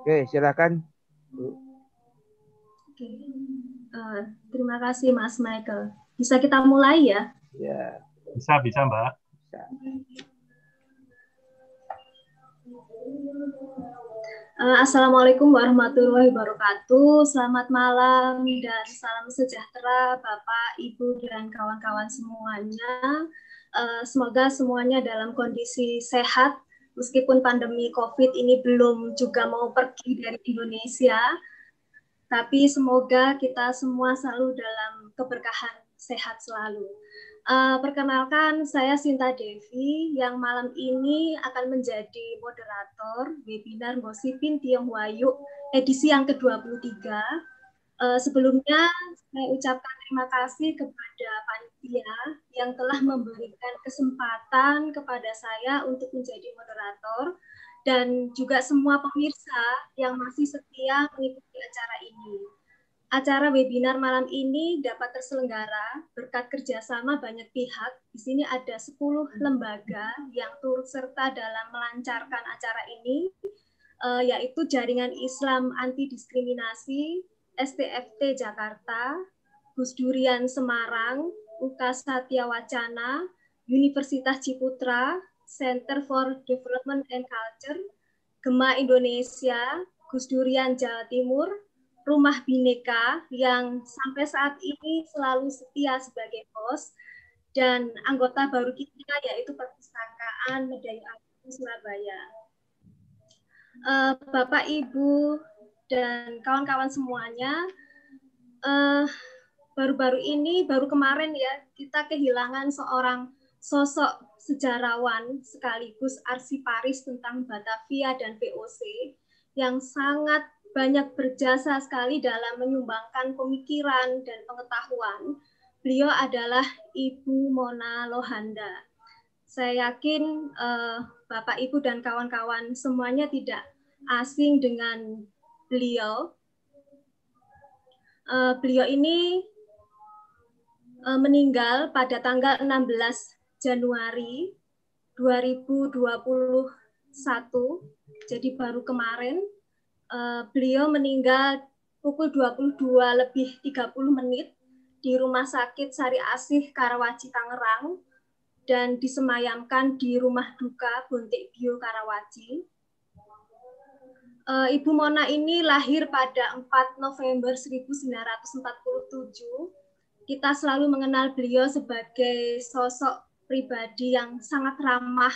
Oke, silakan. Oke. Uh, terima kasih Mas Michael. Bisa kita mulai ya? Ya. Bisa, bisa Mbak. Eh, Assalamualaikum warahmatullahi wabarakatuh. Selamat malam dan salam sejahtera Bapak, Ibu, dan kawan-kawan semuanya. Eh, semoga semuanya dalam kondisi sehat meskipun pandemi COVID ini belum juga mau pergi dari Indonesia, tapi semoga kita semua selalu dalam keberkahan sehat selalu. Uh, perkenalkan, saya Sinta Devi yang malam ini akan menjadi moderator webinar Gosipin Tionghoa Yuk edisi yang ke-23 Eh, sebelumnya saya ucapkan terima kasih kepada panitia yang telah memberikan kesempatan kepada saya untuk menjadi moderator dan juga semua pemirsa yang masih setia mengikuti acara ini. Acara webinar malam ini dapat terselenggara berkat kerjasama banyak pihak. Di sini ada 10 lembaga yang turut serta dalam melancarkan acara ini, eh, yaitu Jaringan Islam Anti Diskriminasi, STFT Jakarta, Gus Durian Semarang, UK Satya Wacana, Universitas Ciputra, Center for Development and Culture, Gema Indonesia, Gus Durian Jawa Timur, Rumah Bineka yang sampai saat ini selalu setia sebagai host dan anggota baru kita yaitu Perpustakaan Medayu Agung Surabaya. Eh, Bapak Ibu dan kawan-kawan semuanya. Uh, baru-baru ini, baru kemarin ya, kita kehilangan seorang sosok sejarawan sekaligus arsiparis tentang Batavia dan VOC yang sangat banyak berjasa sekali dalam menyumbangkan pemikiran dan pengetahuan. Beliau adalah Ibu Mona Lohanda. Saya yakin uh, Bapak, Ibu, dan kawan-kawan semuanya tidak asing dengan beliau. Uh, beliau ini uh, meninggal pada tanggal 16 Januari 2021. Jadi baru kemarin eh, beliau meninggal pukul 22 lebih 30 menit di Rumah Sakit Sari Asih Karawaci Tangerang dan disemayamkan di Rumah Duka Buntik Bio Karawaci Eh, Ibu Mona ini lahir pada 4 November 1947. Kita selalu mengenal beliau sebagai sosok pribadi yang sangat ramah,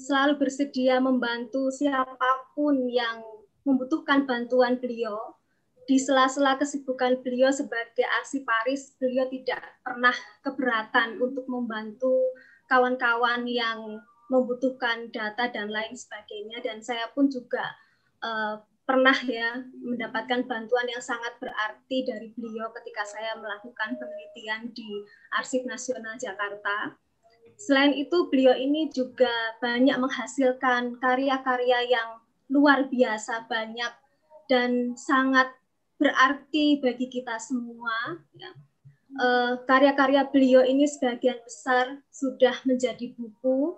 selalu bersedia membantu siapapun yang membutuhkan bantuan beliau. Di sela-sela kesibukan beliau sebagai Paris, beliau tidak pernah keberatan untuk membantu kawan-kawan yang membutuhkan data dan lain sebagainya. Dan saya pun juga Eh, pernah ya mendapatkan bantuan yang sangat berarti dari beliau ketika saya melakukan penelitian di Arsip Nasional Jakarta. Selain itu, beliau ini juga banyak menghasilkan karya-karya yang luar biasa banyak dan sangat berarti bagi kita semua. Ya. Eh, karya-karya beliau ini sebagian besar sudah menjadi buku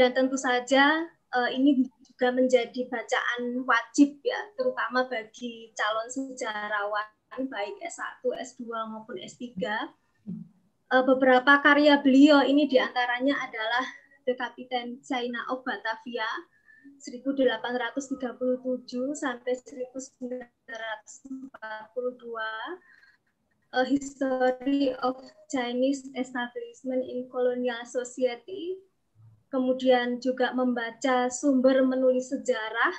dan tentu saja eh, ini juga menjadi bacaan wajib ya, terutama bagi calon sejarawan baik S1, S2 maupun S3. Eh, beberapa karya beliau ini diantaranya adalah The Captain China of Batavia 1837 sampai 1942, A History of Chinese Establishment in Colonial Society kemudian juga membaca sumber menulis sejarah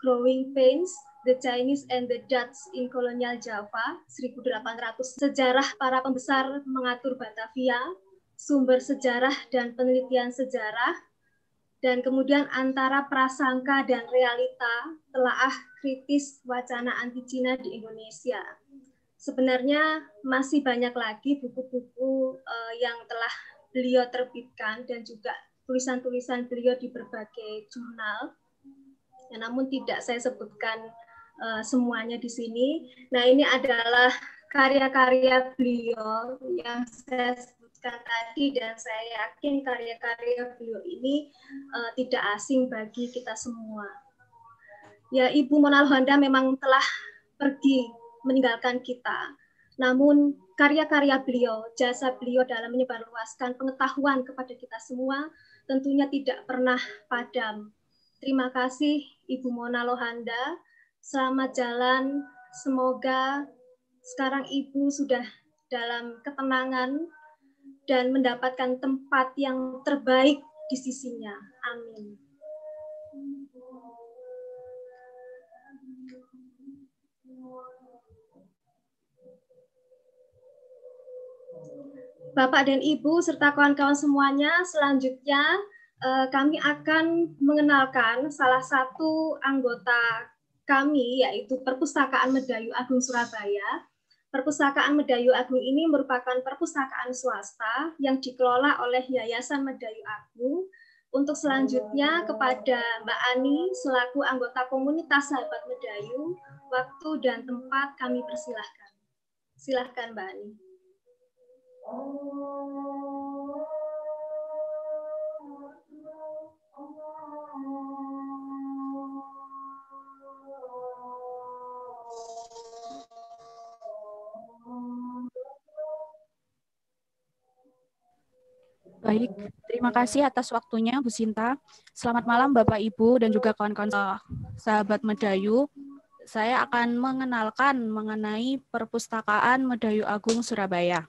Growing Pains The Chinese and the Dutch in Colonial Java 1800 Sejarah para pembesar mengatur Batavia sumber sejarah dan penelitian sejarah dan kemudian antara prasangka dan realita telaah kritis wacana anti Cina di Indonesia. Sebenarnya masih banyak lagi buku-buku eh, yang telah beliau terbitkan dan juga tulisan-tulisan beliau di berbagai jurnal. Ya, namun tidak saya sebutkan uh, semuanya di sini. Nah, ini adalah karya-karya beliau yang saya sebutkan tadi dan saya yakin karya-karya beliau ini uh, tidak asing bagi kita semua. Ya, Ibu Monal Honda memang telah pergi meninggalkan kita. Namun karya-karya beliau, jasa beliau dalam menyebarluaskan pengetahuan kepada kita semua tentunya tidak pernah padam. Terima kasih Ibu Mona Lohanda. Selamat jalan. Semoga sekarang Ibu sudah dalam ketenangan dan mendapatkan tempat yang terbaik di sisinya. Amin. Bapak dan Ibu serta kawan-kawan semuanya, selanjutnya eh, kami akan mengenalkan salah satu anggota kami yaitu Perpustakaan Medayu Agung Surabaya. Perpustakaan Medayu Agung ini merupakan perpustakaan swasta yang dikelola oleh Yayasan Medayu Agung. Untuk selanjutnya kepada Mbak Ani selaku anggota komunitas Sahabat Medayu, waktu dan tempat kami persilahkan. Silahkan Mbak Ani. Baik, terima kasih atas waktunya Bu Sinta. Selamat malam Bapak Ibu dan juga kawan-kawan sahabat Medayu. Saya akan mengenalkan mengenai Perpustakaan Medayu Agung Surabaya.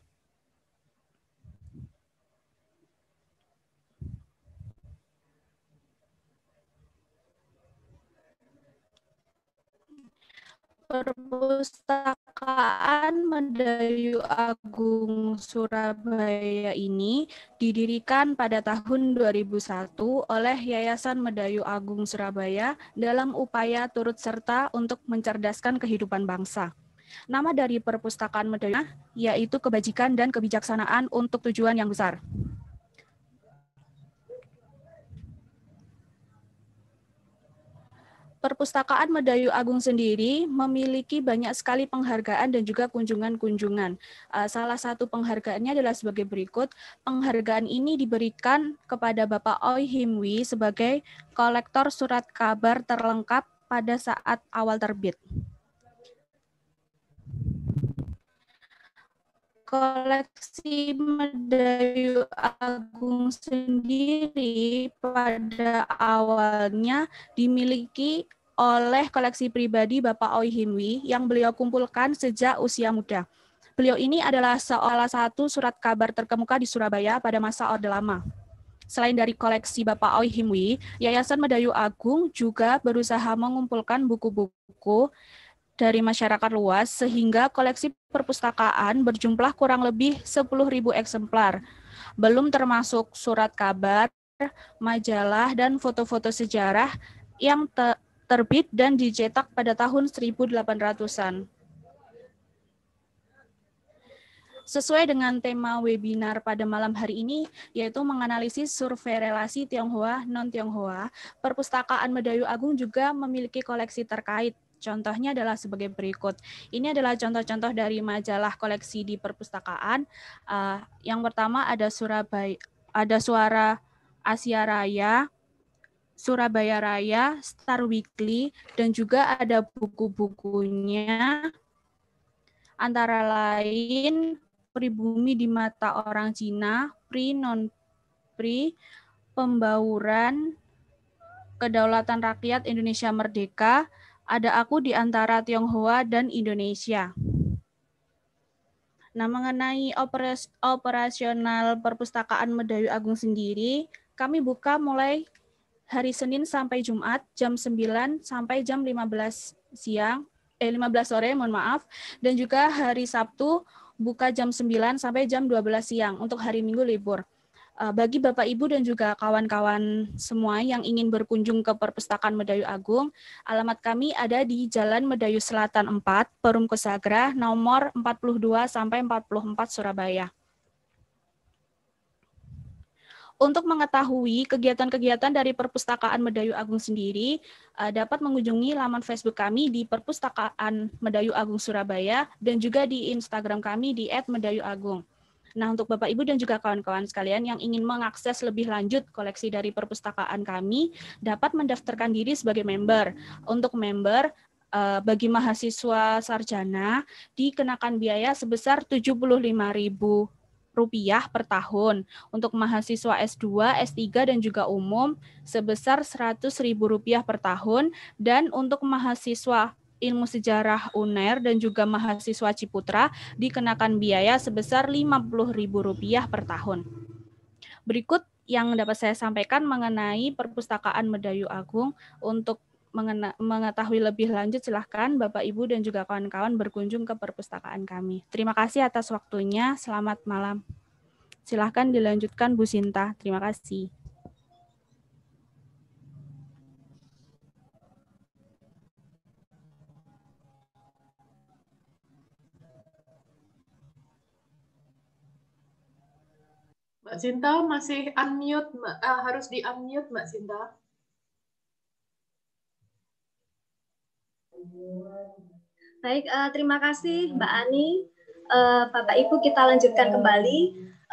Perpustakaan Mendayu Agung Surabaya ini didirikan pada tahun 2001 oleh Yayasan Mendayu Agung Surabaya dalam upaya turut serta untuk mencerdaskan kehidupan bangsa. Nama dari perpustakaan Mendayu yaitu kebajikan dan kebijaksanaan untuk tujuan yang besar. Perpustakaan Medayu Agung sendiri memiliki banyak sekali penghargaan dan juga kunjungan-kunjungan. Eh, salah satu penghargaannya adalah sebagai berikut. Penghargaan ini diberikan kepada Bapak Oi Himwi sebagai kolektor surat kabar terlengkap pada saat awal terbit. koleksi Medayu Agung sendiri pada awalnya dimiliki oleh koleksi pribadi Bapak Oi Himwi yang beliau kumpulkan sejak usia muda. Beliau ini adalah salah satu surat kabar terkemuka di Surabaya pada masa Orde Lama. Selain dari koleksi Bapak Oi Himwi, Yayasan Medayu Agung juga berusaha mengumpulkan buku-buku dari masyarakat luas sehingga koleksi perpustakaan berjumlah kurang lebih 10.000 eksemplar, belum termasuk surat kabar, majalah, dan foto-foto sejarah yang te terbit dan dicetak pada tahun 1800-an. Sesuai dengan tema webinar pada malam hari ini, yaitu menganalisis survei relasi Tionghoa-non-Tionghoa, Perpustakaan Medayu Agung juga memiliki koleksi terkait Contohnya adalah sebagai berikut. Ini adalah contoh-contoh dari majalah koleksi di perpustakaan. Uh, yang pertama ada Surabaya, ada Suara Asia Raya, Surabaya Raya, Star Weekly, dan juga ada buku-bukunya. Antara lain Pribumi di Mata Orang Cina, Pri Non Pri, Pembauran, Kedaulatan Rakyat Indonesia Merdeka, ada aku di antara Tionghoa dan Indonesia. Nah, mengenai operas operasional perpustakaan Medayu Agung sendiri, kami buka mulai hari Senin sampai Jumat jam 9 sampai jam 15 siang, eh 15 sore, mohon maaf, dan juga hari Sabtu buka jam 9 sampai jam 12 siang untuk hari Minggu libur. Eh, bagi Bapak Ibu dan juga kawan-kawan semua yang ingin berkunjung ke Perpustakaan Medayu Agung, alamat kami ada di Jalan Medayu Selatan 4, Perum Kesagra, nomor 42 sampai 44 Surabaya. Untuk mengetahui kegiatan-kegiatan dari Perpustakaan Medayu Agung sendiri, eh, dapat mengunjungi laman Facebook kami di Perpustakaan Medayu Agung Surabaya dan juga di Instagram kami di @medayuagung. Agung. Nah, untuk Bapak Ibu dan juga kawan-kawan sekalian yang ingin mengakses lebih lanjut koleksi dari perpustakaan kami dapat mendaftarkan diri sebagai member. Untuk member eh, bagi mahasiswa sarjana dikenakan biaya sebesar Rp75.000 rupiah per tahun. Untuk mahasiswa S2, S3 dan juga umum sebesar Rp100.000 rupiah per tahun dan untuk mahasiswa Ilmu Sejarah UNER dan juga mahasiswa Ciputra dikenakan biaya sebesar Rp50.000 per tahun. Berikut yang dapat saya sampaikan mengenai perpustakaan Medayu Agung untuk mengetahui lebih lanjut silahkan Bapak Ibu dan juga kawan-kawan berkunjung ke perpustakaan kami. Terima kasih atas waktunya. Selamat malam. Silahkan dilanjutkan Bu Sinta. Terima kasih. Mbak Sinta masih unmute, uh, harus di unmute Mbak Sinta. Baik, uh, terima kasih Mbak Ani. Uh, Bapak Ibu kita lanjutkan kembali.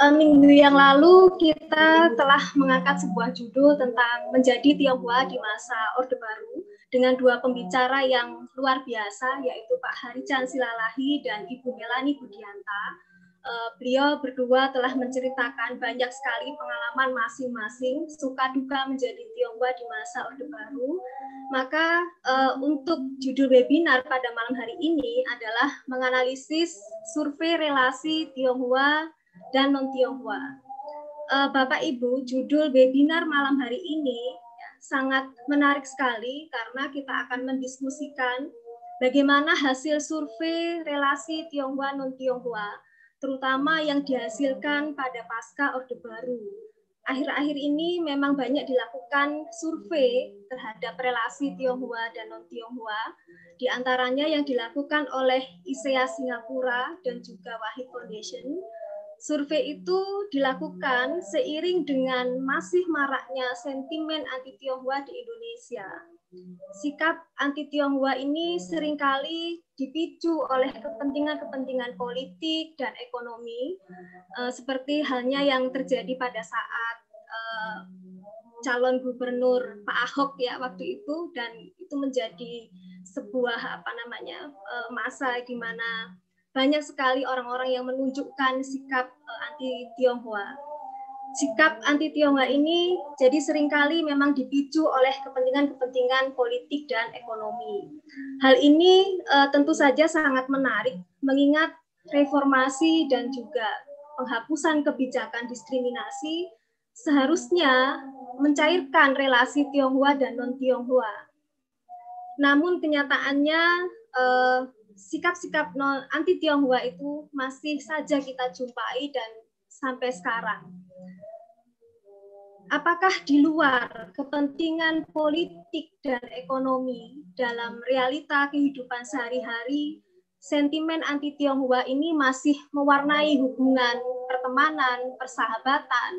Uh, minggu yang lalu kita telah mengangkat sebuah judul tentang menjadi Tionghoa di masa Orde Baru dengan dua pembicara yang luar biasa yaitu Pak Harijan Silalahi dan Ibu Melani Budianta Eh, beliau berdua telah menceritakan banyak sekali pengalaman masing-masing suka duka menjadi Tionghoa di masa Orde Baru. Maka uh, untuk judul webinar pada malam hari ini adalah menganalisis survei relasi Tionghoa dan non Tionghoa. Uh, eh, Bapak Ibu, judul webinar malam hari ini ya, sangat menarik sekali karena kita akan mendiskusikan bagaimana hasil survei relasi Tionghoa non Tionghoa terutama yang dihasilkan pada pasca Orde Baru. Akhir-akhir ini memang banyak dilakukan survei terhadap relasi Tionghoa dan non-Tionghoa, di antaranya yang dilakukan oleh ISEA Singapura dan juga Wahid Foundation. Survei itu dilakukan seiring dengan masih maraknya sentimen anti Tionghoa di Indonesia Sikap anti Tionghoa ini seringkali dipicu oleh kepentingan-kepentingan politik dan ekonomi, eh, seperti halnya yang terjadi pada saat eh, calon gubernur Pak Ahok ya waktu itu dan itu menjadi sebuah apa namanya eh, masa di mana banyak sekali orang-orang yang menunjukkan sikap anti Tionghoa sikap anti Tionghoa ini jadi seringkali memang dipicu oleh kepentingan-kepentingan politik dan ekonomi. Hal ini e, tentu saja sangat menarik mengingat reformasi dan juga penghapusan kebijakan diskriminasi seharusnya mencairkan relasi Tionghoa dan non-Tionghoa. Namun kenyataannya e, sikap-sikap non anti Tionghoa itu masih saja kita jumpai dan sampai sekarang apakah di luar kepentingan politik dan ekonomi dalam realita kehidupan sehari-hari, sentimen anti Tionghoa ini masih mewarnai hubungan pertemanan, persahabatan,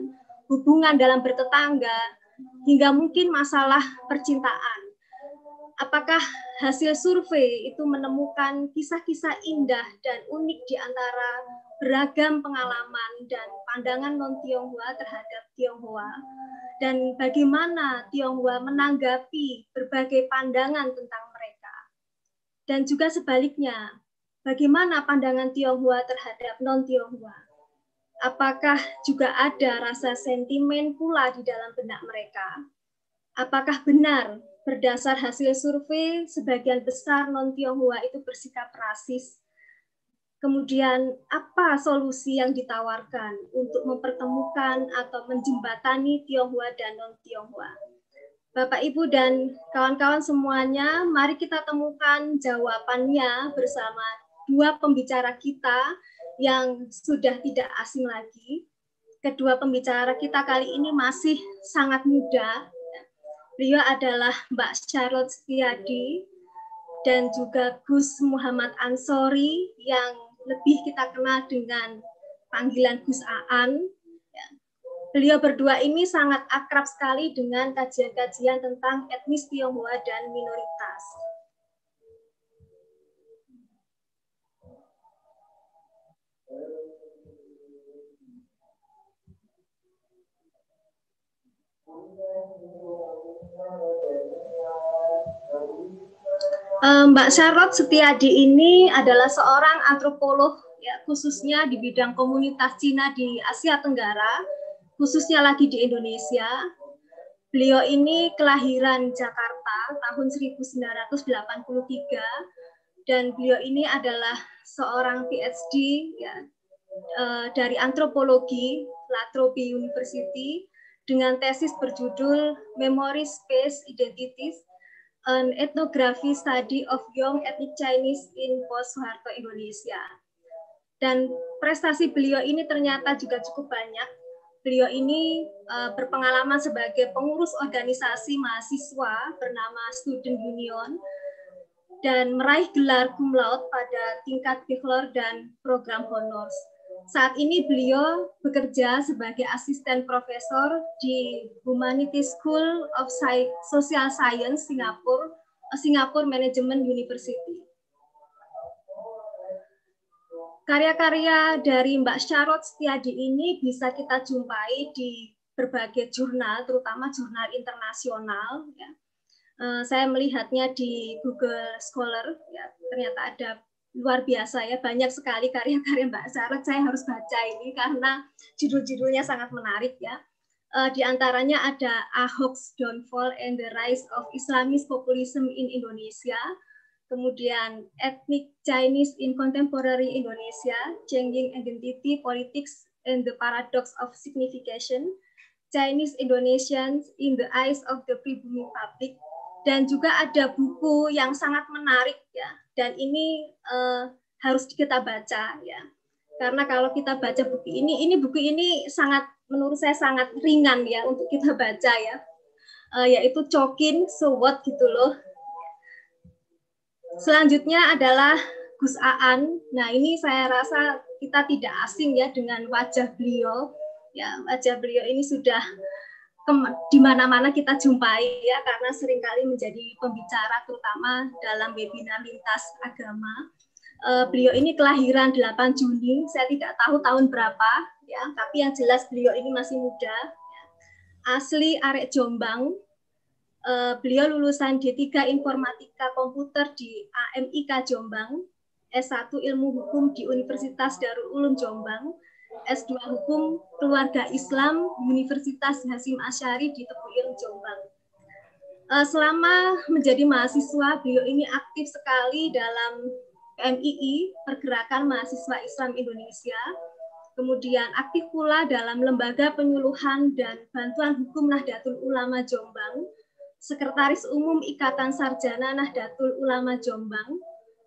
hubungan dalam bertetangga, hingga mungkin masalah percintaan. Apakah hasil survei itu menemukan kisah-kisah indah dan unik di antara beragam pengalaman dan pandangan non-Tionghoa terhadap Tionghoa dan bagaimana Tionghoa menanggapi berbagai pandangan tentang mereka. Dan juga sebaliknya, bagaimana pandangan Tionghoa terhadap non-Tionghoa. Apakah juga ada rasa sentimen pula di dalam benak mereka? Apakah benar Berdasar hasil survei, sebagian besar non-Tionghoa itu bersikap rasis. Kemudian, apa solusi yang ditawarkan untuk mempertemukan atau menjembatani Tionghoa dan non-Tionghoa? Bapak, Ibu, dan kawan-kawan semuanya, mari kita temukan jawabannya bersama dua pembicara kita yang sudah tidak asing lagi. Kedua pembicara kita kali ini masih sangat muda, Beliau adalah Mbak Charlotte Setiadi dan juga Gus Muhammad Ansori yang lebih kita kenal dengan panggilan Gus Aan. Ya. Beliau berdua ini sangat akrab sekali dengan kajian-kajian tentang etnis Tionghoa dan minoritas. Eh, Mbak Charlotte Setiadi ini adalah seorang antropolog ya khususnya di bidang komunitas Cina di Asia Tenggara, khususnya lagi di Indonesia. Beliau ini kelahiran Jakarta tahun 1983 dan beliau ini adalah seorang PhD ya eh, dari antropologi Latrobe University dengan tesis berjudul Memory Space Identities an ethnography study of young ethnic Chinese in post Soeharto Indonesia. Dan prestasi beliau ini ternyata juga cukup banyak. Beliau ini uh, berpengalaman sebagai pengurus organisasi mahasiswa bernama Student Union dan meraih gelar cum laude pada tingkat bachelor dan program honors saat ini beliau bekerja sebagai asisten profesor di Humanity School of Social Science Singapura, eh, Singapore Management University. Karya-karya dari Mbak Syarot Setiadi ini bisa kita jumpai di berbagai jurnal, terutama jurnal internasional. Ya. Eh, saya melihatnya di Google Scholar, ya. ternyata ada luar biasa ya banyak sekali karya-karya Mbak Sarah saya harus baca ini karena judul-judulnya sangat menarik ya uh, di antaranya ada Ahok's Downfall and the Rise of Islamist Populism in Indonesia kemudian Ethnic Chinese in Contemporary Indonesia Changing Identity Politics and the Paradox of Signification Chinese Indonesians in the Eyes of the Pribumi Public dan juga ada buku yang sangat menarik ya dan ini uh, harus kita baca ya karena kalau kita baca buku ini ini buku ini sangat menurut saya sangat ringan ya untuk kita baca ya uh, yaitu Cokin So What gitu loh selanjutnya adalah Gus Aan nah ini saya rasa kita tidak asing ya dengan wajah beliau ya wajah beliau ini sudah di mana-mana kita jumpai ya karena seringkali menjadi pembicara terutama dalam webinar lintas agama. Uh, beliau ini kelahiran 8 Juni, saya tidak tahu tahun berapa ya, tapi yang jelas beliau ini masih muda. Asli arek Jombang. Uh, beliau lulusan D3 Informatika Komputer di AMIK Jombang, S1 Ilmu Hukum di Universitas Darul Ulum Jombang S2 Hukum Keluarga Islam Universitas Hasim Asyari di Tebuireng, Jombang. Eh, selama menjadi mahasiswa, beliau ini aktif sekali dalam MII, Pergerakan Mahasiswa Islam Indonesia, kemudian aktif pula dalam Lembaga Penyuluhan dan Bantuan Hukum Nahdlatul Ulama Jombang, Sekretaris Umum Ikatan Sarjana Nahdlatul Ulama Jombang,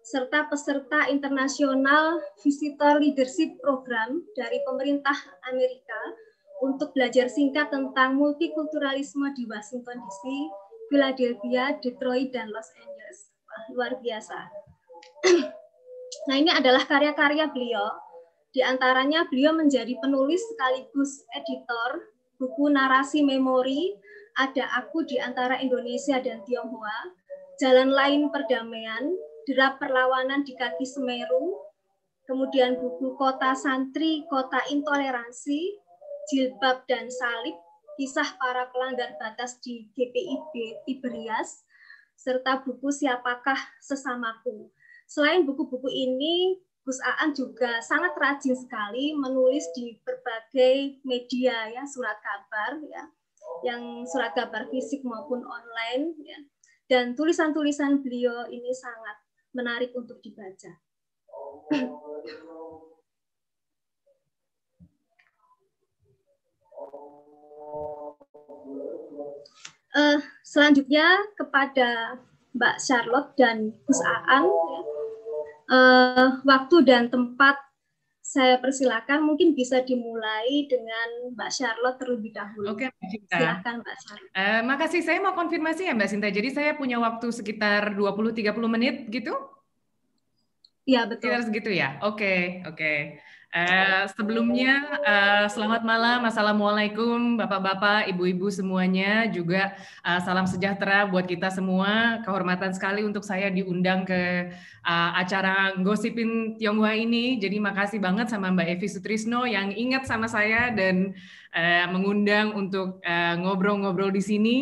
serta peserta internasional Visitor Leadership Program dari pemerintah Amerika untuk belajar singkat tentang multikulturalisme di Washington DC, Philadelphia, Detroit, dan Los Angeles. Wah, luar biasa. nah, ini adalah karya-karya beliau. Di antaranya beliau menjadi penulis sekaligus editor buku narasi memori Ada Aku di Antara Indonesia dan Tionghoa, Jalan Lain Perdamaian, derap Perlawanan di Kaki Semeru, kemudian buku Kota Santri, Kota Intoleransi, Jilbab dan Salib, Kisah Para Pelanggar Batas di GPIB Tiberias, serta buku Siapakah Sesamaku. Selain buku-buku ini, Gus Aan juga sangat rajin sekali menulis di berbagai media ya surat kabar ya yang surat kabar fisik maupun online ya dan tulisan-tulisan beliau ini sangat menarik untuk dibaca. Uh, selanjutnya kepada Mbak Charlotte dan Gus Aan, uh, waktu dan tempat saya persilakan mungkin bisa dimulai dengan Mbak Charlotte terlebih dahulu. Oke, Mbak Sinta. Silakan Mbak Charlotte. Uh, makasih, saya mau konfirmasi ya Mbak Sinta. Jadi saya punya waktu sekitar 20-30 menit gitu? Ya, betul. Sekitar segitu ya? Oke, okay, oke. Okay. Eh, sebelumnya, uh, selamat malam. Assalamualaikum, Bapak-Bapak, Ibu-Ibu semuanya. Juga uh, salam sejahtera buat kita semua. Kehormatan sekali untuk saya diundang ke uh, acara Gosipin Tionghoa ini. Jadi makasih banget sama Mbak Evi Sutrisno yang ingat sama saya dan uh, mengundang untuk ngobrol-ngobrol uh, di sini.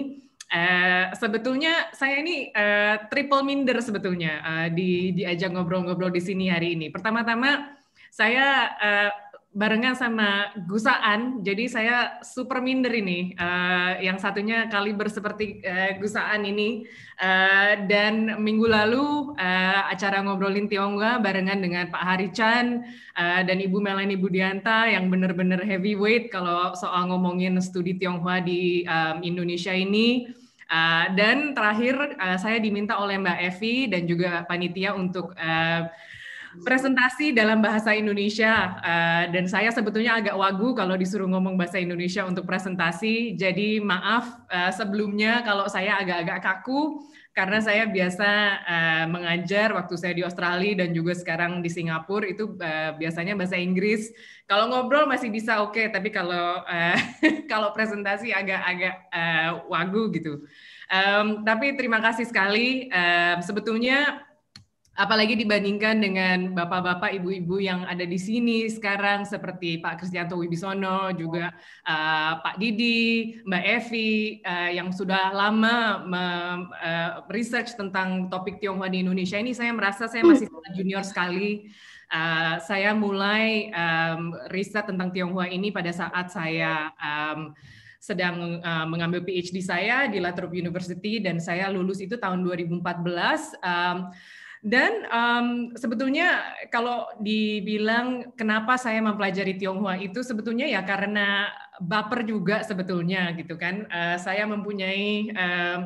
Uh, sebetulnya saya ini uh, triple minder sebetulnya uh, di diajak ngobrol-ngobrol di sini hari ini. Pertama-tama saya uh, barengan sama Gusaan, jadi saya super minder ini. Uh, yang satunya kaliber seperti uh, Gusaan ini. Uh, dan minggu lalu uh, acara ngobrolin Tiongga barengan dengan Pak Harichan uh, dan Ibu Melani Budianta yang benar-benar heavyweight kalau soal ngomongin studi Tionghoa di um, Indonesia ini. Uh, dan terakhir uh, saya diminta oleh Mbak Evi dan juga panitia untuk uh, presentasi dalam bahasa Indonesia uh, dan saya sebetulnya agak wagu kalau disuruh ngomong bahasa Indonesia untuk presentasi. Jadi maaf uh, sebelumnya kalau saya agak-agak kaku karena saya biasa uh, mengajar waktu saya di Australia dan juga sekarang di Singapura itu uh, biasanya bahasa Inggris. Kalau ngobrol masih bisa oke, okay, tapi kalau uh, kalau presentasi agak-agak uh, wagu gitu. Um, tapi terima kasih sekali. Uh, sebetulnya apalagi dibandingkan dengan bapak-bapak ibu-ibu yang ada di sini sekarang seperti Pak Kristianto Wibisono juga uh, Pak Didi Mbak Evi uh, yang sudah lama uh, research tentang topik Tionghoa di Indonesia ini saya merasa saya hmm. masih junior sekali uh, saya mulai um, riset tentang Tionghoa ini pada saat saya um, sedang uh, mengambil PhD saya di Latrobe University dan saya lulus itu tahun 2014 um, dan um, sebetulnya kalau dibilang kenapa saya mempelajari Tionghoa itu sebetulnya ya karena baper juga sebetulnya gitu kan. Uh, saya mempunyai uh,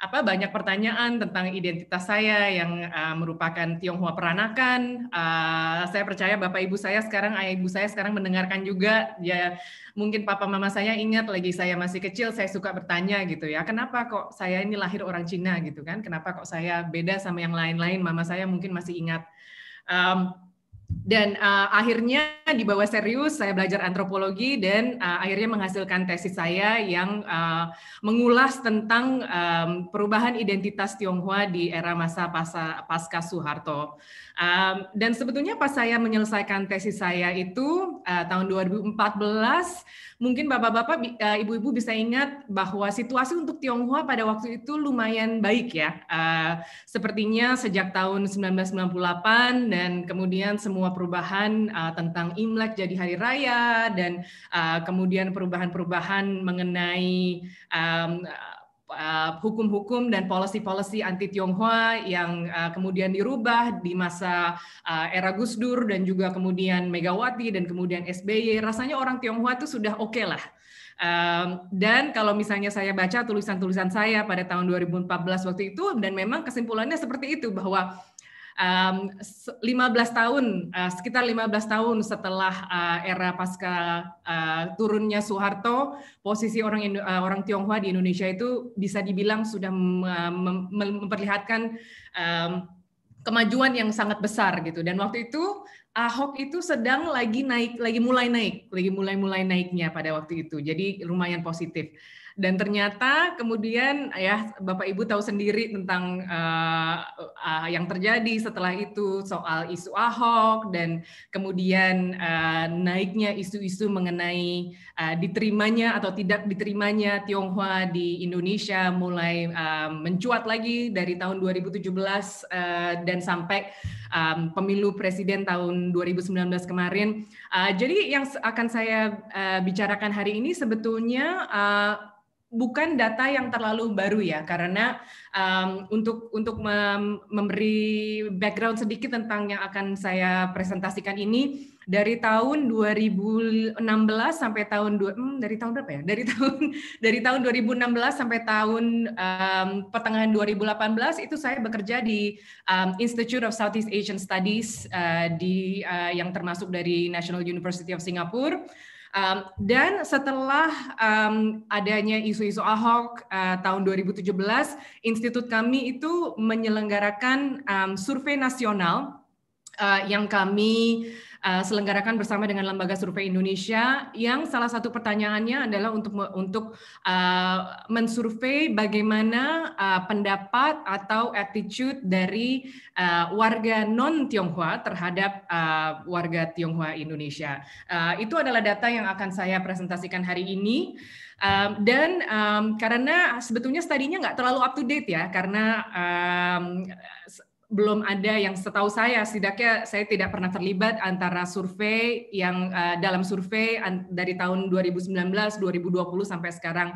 apa banyak pertanyaan tentang identitas saya yang uh, merupakan Tionghoa peranakan. Uh, saya percaya bapak ibu saya sekarang ayah ibu saya sekarang mendengarkan juga. Ya mungkin papa mama saya ingat lagi saya masih kecil saya suka bertanya gitu ya. Kenapa kok saya ini lahir orang Cina gitu kan? Kenapa kok saya beda sama yang lain-lain? Mama saya mungkin masih ingat. Um, dan uh, akhirnya dibawa serius saya belajar antropologi dan uh, akhirnya menghasilkan tesis saya yang uh, mengulas tentang um, perubahan identitas Tionghoa di era masa pasca Soeharto. Um, dan sebetulnya pas saya menyelesaikan tesis saya itu uh, tahun 2014, mungkin bapak-bapak, ibu eh, ibu-ibu bisa ingat bahwa situasi untuk Tionghoa pada waktu itu lumayan baik ya. Uh, sepertinya sejak tahun 1998 dan kemudian semua perubahan uh, tentang Imlek jadi hari raya dan uh, kemudian perubahan-perubahan mengenai um, Eh, hukum-hukum dan policy-policy anti Tionghoa yang eh, kemudian dirubah di masa eh, era Gus Dur dan juga kemudian Megawati dan kemudian SBY rasanya orang Tionghoa itu sudah oke okay lah Um, dan kalau misalnya saya baca tulisan-tulisan saya pada tahun 2014 waktu itu, dan memang kesimpulannya seperti itu bahwa um, 15 tahun uh, sekitar 15 tahun setelah uh, era pasca uh, turunnya Soeharto posisi orang uh, orang Tionghoa di Indonesia itu bisa dibilang sudah memperlihatkan um, kemajuan yang sangat besar gitu dan waktu itu Ahok itu sedang lagi naik lagi mulai naik lagi mulai mulai naiknya pada waktu itu jadi lumayan positif dan ternyata kemudian ya Bapak Ibu tahu sendiri tentang uh, uh, yang terjadi setelah itu soal isu Ahok dan kemudian uh, naiknya isu-isu mengenai uh, diterimanya atau tidak diterimanya Tionghoa di Indonesia mulai uh, mencuat lagi dari tahun 2017 uh, dan sampai um, pemilu presiden tahun 2019 kemarin. Uh, jadi yang akan saya uh, bicarakan hari ini sebetulnya uh, bukan data yang terlalu baru ya karena um, untuk untuk mem memberi background sedikit tentang yang akan saya presentasikan ini dari tahun 2016 sampai tahun hmm, dari tahun berapa ya dari tahun dari tahun 2016 sampai tahun um, pertengahan 2018 itu saya bekerja di um, Institute of Southeast Asian Studies uh, di uh, yang termasuk dari National University of Singapore Um, dan setelah um, adanya isu-isu Ahok uh, tahun 2017, institut kami itu menyelenggarakan um, survei nasional uh, yang kami Eh, selenggarakan bersama dengan lembaga survei Indonesia yang salah satu pertanyaannya adalah untuk untuk uh, mensurvei bagaimana uh, pendapat atau attitude dari uh, warga non Tionghoa terhadap uh, warga Tionghoa Indonesia. Uh, itu adalah data yang akan saya presentasikan hari ini. Um, dan um, karena sebetulnya studinya nggak terlalu up to date ya, karena um, belum ada yang setahu saya, setidaknya saya tidak pernah terlibat antara survei yang eh, dalam survei dari tahun 2019, 2020 sampai sekarang.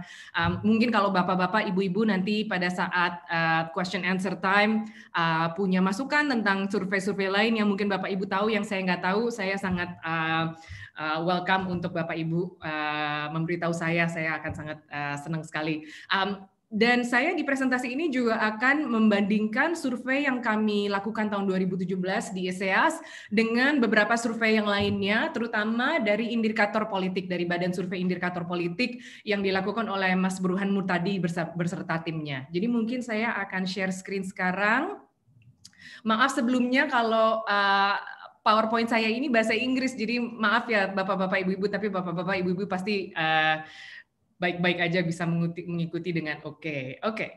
mungkin kalau bapak-bapak, ibu-ibu nanti pada saat uh, question answer time eh, punya masukan tentang survei-survei lain yang mungkin bapak ibu tahu yang saya nggak tahu, saya sangat uh, welcome untuk bapak ibu uh, memberitahu saya, saya akan sangat uh, senang sekali. Um, dan saya di presentasi ini juga akan membandingkan survei yang kami lakukan tahun 2017 di ESEAS dengan beberapa survei yang lainnya, terutama dari indikator politik, dari Badan Survei Indikator Politik yang dilakukan oleh Mas Burhan Murtadi berserta timnya. Jadi mungkin saya akan share screen sekarang. Maaf sebelumnya kalau uh, PowerPoint saya ini bahasa Inggris, jadi maaf ya Bapak-Bapak Ibu-Ibu, tapi Bapak-Bapak Ibu-Ibu pasti uh, baik-baik aja bisa menguti, mengikuti dengan oke. Okay. Oke. Okay.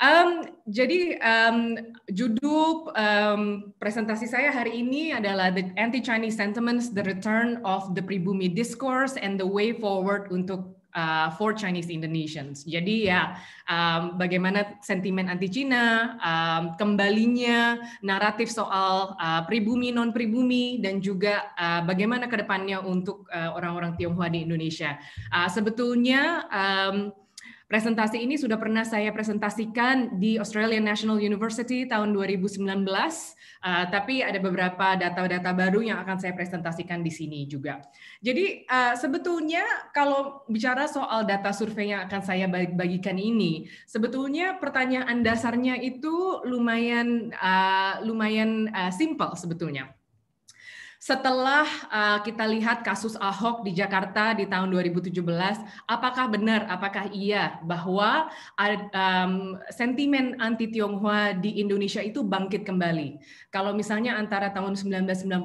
Um, jadi um, judul um, presentasi saya hari ini adalah The Anti-Chinese Sentiments, The Return of the Pribumi Discourse and the Way Forward untuk uh, for Chinese Indonesians. Jadi ya um, bagaimana sentimen anti Cina, um, kembalinya naratif soal uh, pribumi non pribumi dan juga uh, bagaimana kedepannya untuk uh, orang-orang uh, Tionghoa di Indonesia. Uh, sebetulnya um, Presentasi ini sudah pernah saya presentasikan di Australian National University tahun 2019, uh, eh, tapi ada beberapa data-data baru yang akan saya presentasikan di sini juga. Jadi uh, sebetulnya kalau bicara soal data survei yang akan saya bagikan ini, sebetulnya pertanyaan dasarnya itu lumayan uh, lumayan uh, simple sebetulnya setelah uh, kita lihat kasus Ahok di Jakarta di tahun 2017, apakah benar, apakah iya bahwa um, sentimen anti Tionghoa di Indonesia itu bangkit kembali? Kalau misalnya antara tahun 1998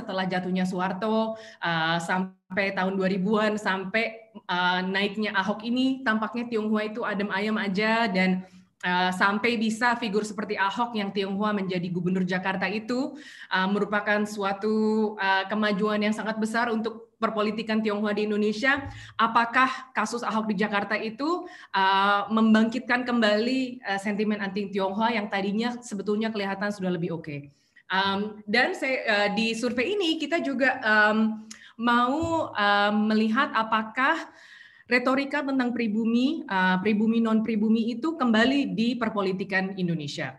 setelah jatuhnya Soeharto uh, sampai tahun 2000-an sampai uh, naiknya Ahok ini, tampaknya Tionghoa itu adem ayam aja dan Eh, sampai bisa figur seperti Ahok yang Tionghoa menjadi gubernur Jakarta itu eh, merupakan suatu eh, kemajuan yang sangat besar untuk perpolitikan Tionghoa di Indonesia. Apakah kasus Ahok di Jakarta itu membangkitkan kembali sentimen anti Tionghoa yang tadinya sebetulnya kelihatan sudah lebih oke? Okay? Um, dan saya, uh, di survei ini kita juga um, mau um, melihat apakah retorika tentang pribumi, eh, pribumi non pribumi itu kembali di perpolitikan Indonesia.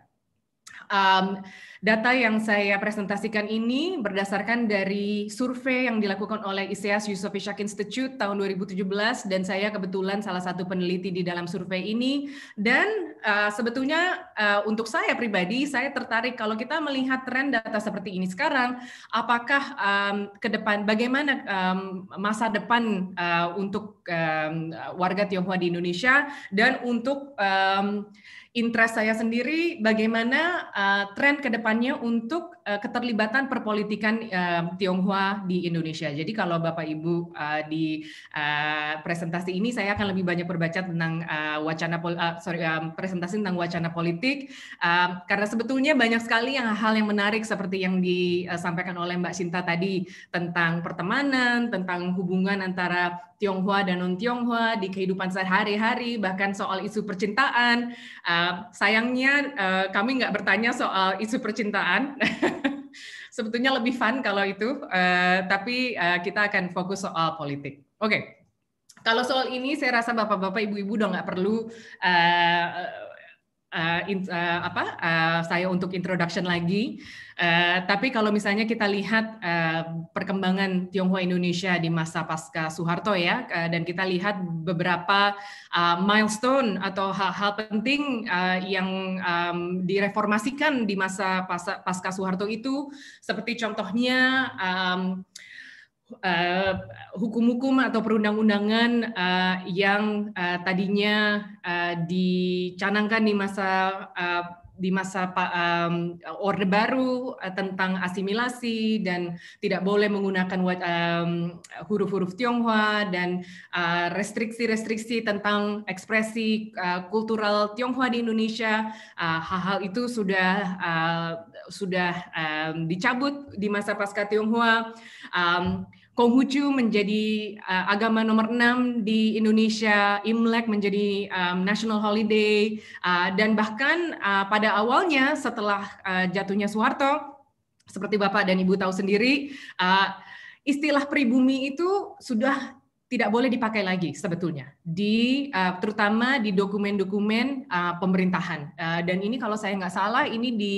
Data yang saya presentasikan ini berdasarkan dari survei yang dilakukan oleh ICS e Yusof Ishak Institute tahun 2017 dan saya kebetulan salah satu peneliti di dalam survei ini dan uh, sebetulnya uh, untuk saya pribadi saya tertarik kalau kita melihat tren data seperti ini sekarang apakah um, ke depan bagaimana um, masa depan uh, untuk um, warga Tionghoa di Indonesia dan untuk um, interest saya sendiri bagaimana uh, eh, tren kedepannya untuk Eh, keterlibatan perpolitikan uh, Tionghoa di Indonesia. Jadi kalau Bapak Ibu uh, di uh, presentasi ini saya akan lebih banyak berbaca tentang uh, wacana uh, sorry um, presentasi tentang wacana politik uh, karena sebetulnya banyak sekali yang hal yang menarik seperti yang disampaikan oleh Mbak Sinta tadi tentang pertemanan, tentang hubungan antara Tionghoa dan non Tionghoa di kehidupan sehari-hari, bahkan soal isu percintaan. Uh, sayangnya uh, kami nggak bertanya soal isu percintaan, sebetulnya lebih fun kalau itu, uh, tapi uh, kita akan fokus soal politik. Oke, okay. kalau soal ini saya rasa bapak-bapak, ibu-ibu udah nggak perlu uh, uh, in, uh, apa uh, saya untuk introduction lagi. Uh, tapi kalau misalnya kita lihat uh, perkembangan Tionghoa Indonesia di masa pasca Soeharto ya, uh, dan kita lihat beberapa uh, milestone atau hal-hal penting uh, yang um, direformasikan di masa pasca, Soeharto itu, seperti contohnya um, Eh, hukum-hukum uh, atau perundang-undangan uh, yang uh, tadinya uh, dicanangkan di masa uh, di masa um, Orde Baru uh, tentang asimilasi dan tidak boleh menggunakan huruf-huruf um, Tionghoa dan restriksi-restriksi uh, tentang ekspresi uh, kultural Tionghoa di Indonesia hal-hal itu sudah sudah um, dicabut di masa pasca Tionghoa um, Konghucu menjadi uh, agama nomor enam di Indonesia, Imlek menjadi um, national holiday, uh, dan bahkan uh, pada awalnya setelah uh, jatuhnya Soeharto, seperti Bapak dan Ibu tahu sendiri, uh, istilah pribumi itu sudah tidak boleh dipakai lagi sebetulnya di uh, terutama di dokumen-dokumen uh, pemerintahan uh, dan ini kalau saya nggak salah ini di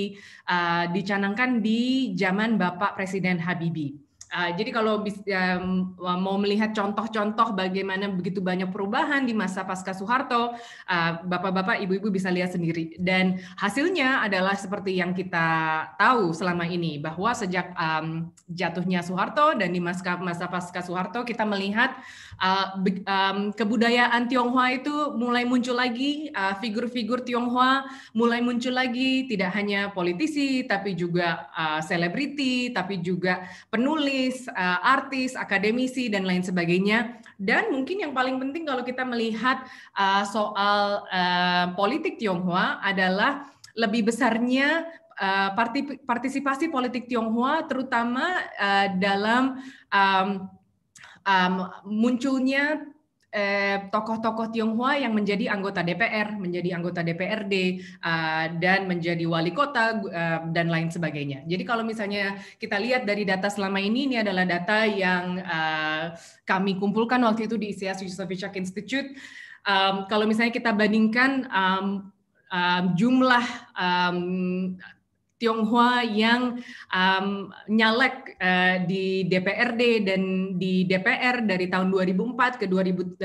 uh, dicanangkan di zaman Bapak Presiden Habibie. Uh, jadi kalau bisa, um, mau melihat contoh-contoh bagaimana begitu banyak perubahan di masa pasca Soeharto, uh, bapak-bapak, ibu-ibu bisa lihat sendiri. Dan hasilnya adalah seperti yang kita tahu selama ini bahwa sejak um, jatuhnya Soeharto dan di masa masa pasca Soeharto kita melihat Eh, kebudayaan Tionghoa itu mulai muncul lagi, eh, figur-figur Tionghoa mulai muncul lagi, tidak hanya politisi, tapi juga eh, selebriti, tapi juga penulis, artis, akademisi, dan lain sebagainya. Dan mungkin yang paling penting kalau kita melihat soal politik Tionghoa adalah lebih besarnya partisipasi politik Tionghoa terutama dalam um, munculnya eh, tokoh-tokoh eh, Tionghoa yang menjadi anggota DPR, menjadi anggota DPRD, uh, eh, dan menjadi wali kota, uh, dan lain sebagainya. Jadi kalau misalnya kita lihat dari data selama ini, ini adalah data yang uh, kami kumpulkan waktu itu di ICS Yusufchak Institute. Um, kalau misalnya kita bandingkan um, um, jumlah um, Tionghoa yang um, nyalek uh, di DPRD dan di DPR dari tahun 2004 ke 2009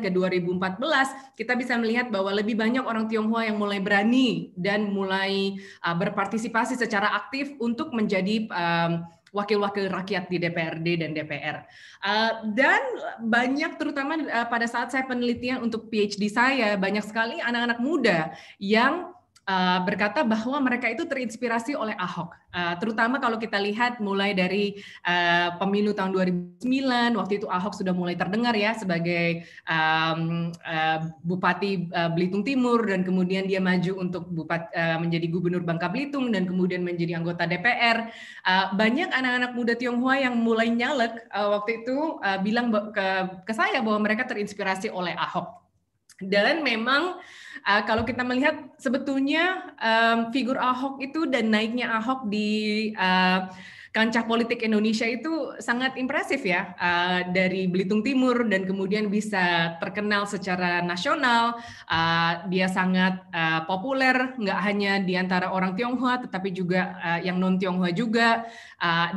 ke 2014 kita bisa melihat bahwa lebih banyak orang Tionghoa yang mulai berani dan mulai uh, berpartisipasi secara aktif untuk menjadi um, wakil-wakil rakyat di DPRD dan DPR. Uh, eh, dan banyak terutama uh, pada saat saya penelitian untuk PhD saya banyak sekali anak-anak muda yang Eh, berkata bahwa mereka itu terinspirasi oleh Ahok. Eh, terutama kalau kita lihat mulai dari eh, pemilu tahun 2009, waktu itu Ahok sudah mulai terdengar ya sebagai Bupati uh, Belitung Timur dan kemudian dia maju untuk menjadi Gubernur Bangka Belitung dan kemudian menjadi anggota DPR. banyak anak-anak muda Tionghoa yang mulai nyalek waktu itu bilang ke saya bahwa mereka terinspirasi oleh Ahok. Dan memang uh, kalau kita melihat sebetulnya um, figur Ahok itu dan naiknya Ahok di uh, kancah politik Indonesia itu sangat impresif ya eh, dari Belitung Timur dan kemudian bisa terkenal secara nasional. dia sangat populer nggak hanya di antara orang Tionghoa tetapi juga yang non Tionghoa juga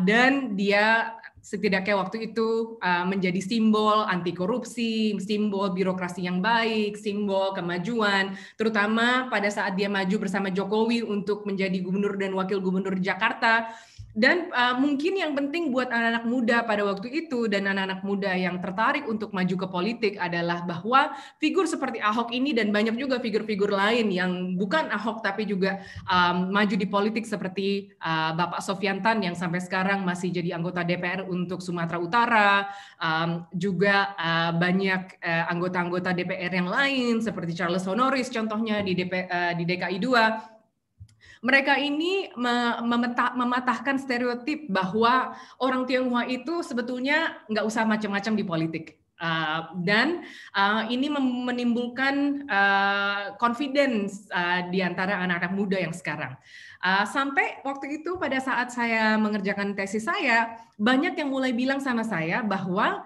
dan dia setidaknya waktu itu eh, menjadi simbol anti korupsi, simbol birokrasi yang baik, simbol kemajuan, terutama pada saat dia maju bersama Jokowi untuk menjadi gubernur dan wakil gubernur Jakarta dan uh, mungkin yang penting buat anak-anak muda pada waktu itu dan anak-anak muda yang tertarik untuk maju ke politik adalah bahwa figur seperti Ahok ini dan banyak juga figur-figur lain yang bukan Ahok tapi juga um, maju di politik seperti uh, Bapak Sofian yang sampai sekarang masih jadi anggota DPR untuk Sumatera Utara, um, juga uh, banyak anggota-anggota uh, DPR yang lain seperti Charles Honoris contohnya di, DP, uh, di DKI 2 mereka ini memetah, mematahkan stereotip bahwa orang Tionghoa itu sebetulnya nggak usah macam-macam di politik. Uh, dan uh, ini menimbulkan uh, confidence uh, di antara anak-anak muda yang sekarang. Uh, sampai waktu itu pada saat saya mengerjakan tesis saya, banyak yang mulai bilang sama saya bahwa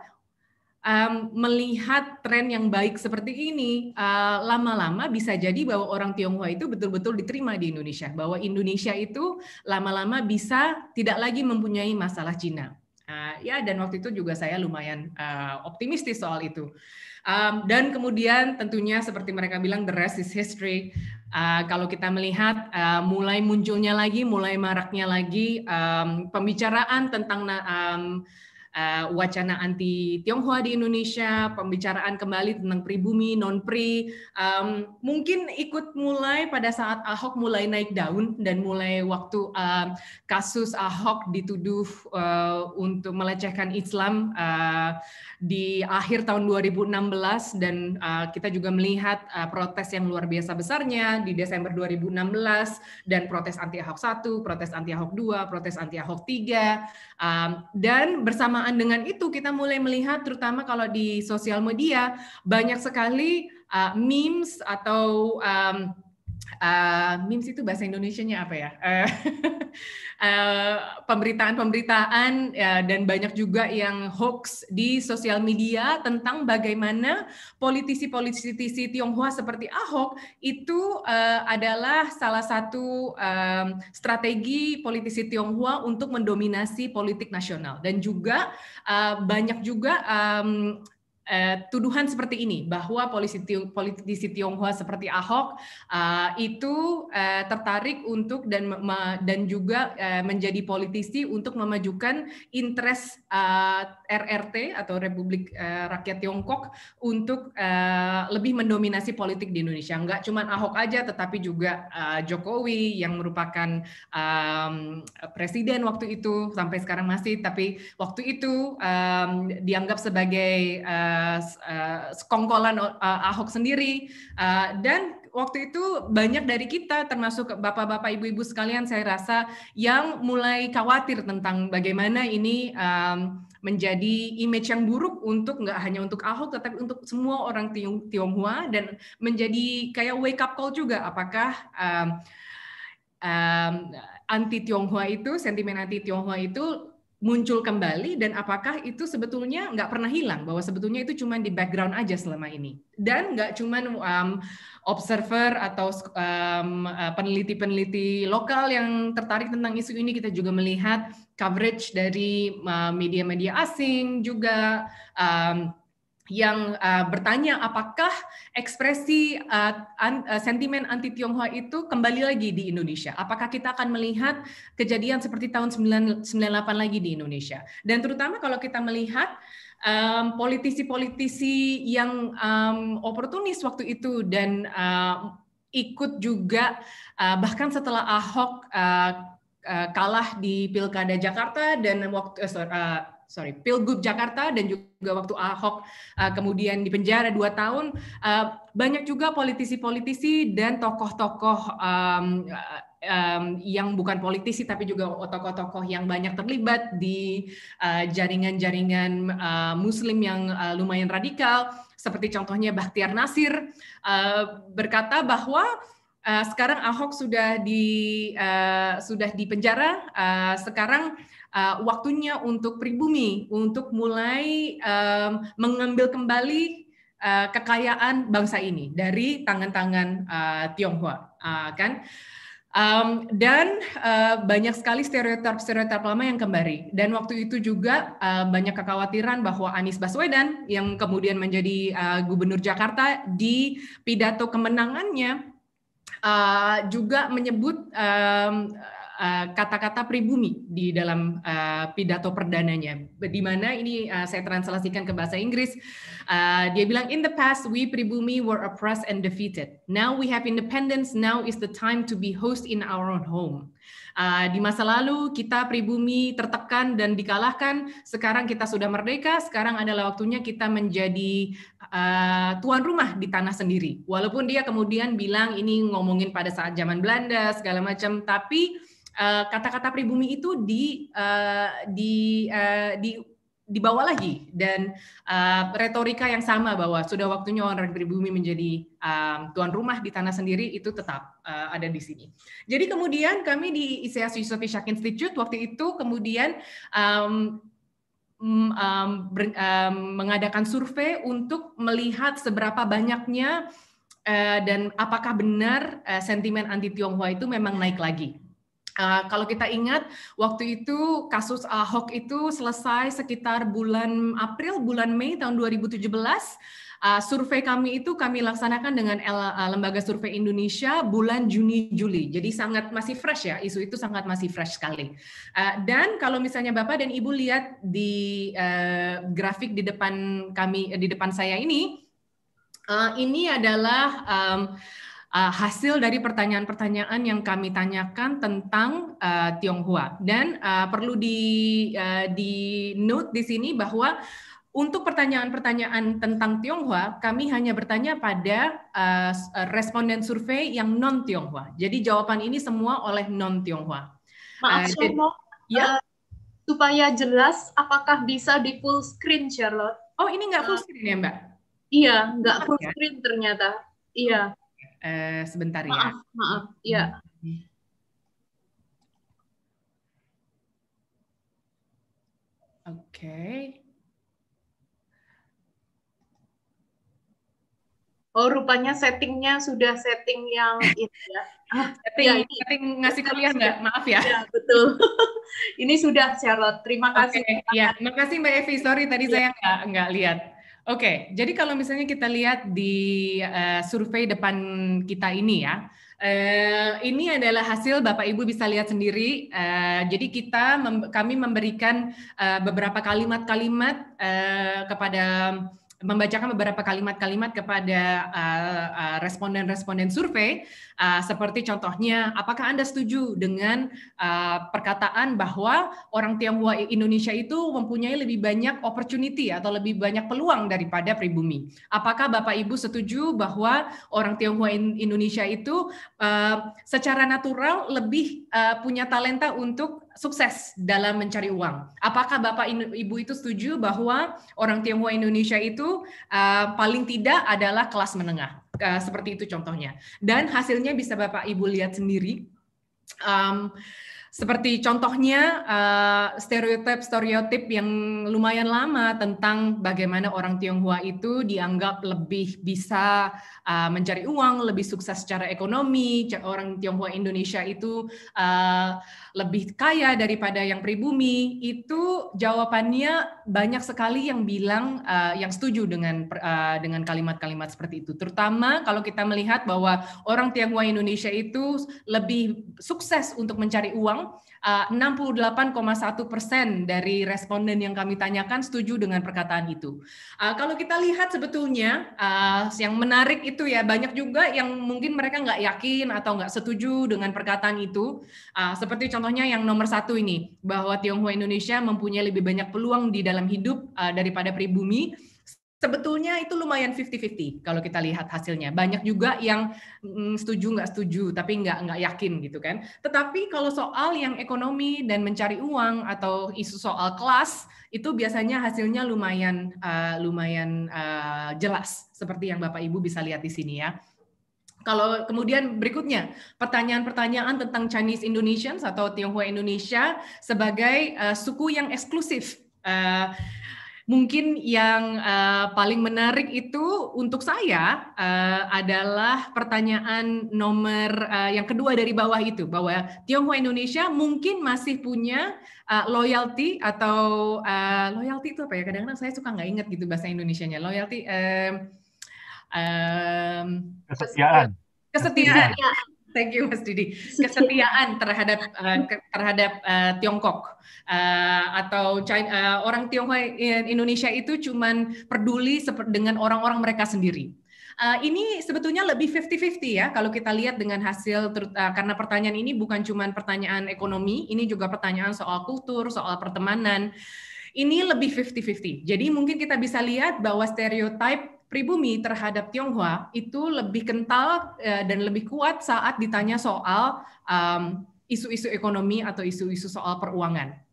um, melihat tren yang baik seperti ini, eh, lama-lama uh, bisa jadi bahwa orang Tionghoa itu betul-betul diterima di Indonesia, bahwa Indonesia itu lama-lama bisa tidak lagi mempunyai masalah Cina. Uh, ya, dan waktu itu juga saya lumayan uh, optimistis soal itu. Um, dan kemudian tentunya seperti mereka bilang, the rest is history. Uh, kalau kita melihat uh, mulai munculnya lagi, mulai maraknya lagi um, pembicaraan tentang um, Eh, wacana anti Tionghoa di Indonesia, pembicaraan kembali tentang pribumi, non-pri, um, mungkin ikut mulai pada saat Ahok mulai naik daun dan mulai waktu um, kasus Ahok dituduh uh, untuk melecehkan Islam uh, di akhir tahun 2016 dan uh, kita juga melihat uh, protes yang luar biasa besarnya di Desember 2016 dan protes anti Ahok 1, protes anti Ahok 2, protes anti Ahok 3 um, dan bersama bersamaan dengan itu kita mulai melihat terutama kalau di sosial media banyak sekali uh, memes atau um, uh, memes itu bahasa Indonesianya apa ya? Uh, pemberitaan-pemberitaan uh, dan banyak juga yang hoax di sosial media tentang bagaimana politisi-politisi Tionghoa seperti Ahok itu uh, adalah salah satu um, strategi politisi Tionghoa untuk mendominasi politik nasional dan juga uh, banyak juga um, Eh, tuduhan seperti ini bahwa polisi politisi Tionghoa seperti Ahok eh, itu eh, tertarik untuk dan dan juga menjadi politisi untuk memajukan interes RRT atau Republik Rakyat Tiongkok untuk lebih mendominasi politik di Indonesia. Enggak cuma Ahok aja tetapi juga Jokowi yang merupakan presiden waktu itu sampai sekarang masih tapi waktu itu dianggap sebagai uh, sekongkolan uh, Ahok sendiri uh, dan waktu itu banyak dari kita termasuk bapak-bapak ibu-ibu sekalian saya rasa yang mulai khawatir tentang bagaimana ini um, menjadi image yang buruk untuk nggak hanya untuk Ahok tetapi untuk semua orang Tionghoa dan menjadi kayak wake up call juga apakah um, um, anti Tionghoa itu sentimen anti Tionghoa itu muncul kembali dan apakah itu sebetulnya nggak pernah hilang bahwa sebetulnya itu cuma di background aja selama ini dan nggak cuma um, observer atau um, uh, peneliti-peneliti lokal yang tertarik tentang isu ini kita juga melihat coverage dari uh, media-media asing juga um, yang uh, bertanya apakah ekspresi uh, an, uh, sentimen anti Tionghoa itu kembali lagi di Indonesia. Apakah kita akan melihat kejadian seperti tahun 98 lagi di Indonesia? Dan terutama kalau kita melihat um, politisi-politisi um, yang um, oportunis waktu itu dan uh, ikut juga uh, bahkan setelah Ahok uh, uh, kalah di Pilkada Jakarta dan waktu uh, sorry, uh, sorry pilgub Jakarta dan juga waktu Ahok uh, kemudian di penjara dua tahun uh, banyak juga politisi-politisi dan tokoh-tokoh um, um, yang bukan politisi tapi juga tokoh-tokoh yang banyak terlibat di jaringan-jaringan uh, Muslim yang uh, lumayan radikal seperti contohnya Bakhtiar Nasir uh, berkata bahwa sekarang Ahok sudah di uh, sudah di Uh, sekarang uh, waktunya untuk pribumi untuk mulai um, mengambil kembali uh, kekayaan bangsa ini dari tangan-tangan uh, Tionghoa uh, kan Um, dan uh, banyak sekali stereotip-stereotip lama yang kembali. Dan waktu itu juga uh, banyak kekhawatiran bahwa Anies Baswedan yang kemudian menjadi uh, gubernur Jakarta di pidato kemenangannya uh, juga menyebut um, Eh, kata-kata pribumi di dalam eh, pidato perdananya, di mana ini eh, saya translasikan ke bahasa Inggris. dia bilang, "In the past, we pribumi were oppressed and defeated. Now we have independence. Now is the time to be host in our own home." di masa lalu kita pribumi tertekan dan dikalahkan. Sekarang kita sudah merdeka. Sekarang adalah waktunya kita menjadi uh, tuan rumah di tanah sendiri. Walaupun dia kemudian bilang ini ngomongin pada saat zaman Belanda segala macam, tapi Eh, kata-kata pribumi itu di eh, di eh, di dibawa lagi dan uh, retorika yang sama bahwa sudah waktunya orang pribumi menjadi um, tuan rumah di tanah sendiri itu tetap uh, ada di sini. Jadi kemudian kami di ICS Yusuf Ishak Institute waktu itu kemudian um, um, ber, um, mengadakan survei untuk melihat seberapa banyaknya uh, dan apakah benar uh, sentimen anti Tionghoa itu memang naik lagi Eh, kalau kita ingat waktu itu kasus Ahok itu selesai sekitar bulan April, bulan Mei tahun 2017. Uh, eh, survei kami itu kami laksanakan dengan L, uh, eh, Lembaga Survei Indonesia bulan Juni Juli. Jadi sangat masih fresh ya, isu itu sangat masih fresh sekali. Uh, dan kalau misalnya Bapak dan Ibu lihat di uh, grafik di depan kami di depan saya ini uh, ini adalah um, uh, hasil dari pertanyaan-pertanyaan yang kami tanyakan tentang uh, Tionghoa. Dan uh, perlu di, uh, di note di sini bahwa untuk pertanyaan-pertanyaan tentang Tionghoa, kami hanya bertanya pada uh, responden survei yang non Tionghoa. Jadi jawaban ini semua oleh non Tionghoa. Maaf, uh, ya. supaya jelas, apakah bisa di full screen, Charlotte? Oh, ini nggak full screen ya, Mbak? Iya, nggak full ya? screen ternyata. Iya. Oh eh, sebentar ya. Maaf, maaf. Ya. Oke. Okay. Oh, rupanya settingnya sudah setting yang ini ya. Ah, setting, ya ini. setting ngasih kalian nggak? Maaf ya. ya betul. ini sudah Charlotte. Terima kasih. Okay, ya, terima kasih Mbak Evi. Sorry tadi ya. saya nggak nggak lihat. Oke, jadi kalau misalnya kita lihat di uh, survei depan kita ini ya, uh, ini adalah hasil Bapak Ibu bisa lihat sendiri. Uh, jadi kita mem kami memberikan uh, beberapa kalimat-kalimat uh, kepada membacakan beberapa kalimat-kalimat kepada uh, eh, uh, eh, responden survei, uh, seperti contohnya, apakah Anda setuju dengan uh, perkataan bahwa orang Tionghoa Indonesia itu mempunyai lebih banyak opportunity atau lebih banyak peluang daripada pribumi? Apakah Bapak Ibu setuju bahwa orang Tionghoa Indonesia itu uh, secara natural lebih uh, punya talenta untuk sukses dalam mencari uang. Apakah Bapak Ibu itu setuju bahwa orang Tionghoa Indonesia itu uh, paling tidak adalah kelas menengah? Uh, seperti itu contohnya. Dan hasilnya bisa Bapak Ibu lihat sendiri. Um, seperti contohnya eh, stereotip stereotip yang lumayan lama tentang bagaimana orang Tionghoa itu dianggap lebih bisa eh, mencari uang, lebih sukses secara ekonomi. Orang Tionghoa Indonesia itu eh, lebih kaya daripada yang pribumi. Itu jawabannya banyak sekali yang bilang yang setuju dengan dengan kalimat-kalimat seperti itu. Terutama kalau kita melihat bahwa orang Tionghoa Indonesia itu lebih sukses untuk mencari uang mendorong uh, 68,1 persen dari responden yang kami tanyakan setuju dengan perkataan itu. Eh, kalau kita lihat sebetulnya eh, yang menarik itu ya banyak juga yang mungkin mereka nggak yakin atau nggak setuju dengan perkataan itu. Eh, seperti contohnya yang nomor satu ini bahwa Tionghoa Indonesia mempunyai lebih banyak peluang di dalam hidup daripada pribumi sebetulnya itu lumayan 50-50 kalau kita lihat hasilnya. Banyak juga yang mm, setuju nggak setuju, tapi nggak nggak yakin gitu kan. Tetapi kalau soal yang ekonomi dan mencari uang atau isu soal kelas itu biasanya hasilnya lumayan uh, lumayan uh, jelas seperti yang Bapak Ibu bisa lihat di sini ya. Kalau kemudian berikutnya pertanyaan-pertanyaan tentang Chinese Indonesians atau Tionghoa Indonesia sebagai uh, suku yang eksklusif. Uh, Mungkin yang uh, paling menarik itu untuk saya uh, adalah pertanyaan nomor uh, yang kedua dari bawah itu bahwa Tionghoa Indonesia mungkin masih punya uh, loyalty atau uh, loyalty itu apa ya? Kadang-kadang saya suka nggak inget gitu bahasa Indonesianya. Loyalty um, um, kesetiaan. Kesetiaan. kesetiaan Thank you Mas Didi. Kesetiaan terhadap uh, terhadap uh, Tiongkok uh, atau China, uh, orang Tionghoa Indonesia itu cuman peduli dengan orang-orang mereka sendiri. Uh, ini sebetulnya lebih 50-50 ya kalau kita lihat dengan hasil uh, karena pertanyaan ini bukan cuma pertanyaan ekonomi, ini juga pertanyaan soal kultur, soal pertemanan. Ini lebih 50-50. Jadi mungkin kita bisa lihat bahwa stereotype pribumi terhadap Tionghoa itu lebih kental eh, dan lebih kuat saat ditanya soal isu-isu ekonomi atau isu-isu soal peruangan.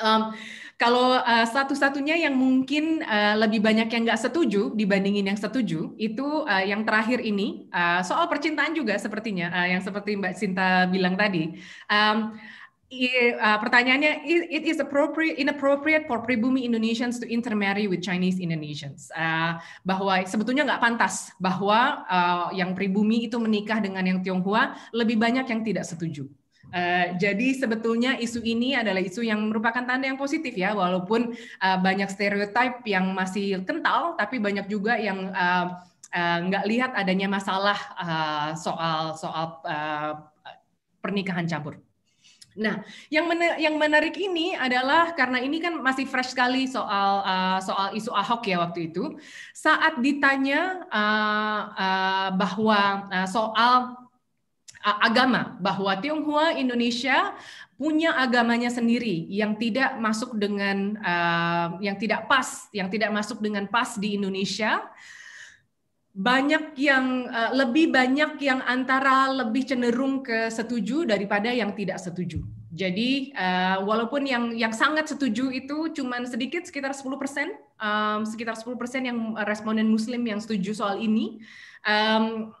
Um, kalau uh, satu-satunya yang mungkin uh, lebih banyak yang nggak setuju dibandingin yang setuju itu uh, yang terakhir ini uh, soal percintaan juga sepertinya uh, yang seperti Mbak Sinta bilang tadi. Um, uh, pertanyaannya it is appropriate inappropriate for pribumi Indonesians to intermarry with Chinese Indonesians uh, bahwa sebetulnya nggak pantas bahwa uh, yang pribumi itu menikah dengan yang Tionghoa lebih banyak yang tidak setuju. Uh, jadi sebetulnya isu ini adalah isu yang merupakan tanda yang positif ya, walaupun uh, banyak stereotip yang masih kental, tapi banyak juga yang uh, uh, nggak lihat adanya masalah uh, soal soal uh, pernikahan campur. Nah, yang men yang menarik ini adalah karena ini kan masih fresh sekali soal uh, soal isu Ahok ya waktu itu. Saat ditanya uh, uh, bahwa uh, soal uh, agama bahwa Tionghoa Indonesia punya agamanya sendiri yang tidak masuk dengan uh, yang tidak pas, yang tidak masuk dengan pas di Indonesia banyak yang uh, lebih banyak yang antara lebih cenderung ke setuju daripada yang tidak setuju. Jadi uh, walaupun yang yang sangat setuju itu cuma sedikit sekitar 10%, um, eh, sekitar 10% yang responden muslim yang setuju soal ini. Um,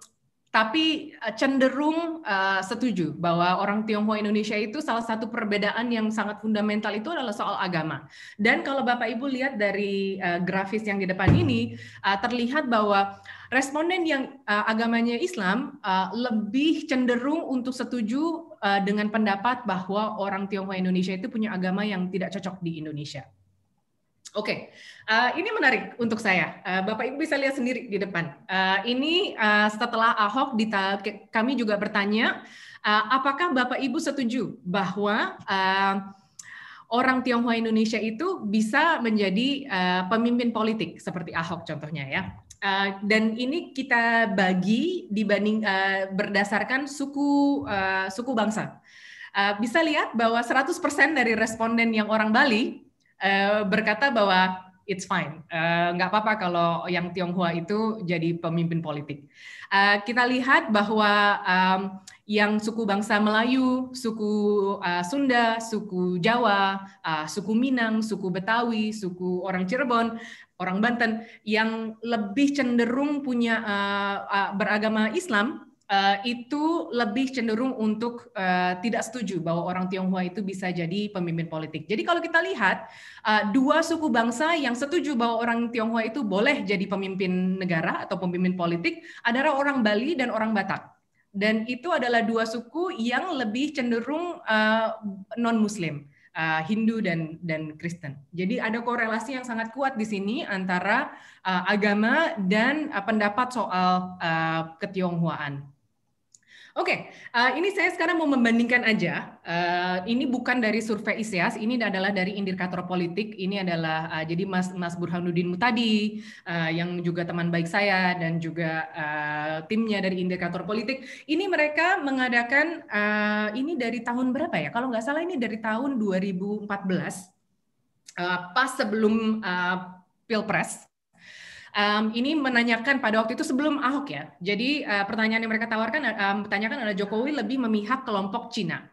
tapi cenderung uh, setuju bahwa orang Tionghoa Indonesia itu salah satu perbedaan yang sangat fundamental itu adalah soal agama. Dan kalau Bapak Ibu lihat dari uh, grafis yang di depan ini uh, terlihat bahwa responden yang uh, agamanya Islam uh, lebih cenderung untuk setuju uh, dengan pendapat bahwa orang Tionghoa Indonesia itu punya agama yang tidak cocok di Indonesia. Oke, okay. uh, ini menarik untuk saya. Uh, Bapak Ibu bisa lihat sendiri di depan. Uh, ini uh, setelah Ahok, dita kami juga bertanya, uh, apakah Bapak Ibu setuju bahwa uh, orang Tionghoa Indonesia itu bisa menjadi uh, pemimpin politik seperti Ahok contohnya ya? Uh, dan ini kita bagi dibanding uh, berdasarkan suku uh, suku bangsa. Uh, bisa lihat bahwa 100% dari responden yang orang Bali uh, berkata bahwa it's fine. Uh, apa-apa kalau yang Tionghoa itu jadi pemimpin politik. Uh, kita lihat bahwa um, yang suku bangsa Melayu, suku uh, Sunda, suku Jawa, uh, suku Minang, suku Betawi, suku orang Cirebon orang Banten yang lebih cenderung punya uh, uh, beragama Islam uh, itu lebih cenderung untuk uh, tidak setuju bahwa orang Tionghoa itu bisa jadi pemimpin politik. Jadi kalau kita lihat uh, dua suku bangsa yang setuju bahwa orang Tionghoa itu boleh jadi pemimpin negara atau pemimpin politik adalah orang Bali dan orang Batak dan itu adalah dua suku yang lebih cenderung uh, non Muslim uh, Hindu dan dan Kristen. Jadi ada korelasi yang sangat kuat di sini antara uh, agama dan uh, pendapat soal uh, ketionghoaan. Oke, okay. uh, eh, ini saya sekarang mau membandingkan aja. Uh, ini bukan dari survei ISEAS, e ini adalah dari indikator politik. Ini adalah uh, jadi Mas Mas Burhanuddin Mutadi uh, yang juga teman baik saya dan juga uh, timnya dari indikator politik. Ini mereka mengadakan uh, ini dari tahun berapa ya? Kalau nggak salah ini dari tahun 2014. Uh, pas sebelum uh, Pilpres um, ini menanyakan pada waktu itu sebelum Ahok ya. Jadi uh, pertanyaan yang mereka tawarkan, um, tanyakan adalah Jokowi lebih memihak kelompok Cina.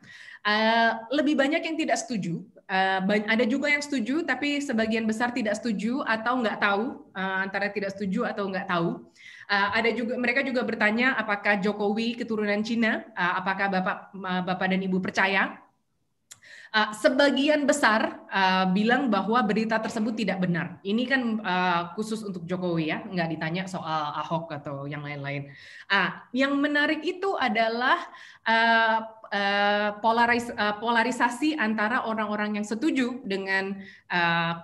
Uh, lebih banyak yang tidak setuju. Uh, ada juga yang setuju, tapi sebagian besar tidak setuju atau nggak tahu uh, antara tidak setuju atau nggak tahu. Uh, ada juga mereka juga bertanya apakah Jokowi keturunan Cina, uh, apakah bapak uh, bapak dan ibu percaya Uh, sebagian besar uh, bilang bahwa berita tersebut tidak benar. Ini kan uh, khusus untuk Jokowi ya, nggak ditanya soal Ahok atau yang lain-lain. Uh, yang menarik itu adalah uh, uh, polaris, uh, polarisasi antara orang-orang yang setuju dengan uh,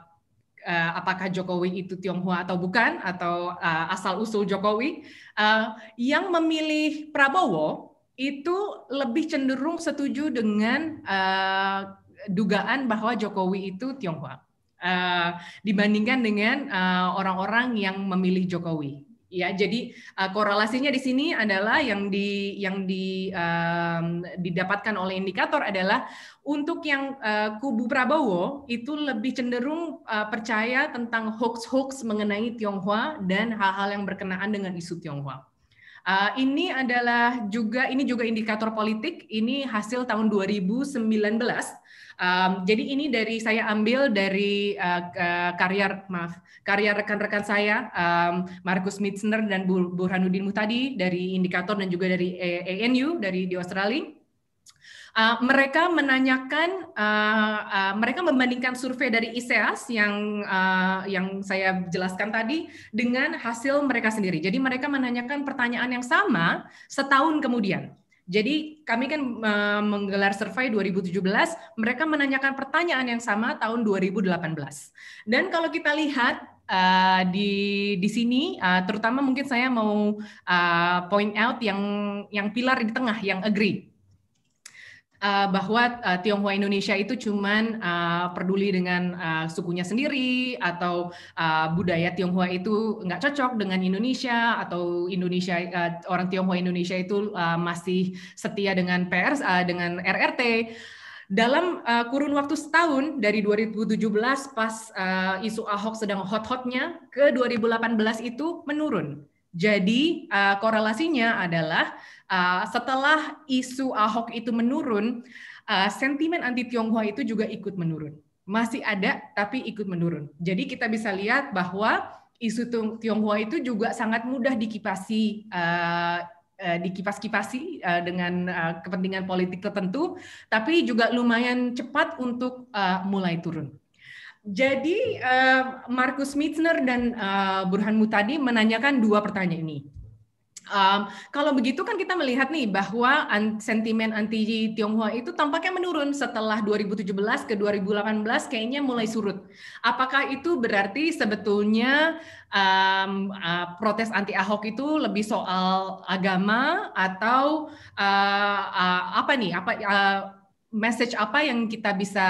uh, apakah Jokowi itu Tionghoa atau bukan atau uh, asal usul Jokowi uh, yang memilih Prabowo itu lebih cenderung setuju dengan uh, dugaan bahwa Jokowi itu Tionghoa uh, dibandingkan dengan orang eh, orang-orang yang memilih Jokowi. Ya, jadi uh, korelasinya di sini adalah yang di yang di um, didapatkan oleh indikator adalah untuk yang uh, kubu Prabowo itu lebih cenderung uh, percaya tentang hoax-hoax mengenai Tionghoa dan hal-hal yang berkenaan dengan isu Tionghoa. Uh, ini adalah juga ini juga indikator politik. Ini hasil tahun 2019. Um, jadi ini dari saya ambil dari uh, uh, karya maaf karya rekan-rekan saya um, Markus Mitzner dan Burhanuddin Mutadi dari indikator dan juga dari ANU dari di Australia. Uh, mereka menanyakan, uh, uh, mereka membandingkan survei dari ISEAS e yang uh, yang saya jelaskan tadi dengan hasil mereka sendiri. Jadi mereka menanyakan pertanyaan yang sama setahun kemudian. Jadi kami kan menggelar survei 2017, mereka menanyakan pertanyaan yang sama tahun 2018. Dan kalau kita lihat di di sini terutama mungkin saya mau point out yang yang pilar di tengah yang agree uh, bahwa uh, Tionghoa Indonesia itu cuman uh, peduli dengan uh, sukunya sendiri atau uh, budaya Tionghoa itu nggak cocok dengan Indonesia atau Indonesia uh, orang Tionghoa Indonesia itu uh, masih setia dengan uh, dengan RRT dalam uh, kurun waktu setahun dari 2017 pas uh, isu Ahok sedang hot-hotnya ke 2018 itu menurun jadi uh, korelasinya adalah uh, setelah isu Ahok itu menurun, uh, sentimen anti Tionghoa itu juga ikut menurun. Masih ada tapi ikut menurun. Jadi kita bisa lihat bahwa isu Tionghoa itu juga sangat mudah dikipasi uh, dikipas-kipasi dengan kepentingan politik tertentu, tapi juga lumayan cepat untuk mulai turun. Jadi uh, Markus Mitzner dan uh, Burhan Mutadi menanyakan dua pertanyaan ini. Um, kalau begitu kan kita melihat nih bahwa an sentimen anti Tionghoa itu tampaknya menurun setelah 2017 ke 2018 kayaknya mulai surut. Apakah itu berarti sebetulnya um, uh, protes anti Ahok itu lebih soal agama atau uh, uh, apa nih apa message apa yang kita bisa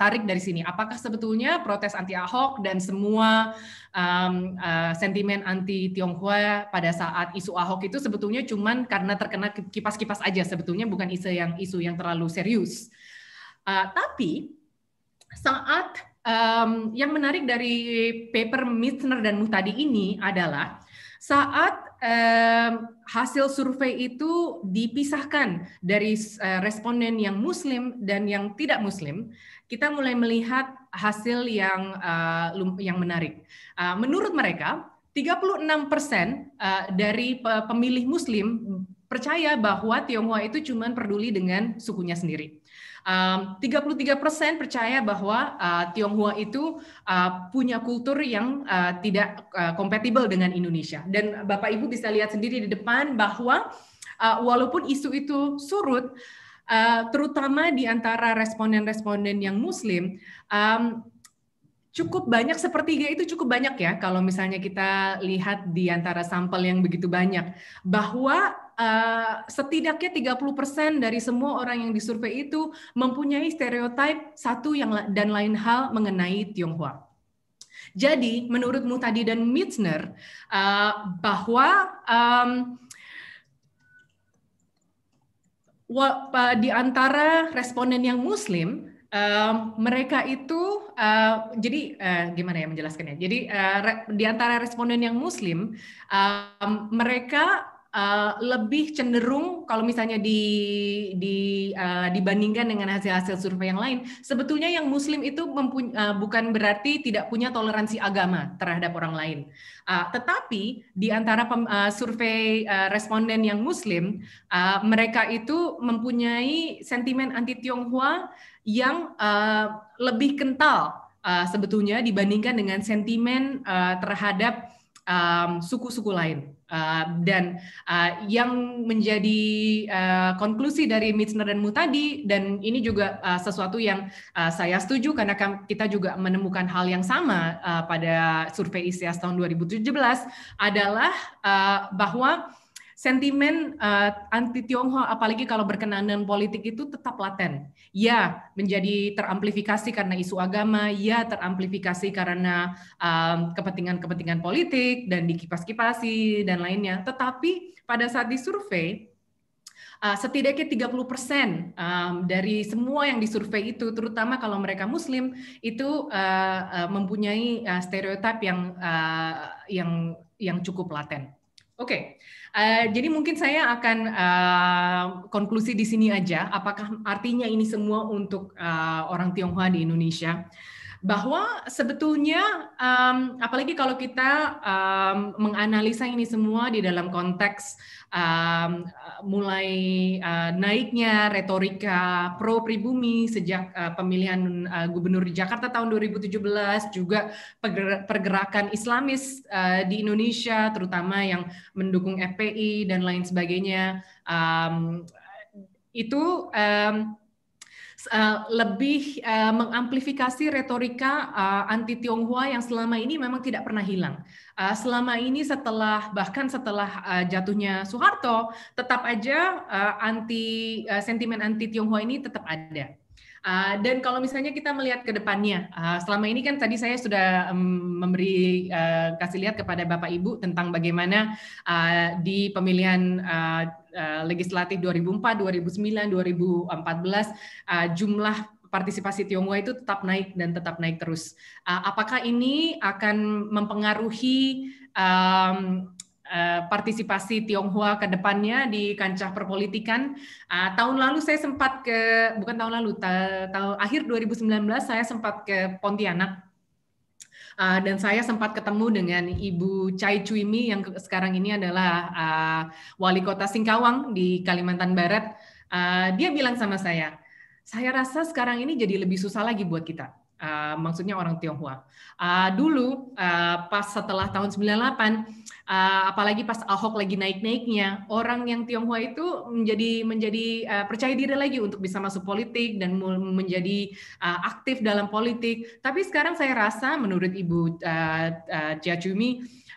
tarik dari sini? Apakah sebetulnya protes anti Ahok dan semua um, uh, sentimen anti Tionghoa pada saat isu Ahok itu sebetulnya cuman karena terkena kipas-kipas aja sebetulnya bukan isu yang isu yang terlalu serius. Uh, tapi saat um, yang menarik dari paper Mitzner dan Muhtadi ini adalah saat eh, hasil survei itu dipisahkan dari eh, responden yang Muslim dan yang tidak Muslim, kita mulai melihat hasil yang eh, yang menarik. Eh, menurut mereka, 36 persen eh, dari pemilih Muslim percaya bahwa Tionghoa itu cuma peduli dengan sukunya sendiri. Um, 33% percaya bahwa uh, Tionghoa itu uh, punya kultur yang uh, tidak uh, kompatibel dengan Indonesia. Dan Bapak Ibu bisa lihat sendiri di depan bahwa uh, walaupun isu itu surut, uh, terutama di antara responden-responden yang Muslim, um, cukup banyak sepertiga itu cukup banyak ya kalau misalnya kita lihat di antara sampel yang begitu banyak bahwa Eh, setidaknya 30% dari semua orang yang disurvei itu mempunyai stereotip satu yang dan lain hal mengenai Tionghoa. Jadi menurut Mutadi dan Mitzner eh, bahwa eh, di antara responden yang Muslim Uh, mereka itu uh, jadi uh, gimana ya menjelaskannya? Jadi uh, di antara responden yang Muslim, uh, mereka Eh, lebih cenderung kalau misalnya di, di uh, dibandingkan dengan hasil-hasil survei yang lain, sebetulnya yang Muslim itu uh, bukan berarti tidak punya toleransi agama terhadap orang lain. Uh, tetapi di antara pem, uh, survei uh, responden yang Muslim, uh, mereka itu mempunyai sentimen anti Tionghoa yang uh, lebih kental uh, sebetulnya dibandingkan dengan sentimen uh, terhadap Um, suku-suku um, lain. Uh, dan uh, yang menjadi uh, konklusi dari Mitzner dan Mu tadi, dan ini juga uh, sesuatu yang uh, saya setuju karena kita juga menemukan hal yang sama uh, pada survei ISIAS e tahun 2017 adalah uh, bahwa sentimen uh, anti Tionghoa apalagi kalau berkenaan dengan politik itu tetap laten. Ya, menjadi teramplifikasi karena isu agama, ya teramplifikasi karena eh, kepentingan-kepentingan um, politik dan dikipas-kipasi dan lainnya. Tetapi pada saat disurvei Uh, setidaknya 30 persen um, dari semua yang disurvei itu, terutama kalau mereka Muslim, itu uh, uh, mempunyai uh, stereotip yang uh, yang yang cukup laten. Oke, okay. Eh, jadi mungkin saya akan uh, konklusi di sini aja. Apakah artinya ini semua untuk uh, orang Tionghoa di Indonesia? bahwa sebetulnya um, apalagi kalau kita um, menganalisa ini semua di dalam konteks um, mulai uh, naiknya retorika pro pribumi sejak uh, pemilihan uh, gubernur di Jakarta tahun 2017 juga pergerakan Islamis uh, di Indonesia terutama yang mendukung FPI dan lain sebagainya um, itu um, Eh, lebih uh, mengamplifikasi retorika uh, anti Tionghoa yang selama ini memang tidak pernah hilang. Uh, selama ini setelah bahkan setelah uh, jatuhnya Soeharto, tetap aja uh, anti uh, sentimen anti Tionghoa ini tetap ada. Ah, dan kalau misalnya kita melihat ke depannya, uh, selama ini kan tadi saya sudah um, memberi uh, kasih lihat kepada Bapak Ibu tentang bagaimana uh, di pemilihan uh, uh, legislatif 2004, 2009, 2014 uh, jumlah partisipasi Tionghoa itu tetap naik dan tetap naik terus. Uh, apakah ini akan mempengaruhi um, Eh, partisipasi Tionghoa ke depannya di kancah perpolitikan. Uh, tahun lalu saya sempat ke bukan tahun lalu, ta tahun akhir 2019 saya sempat ke Pontianak. Uh, dan saya sempat ketemu dengan Ibu Chai Cuimi yang sekarang ini adalah uh, wali kota Singkawang di Kalimantan Barat. Uh, dia bilang sama saya, saya rasa sekarang ini jadi lebih susah lagi buat kita. Uh, maksudnya orang Tionghoa. Uh, dulu uh, pas setelah tahun 98 Uh, apalagi pas Ahok lagi naik-naiknya, orang yang Tionghoa itu menjadi menjadi uh, percaya diri lagi untuk bisa masuk politik dan menjadi uh, aktif dalam politik. Tapi sekarang saya rasa menurut Ibu uh, uh,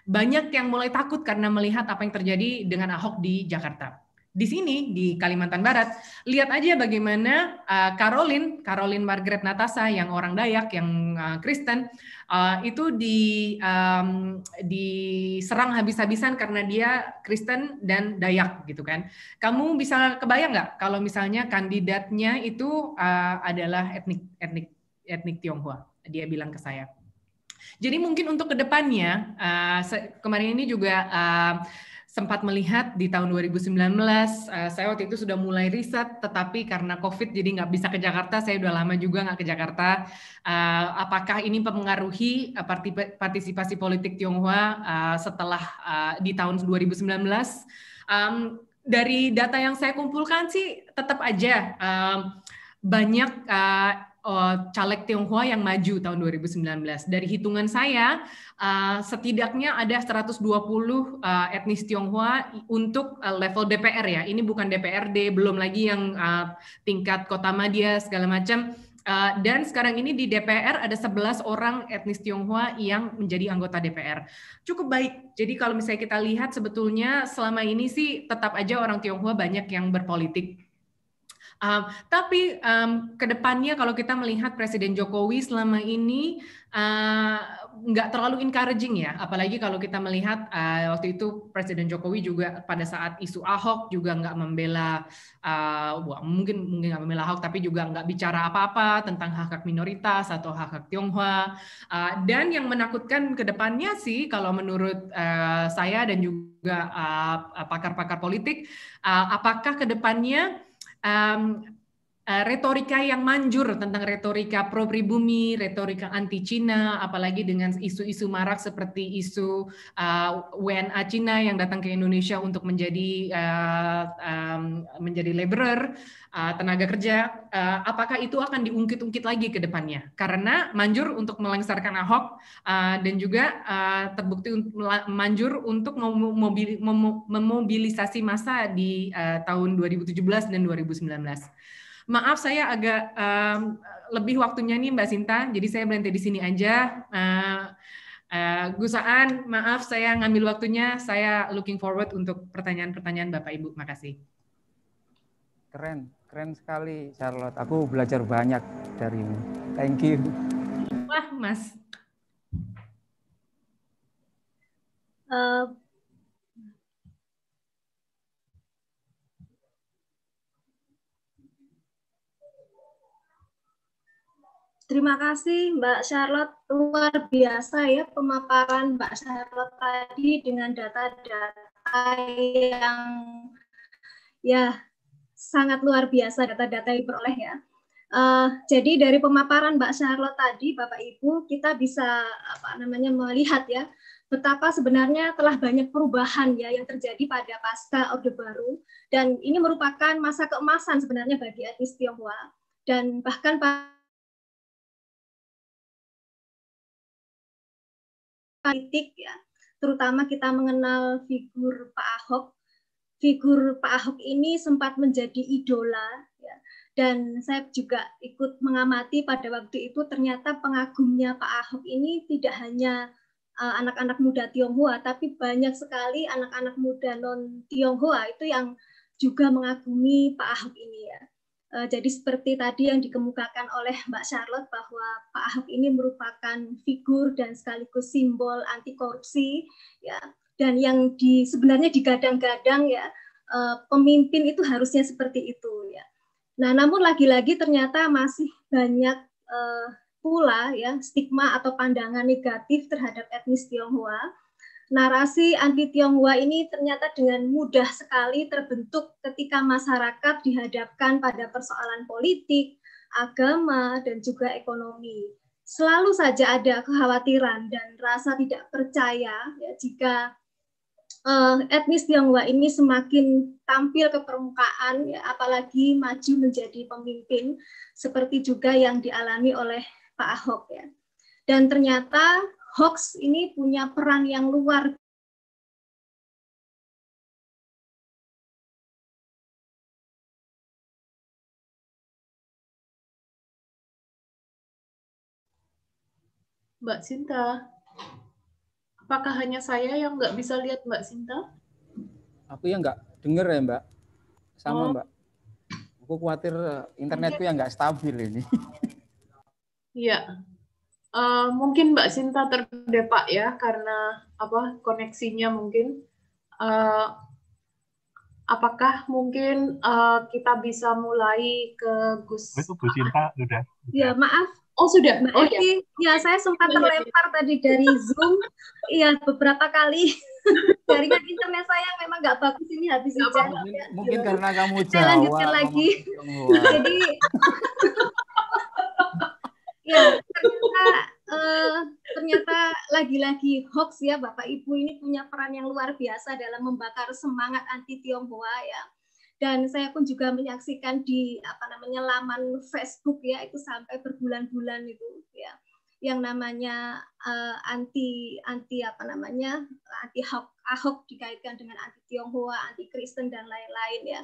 banyak yang mulai takut karena melihat apa yang terjadi dengan Ahok di Jakarta di sini di Kalimantan Barat. Lihat aja bagaimana uh, Caroline, Caroline Margaret Natasa yang orang Dayak, yang uh, Kristen, Eh, itu di um, diserang habis-habisan karena dia Kristen dan Dayak gitu kan. Kamu bisa kebayang nggak kalau misalnya kandidatnya itu uh, adalah etnik etnik etnik Tionghoa? Dia bilang ke saya. Jadi mungkin untuk kedepannya uh, eh, kemarin ini juga uh, sempat melihat di tahun 2019 uh, eh, saya waktu itu sudah mulai riset tetapi karena covid jadi nggak bisa ke Jakarta saya udah lama juga nggak ke Jakarta eh, apakah ini mempengaruhi eh, partisipasi politik Tionghoa setelah di tahun 2019 um, dari data yang saya kumpulkan sih tetap aja banyak Eh, caleg Tionghoa yang maju tahun 2019. Dari hitungan saya, eh, setidaknya ada 120 eh, etnis Tionghoa untuk level DPR ya. Ini bukan DPRD, belum lagi yang tingkat kota madya segala macam. dan sekarang ini di DPR ada 11 orang etnis Tionghoa yang menjadi anggota DPR. Cukup baik. Jadi kalau misalnya kita lihat sebetulnya selama ini sih tetap aja orang Tionghoa banyak yang berpolitik Um, tapi um, kedepannya kalau kita melihat Presiden Jokowi selama ini eh, nggak uh, terlalu encouraging ya, apalagi kalau kita melihat uh, waktu itu Presiden Jokowi juga pada saat isu Ahok juga nggak membela, uh, wah, mungkin mungkin nggak membela Ahok, tapi juga nggak bicara apa-apa tentang hak hak minoritas atau hak hak Tionghoa. Uh, dan yang menakutkan kedepannya sih kalau menurut uh, saya dan juga pakar-pakar uh, politik, uh, apakah kedepannya Um, Eh, retorika yang manjur tentang retorika pro pribumi, retorika anti Cina, apalagi dengan isu-isu marak seperti isu uh, eh, WNA Cina yang datang ke Indonesia untuk menjadi uh, um, menjadi laborer, uh, tenaga kerja, uh, apakah itu akan diungkit-ungkit lagi ke depannya? Karena manjur untuk melengsarkan Ahok uh, dan juga uh, terbukti manjur untuk memobilisasi massa di uh, tahun 2017 dan 2019. Maaf saya agak um, lebih waktunya nih Mbak Sinta, jadi saya berhenti di sini aja. Uh, eh, uh, eh, Gusaan, maaf saya ngambil waktunya. Saya looking forward untuk pertanyaan-pertanyaan Bapak Ibu. Makasih. Keren, keren sekali Charlotte. Aku belajar banyak darimu. Thank you. Wah, Mas. Uh, Terima kasih Mbak Charlotte, luar biasa ya pemaparan Mbak Charlotte tadi dengan data-data yang ya sangat luar biasa data-data yang diperoleh ya. Uh, jadi dari pemaparan Mbak Charlotte tadi, Bapak Ibu, kita bisa apa namanya melihat ya betapa sebenarnya telah banyak perubahan ya yang terjadi pada pasca Orde Baru dan ini merupakan masa keemasan sebenarnya bagi etnis Tionghoa dan bahkan politik ya, terutama kita mengenal figur Pak Ahok. Figur Pak Ahok ini sempat menjadi idola ya. Dan saya juga ikut mengamati pada waktu itu ternyata pengagumnya Pak Ahok ini tidak hanya eh, anak-anak uh, muda Tionghoa, tapi banyak sekali anak-anak muda non Tionghoa itu yang juga mengagumi Pak Ahok ini ya. Eh, jadi seperti tadi yang dikemukakan oleh Mbak Charlotte bahwa Pak Ahok ini merupakan figur dan sekaligus simbol anti korupsi ya dan yang di sebenarnya digadang-gadang ya eh, pemimpin itu harusnya seperti itu ya. Nah, namun lagi-lagi ternyata masih banyak uh, pula ya stigma atau pandangan negatif terhadap etnis Tionghoa narasi anti Tionghoa ini ternyata dengan mudah sekali terbentuk ketika masyarakat dihadapkan pada persoalan politik, agama, dan juga ekonomi. Selalu saja ada kekhawatiran dan rasa tidak percaya ya, jika uh, etnis Tionghoa ini semakin tampil ke permukaan, ya, apalagi maju menjadi pemimpin, seperti juga yang dialami oleh Pak Ahok. Ya. Dan ternyata hoax ini punya peran yang luar Mbak Sinta. Apakah hanya saya yang nggak bisa lihat Mbak Sinta? Aku yang nggak dengar ya Mbak. Sama oh. Mbak. Aku khawatir internetku yang nggak stabil ini. Iya. Uh, mungkin Mbak Sinta terdepak ya karena apa koneksinya mungkin. Uh, apakah mungkin uh, kita bisa mulai ke Gus? Itu Gus Sinta sudah. Ya maaf. Oh sudah. Mbak oh, iya. ya. ya saya sempat terlempar tadi dari Zoom. Iya beberapa kali jaringan internet saya memang nggak bagus ini habis hujan. Mungkin, ya. mungkin karena kamu jauh. Saya lanjutkan lagi. Jadi ya ternyata uh, ternyata lagi-lagi hoax ya Bapak Ibu ini punya peran yang luar biasa dalam membakar semangat anti Tionghoa ya dan saya pun juga menyaksikan di apa namanya laman Facebook ya itu sampai berbulan-bulan itu ya yang namanya uh, anti anti apa namanya anti ahok ahok dikaitkan dengan anti Tionghoa anti Kristen dan lain-lain ya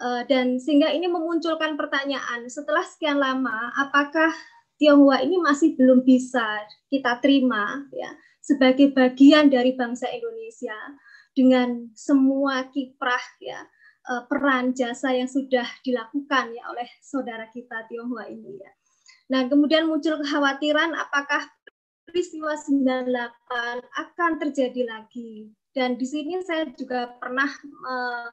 eh, dan sehingga ini memunculkan pertanyaan setelah sekian lama apakah Tionghoa ini masih belum bisa kita terima ya sebagai bagian dari bangsa Indonesia dengan semua kiprah ya eh, peran jasa yang sudah dilakukan ya oleh saudara kita Tionghoa ini ya. Nah, kemudian muncul kekhawatiran apakah peristiwa 98 akan terjadi lagi. Dan di sini saya juga pernah uh,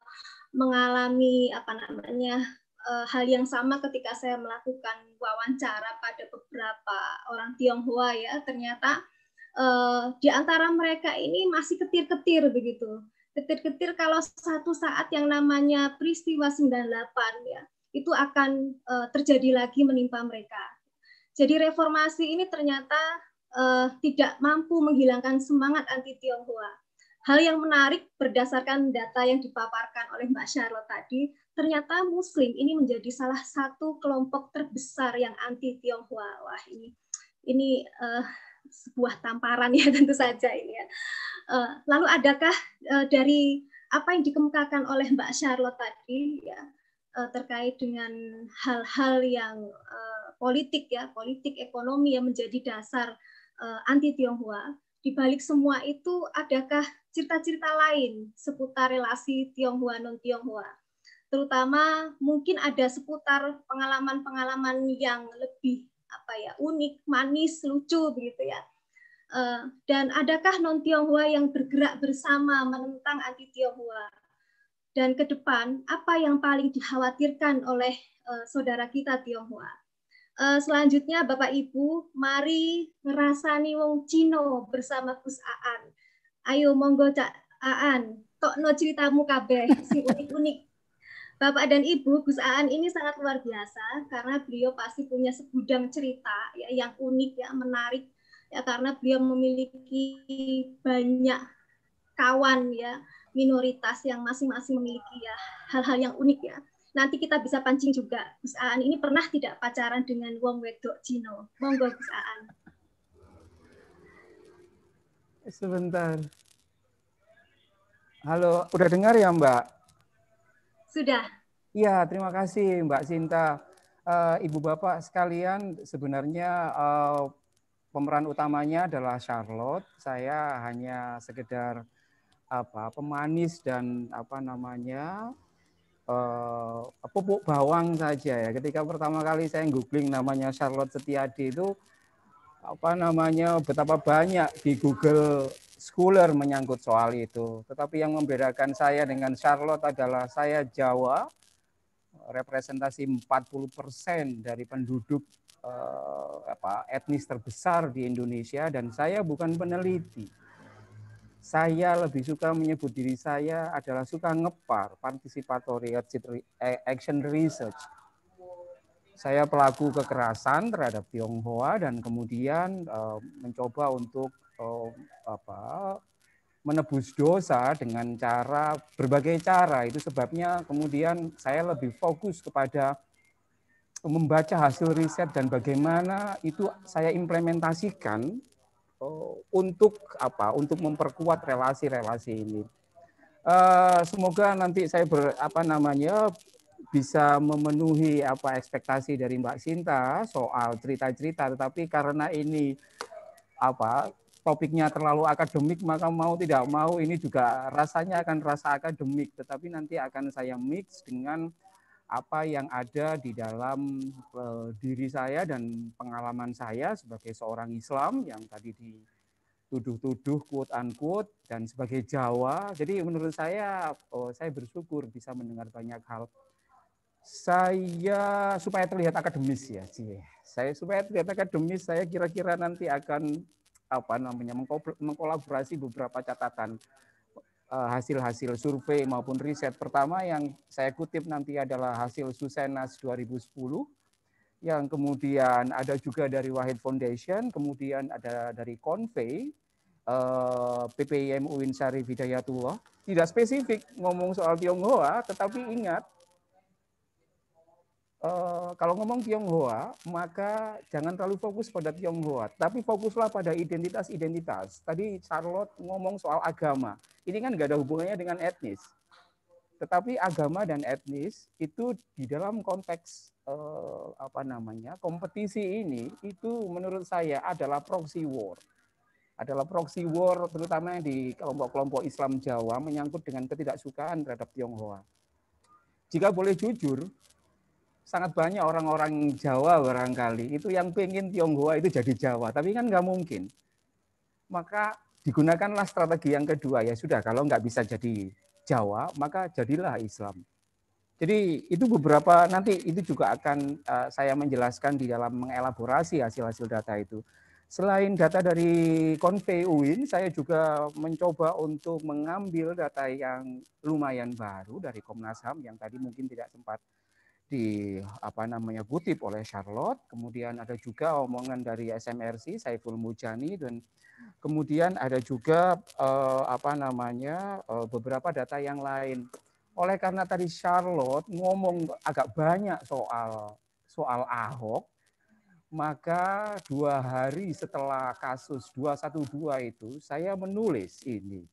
mengalami apa namanya uh, hal yang sama ketika saya melakukan wawancara pada beberapa orang Tionghoa ya ternyata uh, di antara mereka ini masih ketir-ketir begitu ketir-ketir kalau satu saat yang namanya peristiwa 98 ya itu akan uh, terjadi lagi menimpa mereka jadi reformasi ini ternyata uh, tidak mampu menghilangkan semangat anti Tionghoa hal yang menarik berdasarkan data yang dipaparkan oleh Mbak Charlotte tadi ternyata Muslim ini menjadi salah satu kelompok terbesar yang anti Tionghoa. Wah ini ini uh, sebuah tamparan ya tentu saja ini ya. Uh, lalu adakah uh, dari apa yang dikemukakan oleh Mbak Charlotte tadi ya uh, terkait dengan hal-hal yang uh, politik ya politik ekonomi yang menjadi dasar uh, anti Tionghoa di balik semua itu adakah cerita-cerita lain seputar relasi Tionghoa non Tionghoa? terutama mungkin ada seputar pengalaman-pengalaman yang lebih apa ya unik, manis, lucu begitu ya. Eh, dan adakah non Tionghoa yang bergerak bersama menentang anti Tionghoa? Dan ke depan apa yang paling dikhawatirkan oleh eh, saudara kita Tionghoa? Eh, selanjutnya Bapak Ibu, mari ngerasani wong Cino bersama Gus Aan. Ayo monggo Cak Aan, tokno ceritamu kabeh si unik-unik Bapak dan Ibu, Gus Aan ini sangat luar biasa karena beliau pasti punya segudang cerita ya, yang unik, ya, menarik, ya, karena beliau memiliki banyak kawan ya minoritas yang masing-masing memiliki ya hal-hal yang unik ya. Nanti kita bisa pancing juga. Gus Aan ini pernah tidak pacaran dengan wong wedok Cino? Monggo Gus Aan. Sebentar. Halo, udah dengar ya Mbak? Sudah. Iya, terima kasih Mbak Sinta. Uh, Ibu Bapak sekalian, sebenarnya uh, pemeran utamanya adalah Charlotte. Saya hanya sekedar apa pemanis dan apa namanya uh, pupuk bawang saja ya. Ketika pertama kali saya googling namanya Charlotte Setiadi itu apa namanya betapa banyak di Google schooler menyangkut soal itu. Tetapi yang membedakan saya dengan Charlotte adalah saya Jawa, representasi 40% dari penduduk eh, apa, etnis terbesar di Indonesia dan saya bukan peneliti. Saya lebih suka menyebut diri saya adalah suka ngepar, participatory action eh, research. Saya pelaku kekerasan terhadap Tionghoa dan kemudian eh, mencoba untuk oh, apa menebus dosa dengan cara berbagai cara itu sebabnya kemudian saya lebih fokus kepada membaca hasil riset dan bagaimana itu saya implementasikan oh, untuk apa untuk memperkuat relasi-relasi ini eh, semoga nanti saya ber, apa namanya bisa memenuhi apa ekspektasi dari Mbak Sinta soal cerita-cerita tetapi karena ini apa topiknya terlalu akademik maka mau tidak mau ini juga rasanya akan rasa akademik tetapi nanti akan saya mix dengan apa yang ada di dalam eh, diri saya dan pengalaman saya sebagai seorang Islam yang tadi dituduh-tuduh quote unquote dan sebagai Jawa jadi menurut saya oh, saya bersyukur bisa mendengar banyak hal saya supaya terlihat akademis ya, sih. Saya supaya terlihat akademis, saya kira-kira nanti akan apa namanya mengkolaborasi beberapa catatan eh, hasil-hasil survei maupun riset. Pertama yang saya kutip nanti adalah hasil Susenas 2010 yang kemudian ada juga dari Wahid Foundation, kemudian ada dari Convey, eh, PPIM Uinsari Hidayatullah. Tidak spesifik ngomong soal Tionghoa, tetapi ingat Eh, kalau ngomong Tionghoa, maka jangan terlalu fokus pada Tionghoa, tapi fokuslah pada identitas-identitas. Tadi Charlotte ngomong soal agama. Ini kan nggak ada hubungannya dengan etnis. Tetapi agama dan etnis itu di dalam konteks uh, apa namanya kompetisi ini itu menurut saya adalah proxy war adalah proxy war terutama di kelompok-kelompok Islam Jawa menyangkut dengan ketidaksukaan terhadap Tionghoa. Jika boleh jujur, sangat banyak orang-orang Jawa barangkali itu yang pengen Tionghoa itu jadi Jawa, tapi kan nggak mungkin. Maka digunakanlah strategi yang kedua ya sudah kalau nggak bisa jadi Jawa maka jadilah Islam. Jadi itu beberapa nanti itu juga akan eh, saya menjelaskan di dalam mengelaborasi hasil-hasil data itu. Selain data dari Konvei UIN, saya juga mencoba untuk mengambil data yang lumayan baru dari Komnas HAM yang tadi mungkin tidak sempat di apa namanya kutip oleh Charlotte, kemudian ada juga omongan dari SMRC Saiful Mujani dan kemudian ada juga uh, apa namanya uh, beberapa data yang lain. Oleh karena tadi Charlotte ngomong agak banyak soal soal Ahok, maka dua hari setelah kasus 212 itu saya menulis ini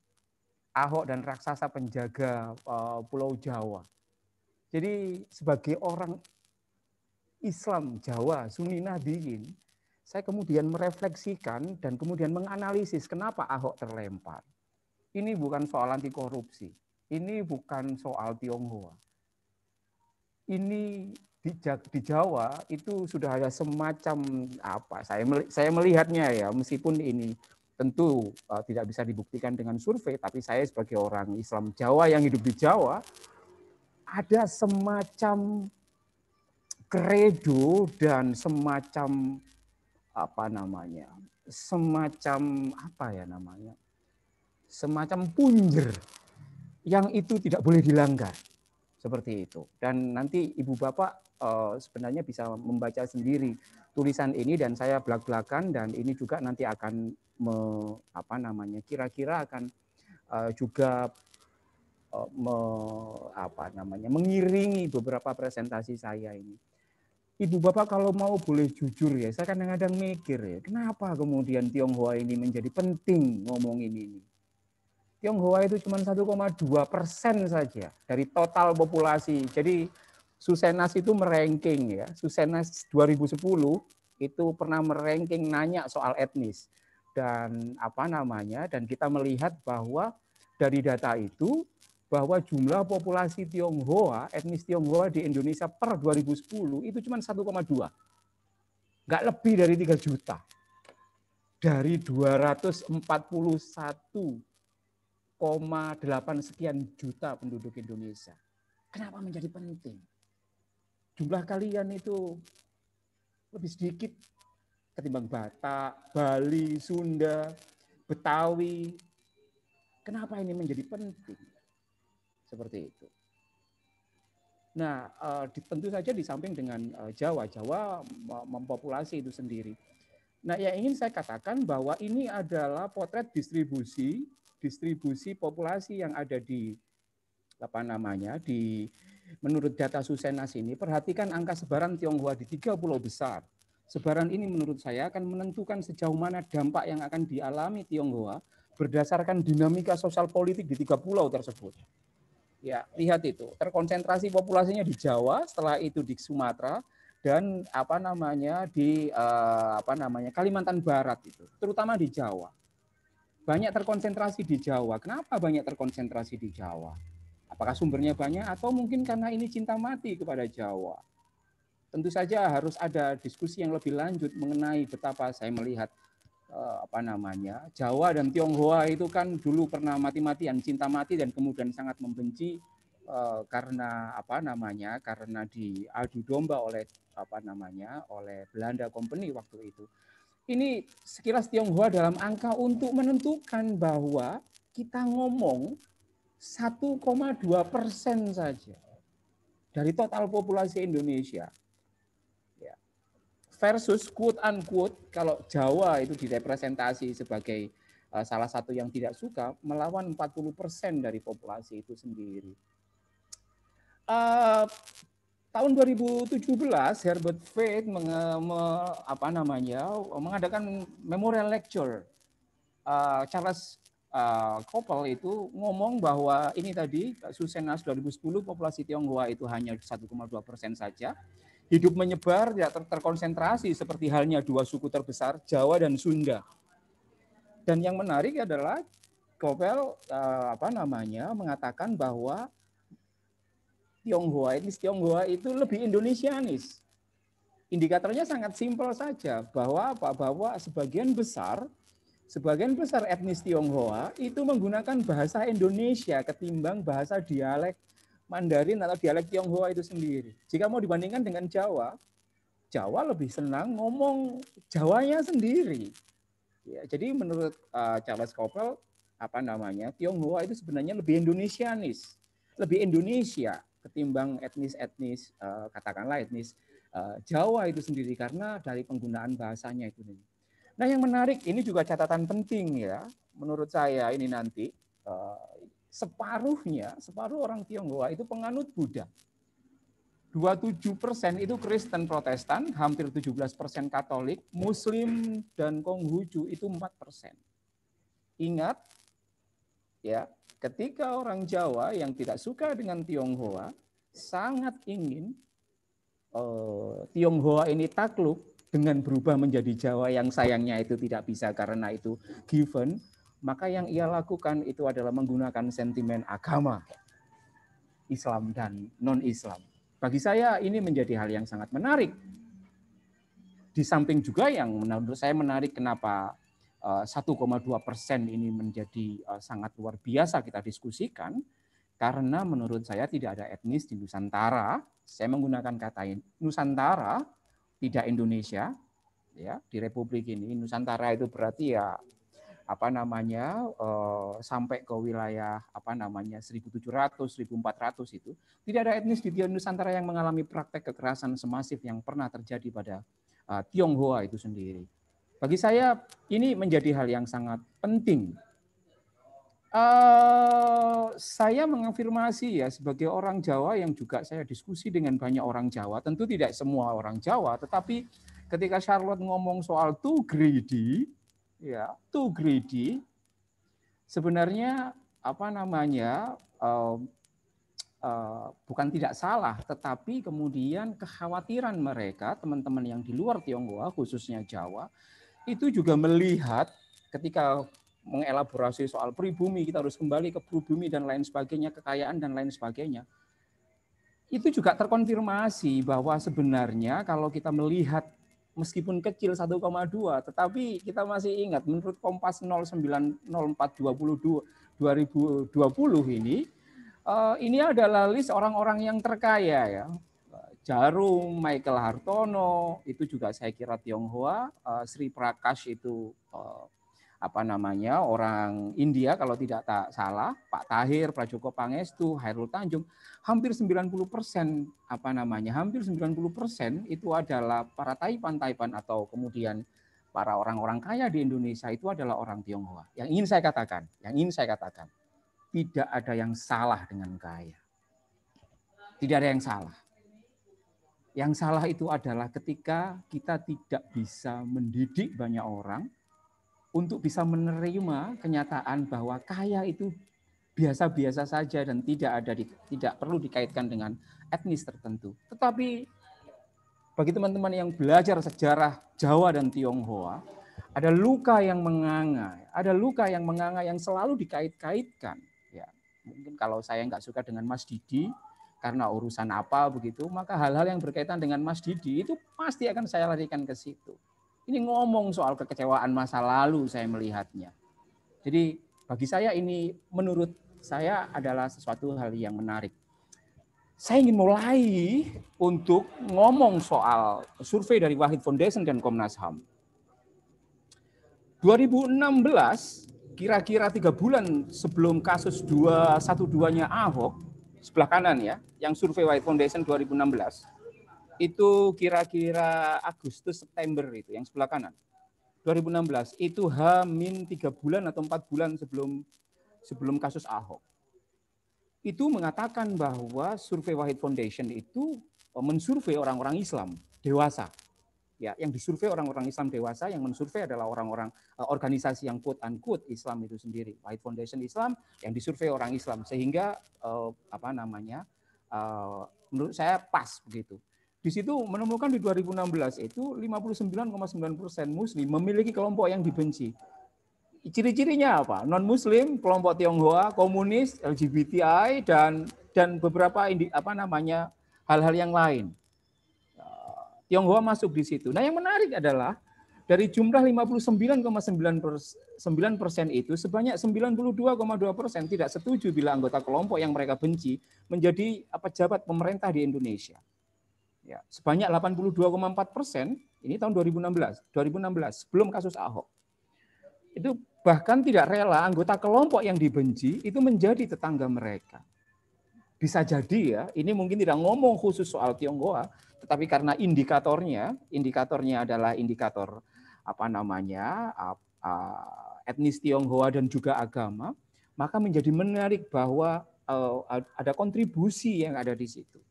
Ahok dan raksasa penjaga uh, Pulau Jawa jadi sebagai orang Islam Jawa Sunni Nahdiyin, saya kemudian merefleksikan dan kemudian menganalisis kenapa Ahok terlempar. Ini bukan soal anti korupsi, ini bukan soal Tionghoa. Ini di, di Jawa itu sudah ada semacam apa? Saya saya melihatnya ya, meskipun ini tentu eh, tidak bisa dibuktikan dengan survei, tapi saya sebagai orang Islam Jawa yang hidup di Jawa, ada semacam kredo dan semacam apa namanya? semacam apa ya namanya? semacam punjer yang itu tidak boleh dilanggar. Seperti itu. Dan nanti Ibu Bapak eh, sebenarnya bisa membaca sendiri tulisan ini dan saya belak-belakan dan ini juga nanti akan me, apa namanya kira-kira akan eh, juga Eh, me, apa namanya mengiringi beberapa presentasi saya ini. Ibu Bapak kalau mau boleh jujur ya, saya kadang-kadang mikir ya, kenapa kemudian Tionghoa ini menjadi penting ngomongin ini. Tionghoa itu cuma 1,2 persen saja dari total populasi. Jadi Susenas itu meranking ya. Susenas 2010 itu pernah meranking nanya soal etnis dan apa namanya dan kita melihat bahwa dari data itu bahwa jumlah populasi Tionghoa, etnis Tionghoa di Indonesia per 2010 itu cuma 1,2. Nggak lebih dari 3 juta. Dari 241,8 sekian juta penduduk Indonesia. Kenapa menjadi penting? Jumlah kalian itu lebih sedikit ketimbang Batak, Bali, Sunda, Betawi. Kenapa ini menjadi penting? Seperti itu. Nah, eh, tentu saja di samping dengan eh, Jawa, Jawa mempopulasi itu sendiri. Nah, yang ingin saya katakan bahwa ini adalah potret distribusi distribusi populasi yang ada di apa namanya di menurut data Susenas ini perhatikan angka sebaran Tionghoa di tiga pulau besar. Sebaran ini menurut saya akan menentukan sejauh mana dampak yang akan dialami Tionghoa berdasarkan dinamika sosial politik di tiga pulau tersebut. Ya, lihat itu. Terkonsentrasi populasinya di Jawa, setelah itu di Sumatera dan apa namanya di eh, apa namanya Kalimantan Barat itu, terutama di Jawa. Banyak terkonsentrasi di Jawa. Kenapa banyak terkonsentrasi di Jawa? Apakah sumbernya banyak atau mungkin karena ini cinta mati kepada Jawa? Tentu saja harus ada diskusi yang lebih lanjut mengenai betapa saya melihat Eh, apa namanya Jawa dan Tionghoa itu kan dulu pernah mati-matian cinta mati dan kemudian sangat membenci eh, karena apa namanya karena diadu domba oleh apa namanya oleh Belanda Company waktu itu ini sekilas Tionghoa dalam angka untuk menentukan bahwa kita ngomong 1,2 persen saja dari total populasi Indonesia versus quote unquote kalau Jawa itu direpresentasi sebagai eh, salah satu yang tidak suka melawan 40% dari populasi itu sendiri. Uh, tahun 2017 Herbert Fate menge, me, apa namanya mengadakan memorial lecture. Uh, Charles uh, itu ngomong bahwa ini tadi Susenas 2010 populasi Tionghoa itu hanya 1,2 persen saja Hidup menyebar tidak ya, ter terkonsentrasi seperti halnya dua suku terbesar, Jawa dan Sunda. Dan yang menarik adalah Kowel uh, eh, apa namanya mengatakan bahwa Tionghoa ini Tionghoa itu lebih Indonesianis. Indikatornya sangat simpel saja bahwa apa bahwa sebagian besar sebagian besar etnis Tionghoa itu menggunakan bahasa Indonesia ketimbang bahasa dialek Mandarin atau dialek Tionghoa itu sendiri. Jika mau dibandingkan dengan Jawa, Jawa lebih senang ngomong Jawanya sendiri. Ya, jadi menurut uh, Charles Koppel, apa namanya Tionghoa itu sebenarnya lebih Indonesianis, lebih Indonesia ketimbang etnis-etnis uh, katakanlah etnis uh, Jawa itu sendiri karena dari penggunaan bahasanya itu. Nah yang menarik ini juga catatan penting ya menurut saya ini nanti uh, separuhnya, separuh orang Tionghoa itu penganut Buddha. 27 persen itu Kristen Protestan, hampir 17 persen Katolik, Muslim dan Konghucu itu 4 persen. Ingat, ya, ketika orang Jawa yang tidak suka dengan Tionghoa sangat ingin eh, Tionghoa ini takluk dengan berubah menjadi Jawa yang sayangnya itu tidak bisa karena itu given, maka yang ia lakukan itu adalah menggunakan sentimen agama Islam dan non-Islam. Bagi saya ini menjadi hal yang sangat menarik. Di samping juga yang menurut saya menarik kenapa 1,2 eh, persen ini menjadi eh, sangat luar biasa kita diskusikan, karena menurut saya tidak ada etnis di Nusantara. Saya menggunakan kata Nusantara, tidak Indonesia. Ya, di Republik ini Nusantara itu berarti ya apa namanya eh, sampai ke wilayah apa namanya 1700 1400 itu tidak ada etnis di Nusantara yang mengalami praktek kekerasan semasif yang pernah terjadi pada eh, Tionghoa itu sendiri. Bagi saya ini menjadi hal yang sangat penting. Uh, saya mengafirmasi ya sebagai orang Jawa yang juga saya diskusi dengan banyak orang Jawa, tentu tidak semua orang Jawa, tetapi ketika Charlotte ngomong soal too greedy, ya too greedy sebenarnya apa namanya uh, uh, bukan tidak salah tetapi kemudian kekhawatiran mereka teman-teman yang di luar Tionghoa khususnya Jawa itu juga melihat ketika mengelaborasi soal pribumi kita harus kembali ke pribumi dan lain sebagainya kekayaan dan lain sebagainya itu juga terkonfirmasi bahwa sebenarnya kalau kita melihat meskipun kecil 1,2 tetapi kita masih ingat menurut Kompas 090422 2020 ini eh, ini adalah list orang-orang yang terkaya ya. Jarum, Michael Hartono, itu juga saya kira Tionghoa, eh, Sri Prakash itu eh, apa namanya orang India kalau tidak tak salah Pak Tahir, Pak Joko Pangestu, Hairul Tanjung hampir 90 persen apa namanya hampir 90 persen itu adalah para taipan-taipan atau kemudian para orang-orang kaya di Indonesia itu adalah orang Tionghoa. Yang ingin saya katakan, yang ingin saya katakan tidak ada yang salah dengan kaya. Tidak ada yang salah. Yang salah itu adalah ketika kita tidak bisa mendidik banyak orang, untuk bisa menerima kenyataan bahwa kaya itu biasa-biasa saja dan tidak ada di, tidak perlu dikaitkan dengan etnis tertentu. Tetapi bagi teman-teman yang belajar sejarah Jawa dan Tionghoa, ada luka yang menganga, ada luka yang menganga yang selalu dikait-kaitkan. Ya, mungkin kalau saya nggak suka dengan Mas Didi karena urusan apa begitu, maka hal-hal yang berkaitan dengan Mas Didi itu pasti akan saya larikan ke situ ini ngomong soal kekecewaan masa lalu saya melihatnya. Jadi bagi saya ini menurut saya adalah sesuatu hal yang menarik. Saya ingin mulai untuk ngomong soal survei dari Wahid Foundation dan Komnas HAM. 2016, kira-kira tiga bulan sebelum kasus 212-nya Ahok, sebelah kanan ya, yang survei Wahid Foundation 2016, itu kira-kira Agustus September itu yang sebelah kanan. 2016 itu h tiga bulan atau empat bulan sebelum sebelum kasus Ahok. Itu mengatakan bahwa survei Wahid Foundation itu eh, mensurvei orang-orang Islam dewasa. Ya, yang disurvei orang-orang Islam dewasa, yang mensurvei adalah orang-orang eh, organisasi yang quote unquote Islam itu sendiri. Wahid Foundation Islam yang disurvei orang Islam sehingga eh, apa namanya? menurut saya pas begitu. Di situ menemukan di 2016 itu 59,9 persen Muslim memiliki kelompok yang dibenci. Ciri-cirinya apa? Non-Muslim, kelompok Tionghoa, komunis, LGBTI, dan dan beberapa indi, apa namanya hal-hal yang lain. Tionghoa masuk di situ. Nah yang menarik adalah dari jumlah 59,9 persen itu sebanyak 92,2 persen tidak setuju bila anggota kelompok yang mereka benci menjadi pejabat pemerintah di Indonesia ya, sebanyak 82,4 persen ini tahun 2016, 2016 sebelum kasus Ahok. Itu bahkan tidak rela anggota kelompok yang dibenci itu menjadi tetangga mereka. Bisa jadi ya, ini mungkin tidak ngomong khusus soal Tionghoa, tetapi karena indikatornya, indikatornya adalah indikator apa namanya etnis Tionghoa dan juga agama, maka menjadi menarik bahwa eh, ada kontribusi yang ada di situ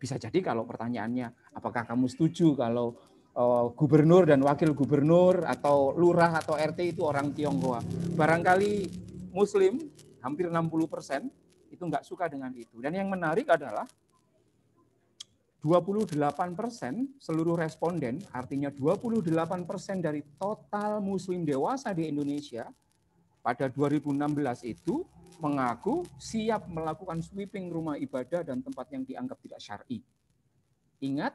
bisa jadi kalau pertanyaannya apakah kamu setuju kalau uh, gubernur dan wakil gubernur atau lurah atau RT itu orang Tionghoa. Barangkali muslim hampir 60% itu nggak suka dengan itu. Dan yang menarik adalah 28% seluruh responden, artinya 28% dari total muslim dewasa di Indonesia pada 2016 itu mengaku siap melakukan sweeping rumah ibadah dan tempat yang dianggap tidak syar'i. Ingat,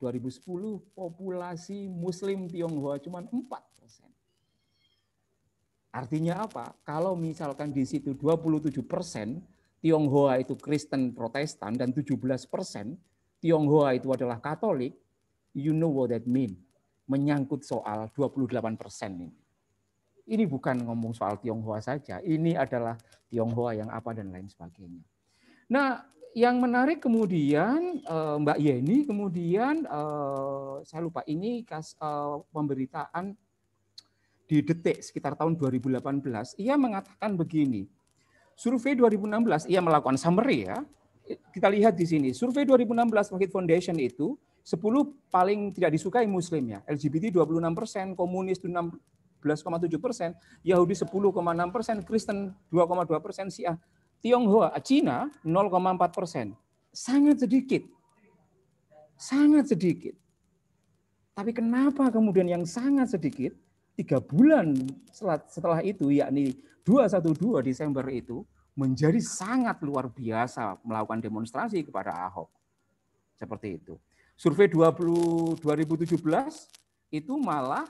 2010 populasi muslim Tionghoa cuma 4 persen. Artinya apa? Kalau misalkan di situ 27 persen, Tionghoa itu Kristen Protestan dan 17 persen, Tionghoa itu adalah Katolik, you know what that mean. Menyangkut soal 28 persen ini ini bukan ngomong soal Tionghoa saja, ini adalah Tionghoa yang apa dan lain sebagainya. Nah, yang menarik kemudian eh, Mbak Yeni kemudian eh, saya lupa ini kas eh, pemberitaan di Detik sekitar tahun 2018 ia mengatakan begini. Survei 2016 ia melakukan summary ya. Kita lihat di sini survei 2016 Market Foundation itu 10 paling tidak disukai muslim ya. LGBT 26%, komunis 11,7 persen, Yahudi 10,6 persen, Kristen 2,2 persen, Syiah Tionghoa, Cina 0,4 persen. Sangat sedikit. Sangat sedikit. Tapi kenapa kemudian yang sangat sedikit, tiga bulan setelah itu, yakni 212 Desember itu, menjadi sangat luar biasa melakukan demonstrasi kepada Ahok. Seperti itu. Survei 20, 2017 itu malah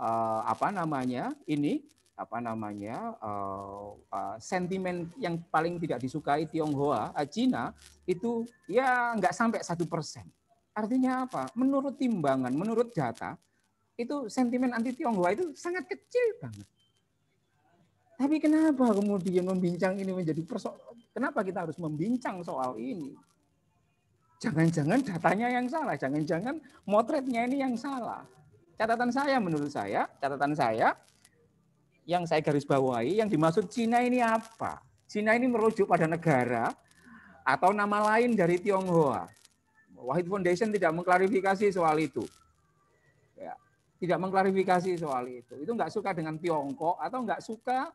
uh, apa namanya ini apa namanya uh, uh, sentimen yang paling tidak disukai Tionghoa uh, Cina itu ya nggak sampai satu persen artinya apa menurut timbangan menurut data itu sentimen anti Tionghoa itu sangat kecil banget tapi kenapa kemudian membincang ini menjadi perso kenapa kita harus membincang soal ini jangan-jangan datanya yang salah jangan-jangan motretnya ini yang salah Catatan saya menurut saya, catatan saya yang saya garis bawahi yang dimaksud Cina ini apa? Cina ini merujuk pada negara atau nama lain dari Tionghoa. Wahid Foundation tidak mengklarifikasi soal itu. Ya, tidak mengklarifikasi soal itu. Itu nggak suka dengan Tiongkok atau nggak suka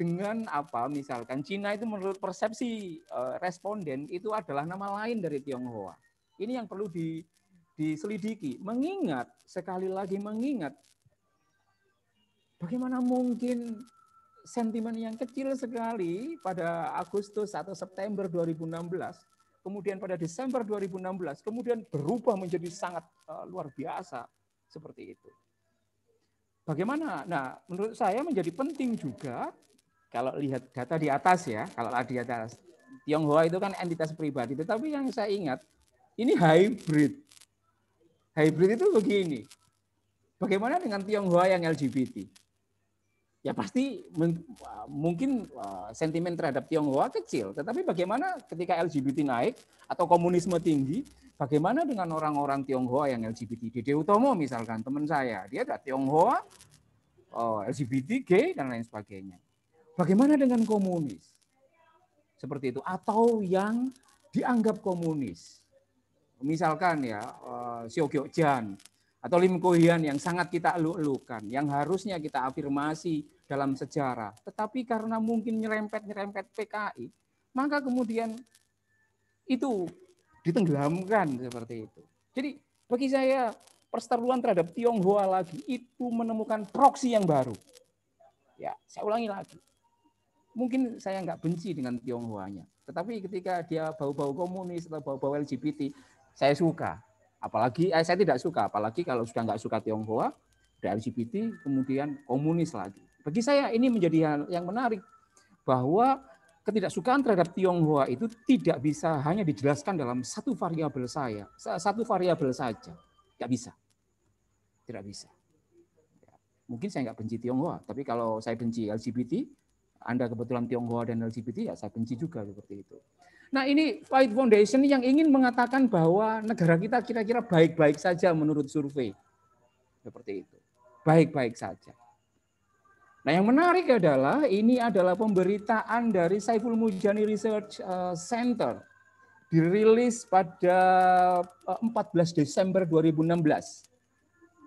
dengan apa misalkan Cina itu menurut persepsi eh, responden itu adalah nama lain dari Tionghoa. Ini yang perlu di diselidiki. Mengingat, sekali lagi mengingat, bagaimana mungkin sentimen yang kecil sekali pada Agustus atau September 2016, kemudian pada Desember 2016, kemudian berubah menjadi sangat eh, luar biasa seperti itu. Bagaimana? Nah, menurut saya menjadi penting juga kalau lihat data di atas ya, kalau ada di atas Tionghoa itu kan entitas pribadi, tetapi yang saya ingat ini hybrid hybrid itu begini. Bagaimana dengan Tionghoa yang LGBT? Ya pasti mungkin eh, sentimen terhadap Tionghoa kecil, tetapi bagaimana ketika LGBT naik atau komunisme tinggi, bagaimana dengan orang-orang Tionghoa yang LGBT? Dede Utomo misalkan teman saya, dia ada Tionghoa, eh, LGBT, gay dan lain sebagainya. Bagaimana dengan komunis? Seperti itu atau yang dianggap komunis misalkan ya eh, Seo Jan atau Lim Kohian yang sangat kita elu elukan yang harusnya kita afirmasi dalam sejarah. Tetapi karena mungkin nyerempet-nyerempet PKI, maka kemudian itu ditenggelamkan seperti itu. Jadi bagi saya perseteruan terhadap Tionghoa lagi itu menemukan proksi yang baru. Ya, saya ulangi lagi. Mungkin saya nggak benci dengan Tionghoanya, tetapi ketika dia bau-bau komunis atau bau-bau LGBT, saya suka. Apalagi eh, saya tidak suka, apalagi kalau sudah nggak suka Tionghoa, ada LGBT, kemudian komunis lagi. Bagi saya ini menjadi hal yang menarik bahwa ketidaksukaan terhadap Tionghoa itu tidak bisa hanya dijelaskan dalam satu variabel saya, satu variabel saja. Tidak bisa. Tidak bisa. Ya. Mungkin saya nggak benci Tionghoa, tapi kalau saya benci LGBT, Anda kebetulan Tionghoa dan LGBT, ya saya benci juga seperti itu. Nah ini White Foundation yang ingin mengatakan bahwa negara kita kira-kira baik-baik saja menurut survei. Seperti itu. Baik-baik saja. Nah yang menarik adalah ini adalah pemberitaan dari Saiful Mujani Research eh, Center. Dirilis pada 14 eh, Desember 2016.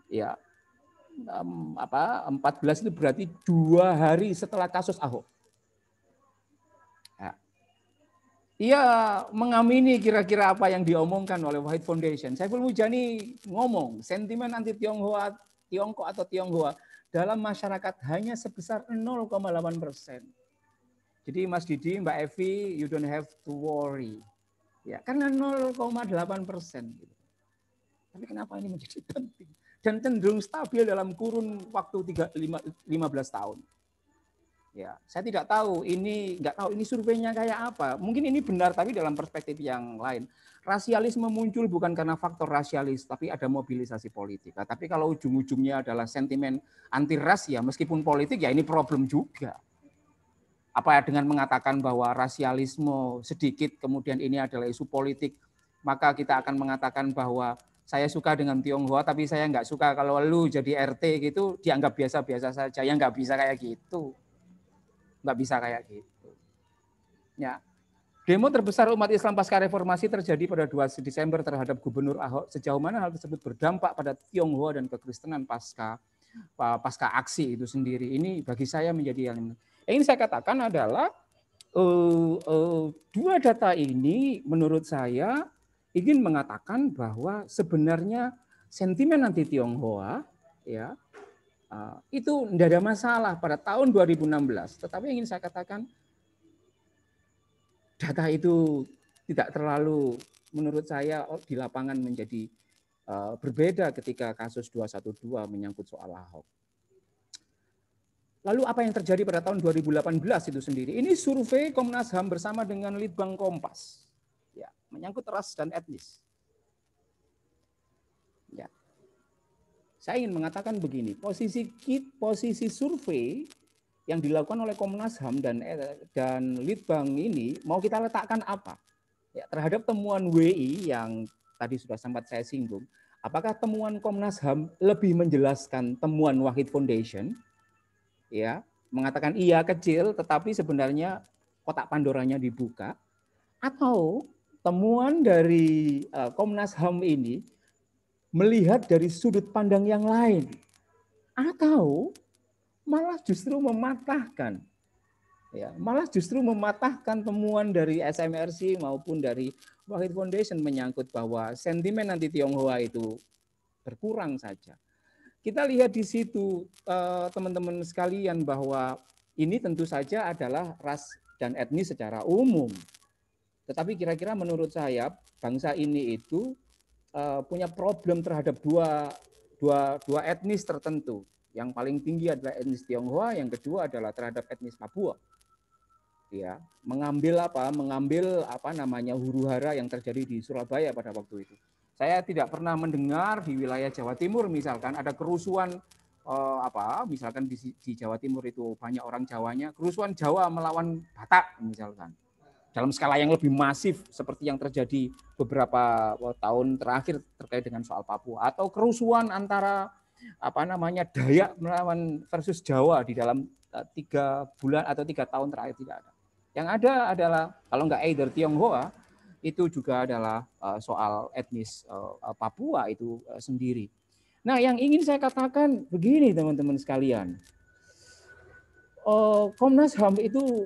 Ya, apa 14 itu berarti dua hari setelah kasus Ahok ia mengamini kira-kira apa yang diomongkan oleh White Foundation. Saya Saiful Mujani ngomong, sentimen anti Tionghoa, Tiongkok atau Tionghoa dalam masyarakat hanya sebesar 0,8 persen. Jadi Mas Didi, Mbak Evi, you don't have to worry. Ya, karena 0,8 persen. Tapi kenapa ini menjadi penting? Dan cenderung stabil dalam kurun waktu 3, 5, 15 tahun ya saya tidak tahu ini nggak tahu ini surveinya kayak apa mungkin ini benar tapi dalam perspektif yang lain rasialisme muncul bukan karena faktor rasialis tapi ada mobilisasi politik nah, tapi kalau ujung-ujungnya adalah sentimen anti ras ya meskipun politik ya ini problem juga apa dengan mengatakan bahwa rasialisme sedikit kemudian ini adalah isu politik maka kita akan mengatakan bahwa saya suka dengan Tionghoa tapi saya nggak suka kalau lu jadi RT gitu dianggap biasa-biasa saja ya nggak bisa kayak gitu Nggak bisa kayak gitu. Ya. Demo terbesar umat Islam pasca reformasi terjadi pada 2 Desember terhadap Gubernur Ahok. Sejauh mana hal tersebut berdampak pada Tionghoa dan kekristenan pasca pasca aksi itu sendiri. Ini bagi saya menjadi yang ingin saya katakan adalah uh, uh, dua data ini menurut saya ingin mengatakan bahwa sebenarnya sentimen anti Tionghoa ya Eh, itu tidak ada masalah pada tahun 2016. Tetapi ingin saya katakan, data itu tidak terlalu menurut saya di lapangan menjadi eh, berbeda ketika kasus 212 menyangkut soal Ahok. Lalu apa yang terjadi pada tahun 2018 itu sendiri? Ini survei Komnas HAM bersama dengan Litbang Kompas. Ya, menyangkut ras dan etnis. Saya ingin mengatakan begini, posisi kit, posisi survei yang dilakukan oleh Komnas HAM dan dan Litbang ini mau kita letakkan apa? Ya, terhadap temuan WI yang tadi sudah sempat saya singgung, apakah temuan Komnas HAM lebih menjelaskan temuan Wahid Foundation? Ya, mengatakan iya kecil tetapi sebenarnya kotak pandoranya dibuka atau temuan dari eh, Komnas HAM ini melihat dari sudut pandang yang lain. Atau malah justru mematahkan ya malah justru mematahkan temuan dari SMRC maupun dari Wahid Foundation menyangkut bahwa sentimen anti Tionghoa itu berkurang saja. Kita lihat di situ eh, teman-teman sekalian bahwa ini tentu saja adalah ras dan etnis secara umum. Tetapi kira-kira menurut saya bangsa ini itu Eh, punya problem terhadap dua, dua, dua etnis tertentu. Yang paling tinggi adalah etnis Tionghoa, yang kedua adalah terhadap etnis Papua. Ya, mengambil apa? Mengambil apa namanya huru-hara yang terjadi di Surabaya pada waktu itu. Saya tidak pernah mendengar di wilayah Jawa Timur misalkan ada kerusuhan eh, apa? Misalkan di, di Jawa Timur itu banyak orang Jawanya, kerusuhan Jawa melawan Batak misalkan dalam skala yang lebih masif seperti yang terjadi beberapa tahun terakhir terkait dengan soal Papua atau kerusuhan antara apa namanya Dayak melawan versus Jawa di dalam eh, tiga bulan atau tiga tahun terakhir tidak ada. Yang ada adalah kalau nggak either Tionghoa itu juga adalah eh, soal etnis eh, Papua itu sendiri. Nah, yang ingin saya katakan begini teman-teman sekalian, Komnas Ham itu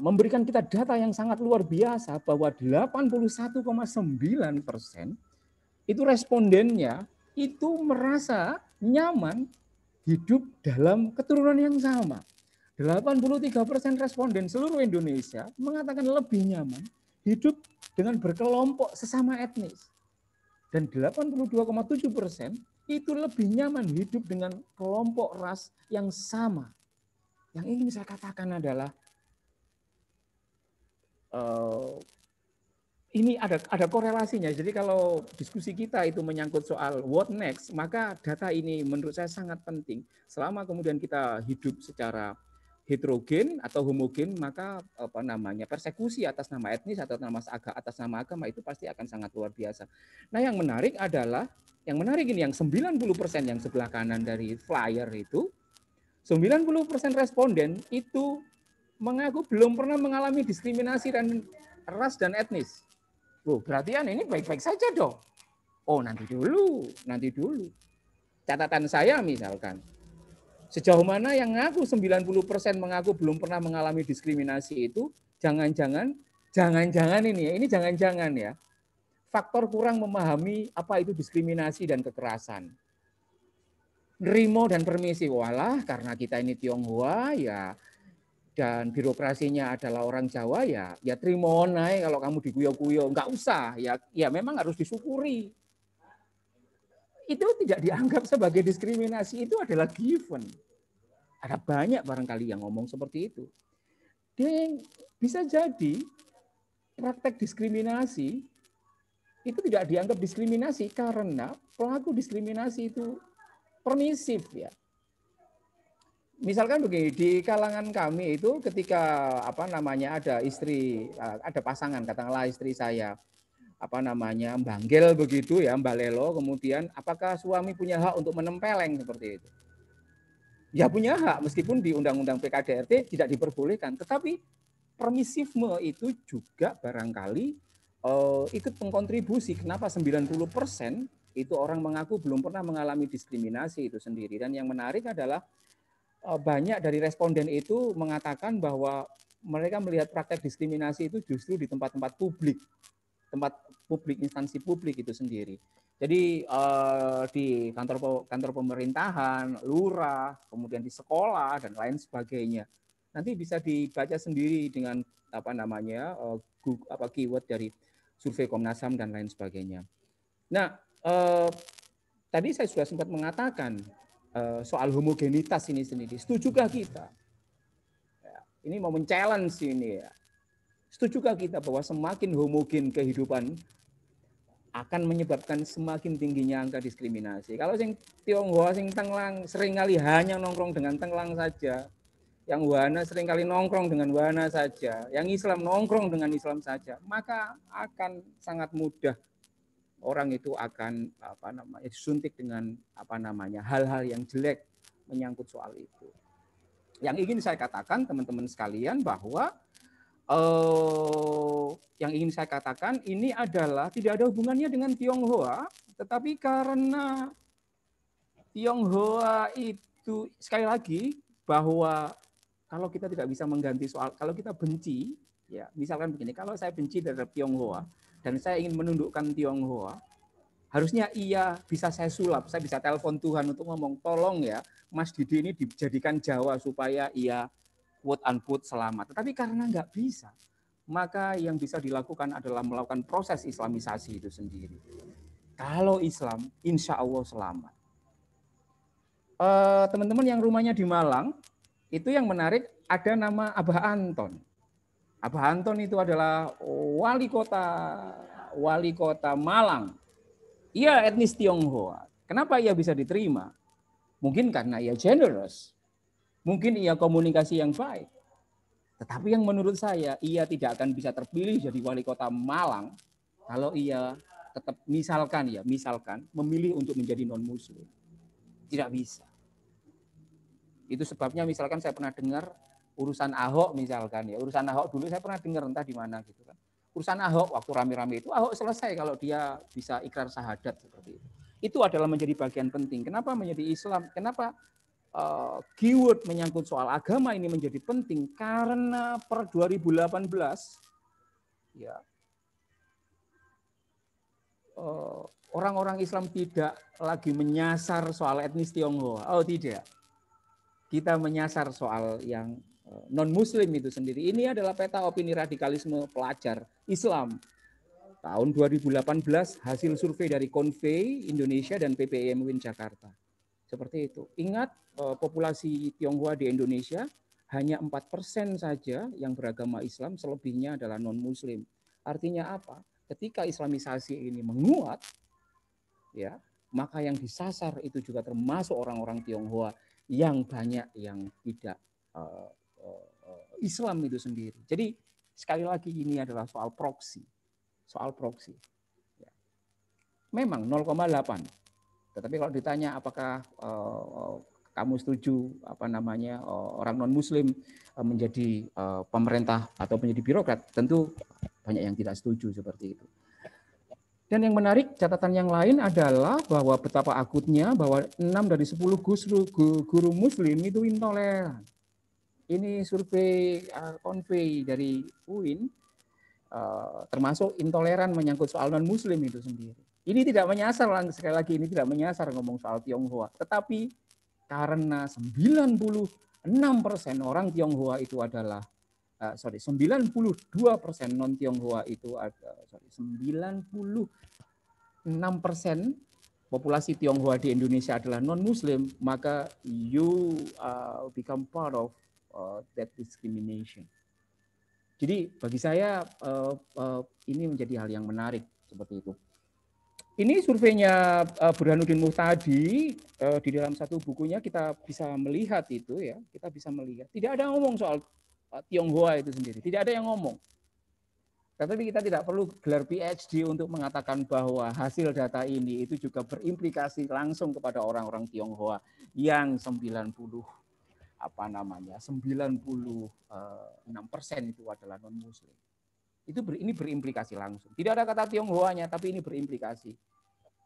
memberikan kita data yang sangat luar biasa bahwa 81,9 persen itu respondennya itu merasa nyaman hidup dalam keturunan yang sama. 83 persen responden seluruh Indonesia mengatakan lebih nyaman hidup dengan berkelompok sesama etnis. Dan 82,7 persen itu lebih nyaman hidup dengan kelompok ras yang sama. Yang ingin saya katakan adalah uh, ini ada ada korelasinya. Jadi kalau diskusi kita itu menyangkut soal what next, maka data ini menurut saya sangat penting. Selama kemudian kita hidup secara heterogen atau homogen, maka apa namanya persekusi atas nama etnis atau nama agama atas nama agama itu pasti akan sangat luar biasa. Nah, yang menarik adalah yang menarik ini yang 90% yang sebelah kanan dari flyer itu 90% responden itu mengaku belum pernah mengalami diskriminasi dan ras dan etnis. Loh, berarti kan ini baik-baik saja dong. Oh, nanti dulu, nanti dulu. Catatan saya misalkan, sejauh mana yang ngaku 90% mengaku belum pernah mengalami diskriminasi itu, jangan-jangan, jangan-jangan ini ya, ini jangan-jangan ya, faktor kurang memahami apa itu diskriminasi dan kekerasan. Nerimo dan permisi, walah karena kita ini Tionghoa ya dan birokrasinya adalah orang Jawa ya ya trimonai kalau kamu diguyo-guyo nggak usah ya ya memang harus disyukuri itu tidak dianggap sebagai diskriminasi itu adalah given ada banyak barangkali yang ngomong seperti itu dia bisa jadi praktek diskriminasi itu tidak dianggap diskriminasi karena pelaku diskriminasi itu permisif ya misalkan begini di kalangan kami itu ketika apa namanya ada istri eh, ada pasangan katakanlah istri saya apa namanya banggel begitu ya Mbak Lelo kemudian apakah suami punya hak untuk menempeleng seperti itu? Ya punya hak meskipun di Undang-Undang PKDRT tidak diperbolehkan tetapi permisifme itu juga barangkali uh, ikut mengkontribusi kenapa 90% itu orang mengaku belum pernah mengalami diskriminasi itu sendiri dan yang menarik adalah Eh, banyak dari responden itu mengatakan bahwa mereka melihat praktek diskriminasi itu justru di tempat-tempat publik, tempat publik instansi publik itu sendiri. Jadi eh, di kantor kantor pemerintahan, lurah, kemudian di sekolah dan lain sebagainya. Nanti bisa dibaca sendiri dengan apa namanya eh, Google apa keyword dari survei Komnas HAM dan lain sebagainya. Nah, eh, tadi saya sudah sempat mengatakan Eh, soal homogenitas ini sendiri. Setujukah kita? Ya, ini mau men-challenge ini ya. Setujukah kita bahwa semakin homogen kehidupan akan menyebabkan semakin tingginya angka diskriminasi. Kalau sing Tionghoa sing tenglang seringkali hanya nongkrong dengan tenglang saja. Yang Wana seringkali nongkrong dengan Wana saja. Yang Islam nongkrong dengan Islam saja. Maka akan sangat mudah orang itu akan apa namanya disuntik dengan apa namanya hal-hal yang jelek menyangkut soal itu. Yang ingin saya katakan teman-teman sekalian bahwa eh, yang ingin saya katakan ini adalah tidak ada hubungannya dengan Tionghoa, tetapi karena Tionghoa itu sekali lagi bahwa kalau kita tidak bisa mengganti soal, kalau kita benci, ya misalkan begini, kalau saya benci terhadap Tionghoa, dan saya ingin menundukkan Tionghoa, harusnya ia bisa saya sulap, saya bisa telepon Tuhan untuk ngomong, tolong ya Mas Didi ini dijadikan Jawa supaya ia quote unquote selamat. Tetapi karena nggak bisa, maka yang bisa dilakukan adalah melakukan proses islamisasi itu sendiri. Kalau Islam, insya Allah selamat. Eh, teman-teman teman -teman yang rumahnya di Malang, itu yang menarik ada nama Abah Anton. Abah Anton itu adalah wali kota wali kota Malang. Ia etnis Tionghoa. Kenapa ia bisa diterima? Mungkin karena ia generous. Mungkin ia komunikasi yang baik. Tetapi yang menurut saya ia tidak akan bisa terpilih jadi wali kota Malang kalau ia tetap misalkan ya, misalkan memilih untuk menjadi non muslim. Tidak bisa. Itu sebabnya misalkan saya pernah dengar urusan Ahok misalkan ya. Urusan Ahok dulu saya pernah dengar entah di mana gitu kan. Urusan Ahok waktu rame-rame itu Ahok selesai kalau dia bisa ikrar sahadat seperti itu. Itu adalah menjadi bagian penting. Kenapa menjadi Islam? Kenapa uh, keyword menyangkut soal agama ini menjadi penting? Karena per 2018 ya orang eh, orang-orang Islam tidak lagi menyasar soal etnis Tionghoa. Oh tidak. Kita menyasar soal yang non muslim itu sendiri. Ini adalah peta opini radikalisme pelajar Islam. Tahun 2018 hasil survei dari Konvei Indonesia dan PPIM Win Jakarta. Seperti itu. Ingat eh, populasi Tionghoa di Indonesia hanya 4% saja yang beragama Islam, selebihnya adalah non muslim. Artinya apa? Ketika islamisasi ini menguat ya, maka yang disasar itu juga termasuk orang-orang Tionghoa yang banyak yang tidak uh, Islam itu sendiri. Jadi sekali lagi ini adalah soal proksi, soal proksi. Ya. Memang 0,8. Tetapi kalau ditanya apakah uh, kamu setuju apa namanya uh, orang non Muslim uh, eh, menjadi uh, pemerintah atau menjadi birokrat, tentu banyak yang tidak setuju seperti itu. Dan yang menarik catatan yang lain adalah bahwa betapa akutnya bahwa 6 dari 10 guru, guru muslim itu intoleran ini survei uh, dari UIN uh, termasuk intoleran menyangkut soal non muslim itu sendiri. Ini tidak menyasar sekali lagi ini tidak menyasar ngomong soal Tionghoa, tetapi karena 96% orang Tionghoa itu adalah uh, sorry 92% non Tionghoa itu ada sorry 96% populasi Tionghoa di Indonesia adalah non Muslim, maka you uh, become part of uh, that discrimination. Jadi bagi saya uh, uh, ini menjadi hal yang menarik seperti itu. Ini surveinya uh, Burhanuddin Muhtadi uh, di dalam satu bukunya kita bisa melihat itu ya, kita bisa melihat. Tidak ada ngomong soal uh, Tionghoa itu sendiri, tidak ada yang ngomong. Tetapi kita tidak perlu gelar PhD untuk mengatakan bahwa hasil data ini itu juga berimplikasi langsung kepada orang-orang Tionghoa yang 90 apa namanya 96 persen itu adalah non muslim itu ber, ini berimplikasi langsung tidak ada kata Tionghoanya tapi ini berimplikasi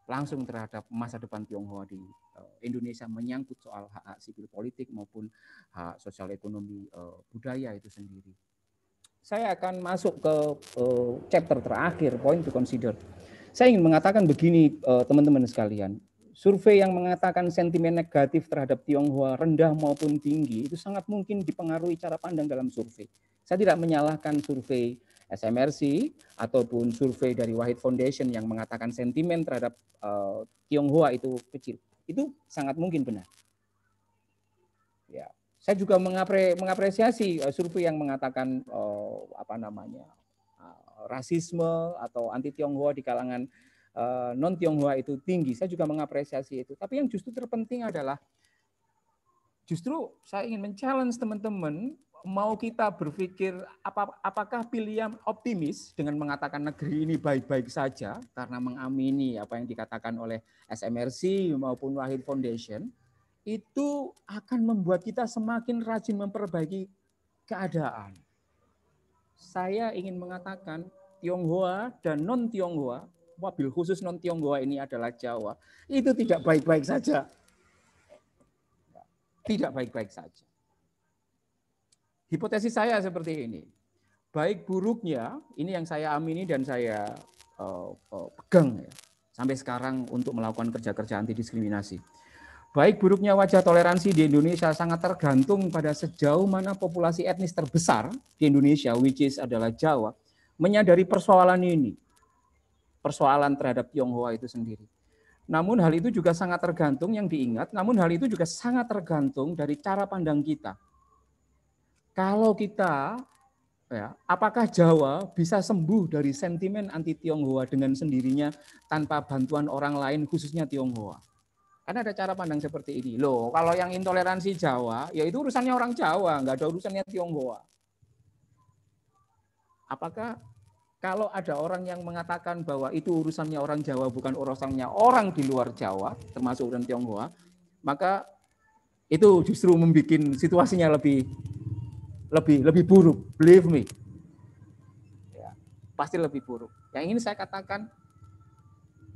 langsung terhadap masa depan Tionghoa di eh, Indonesia menyangkut soal hak, -hak sipil politik maupun hak sosial ekonomi eh, budaya itu sendiri saya akan masuk ke uh, chapter terakhir, point to consider. Saya ingin mengatakan begini, teman-teman uh, sekalian survei yang mengatakan sentimen negatif terhadap Tionghoa rendah maupun tinggi itu sangat mungkin dipengaruhi cara pandang dalam survei. Saya tidak menyalahkan survei SMRC ataupun survei dari Wahid Foundation yang mengatakan sentimen terhadap uh, Tionghoa itu kecil. Itu sangat mungkin benar. Ya. Saya juga mengapre, mengapresiasi uh, survei yang mengatakan uh, apa namanya? Uh, rasisme atau anti Tionghoa di kalangan Eh, non Tionghoa itu tinggi. Saya juga mengapresiasi itu. Tapi yang justru terpenting adalah justru saya ingin men teman-teman mau kita berpikir apakah pilihan optimis dengan mengatakan negeri ini baik-baik saja karena mengamini apa yang dikatakan oleh SMRC maupun Wahid Foundation itu akan membuat kita semakin rajin memperbaiki keadaan. Saya ingin mengatakan Tionghoa dan non Tionghoa Mobil khusus non Tionghoa ini adalah Jawa, itu tidak baik-baik saja. Tidak baik-baik saja. Hipotesis saya seperti ini. Baik buruknya, ini yang saya amini dan saya uh, uh, pegang ya, sampai sekarang untuk melakukan kerja-kerja anti diskriminasi. Baik buruknya wajah toleransi di Indonesia sangat tergantung pada sejauh mana populasi etnis terbesar di Indonesia, which is adalah Jawa, menyadari persoalan ini persoalan terhadap Tionghoa itu sendiri. Namun hal itu juga sangat tergantung yang diingat, namun hal itu juga sangat tergantung dari cara pandang kita. Kalau kita, ya, apakah Jawa bisa sembuh dari sentimen anti Tionghoa dengan sendirinya tanpa bantuan orang lain khususnya Tionghoa? Karena ada cara pandang seperti ini. Loh, kalau yang intoleransi Jawa, ya itu urusannya orang Jawa, nggak ada urusannya Tionghoa. Apakah kalau ada orang yang mengatakan bahwa itu urusannya orang Jawa bukan urusannya orang di luar Jawa, termasuk orang Tionghoa, maka itu justru membuat situasinya lebih lebih lebih buruk. Believe me, ya, pasti lebih buruk. Yang ingin saya katakan,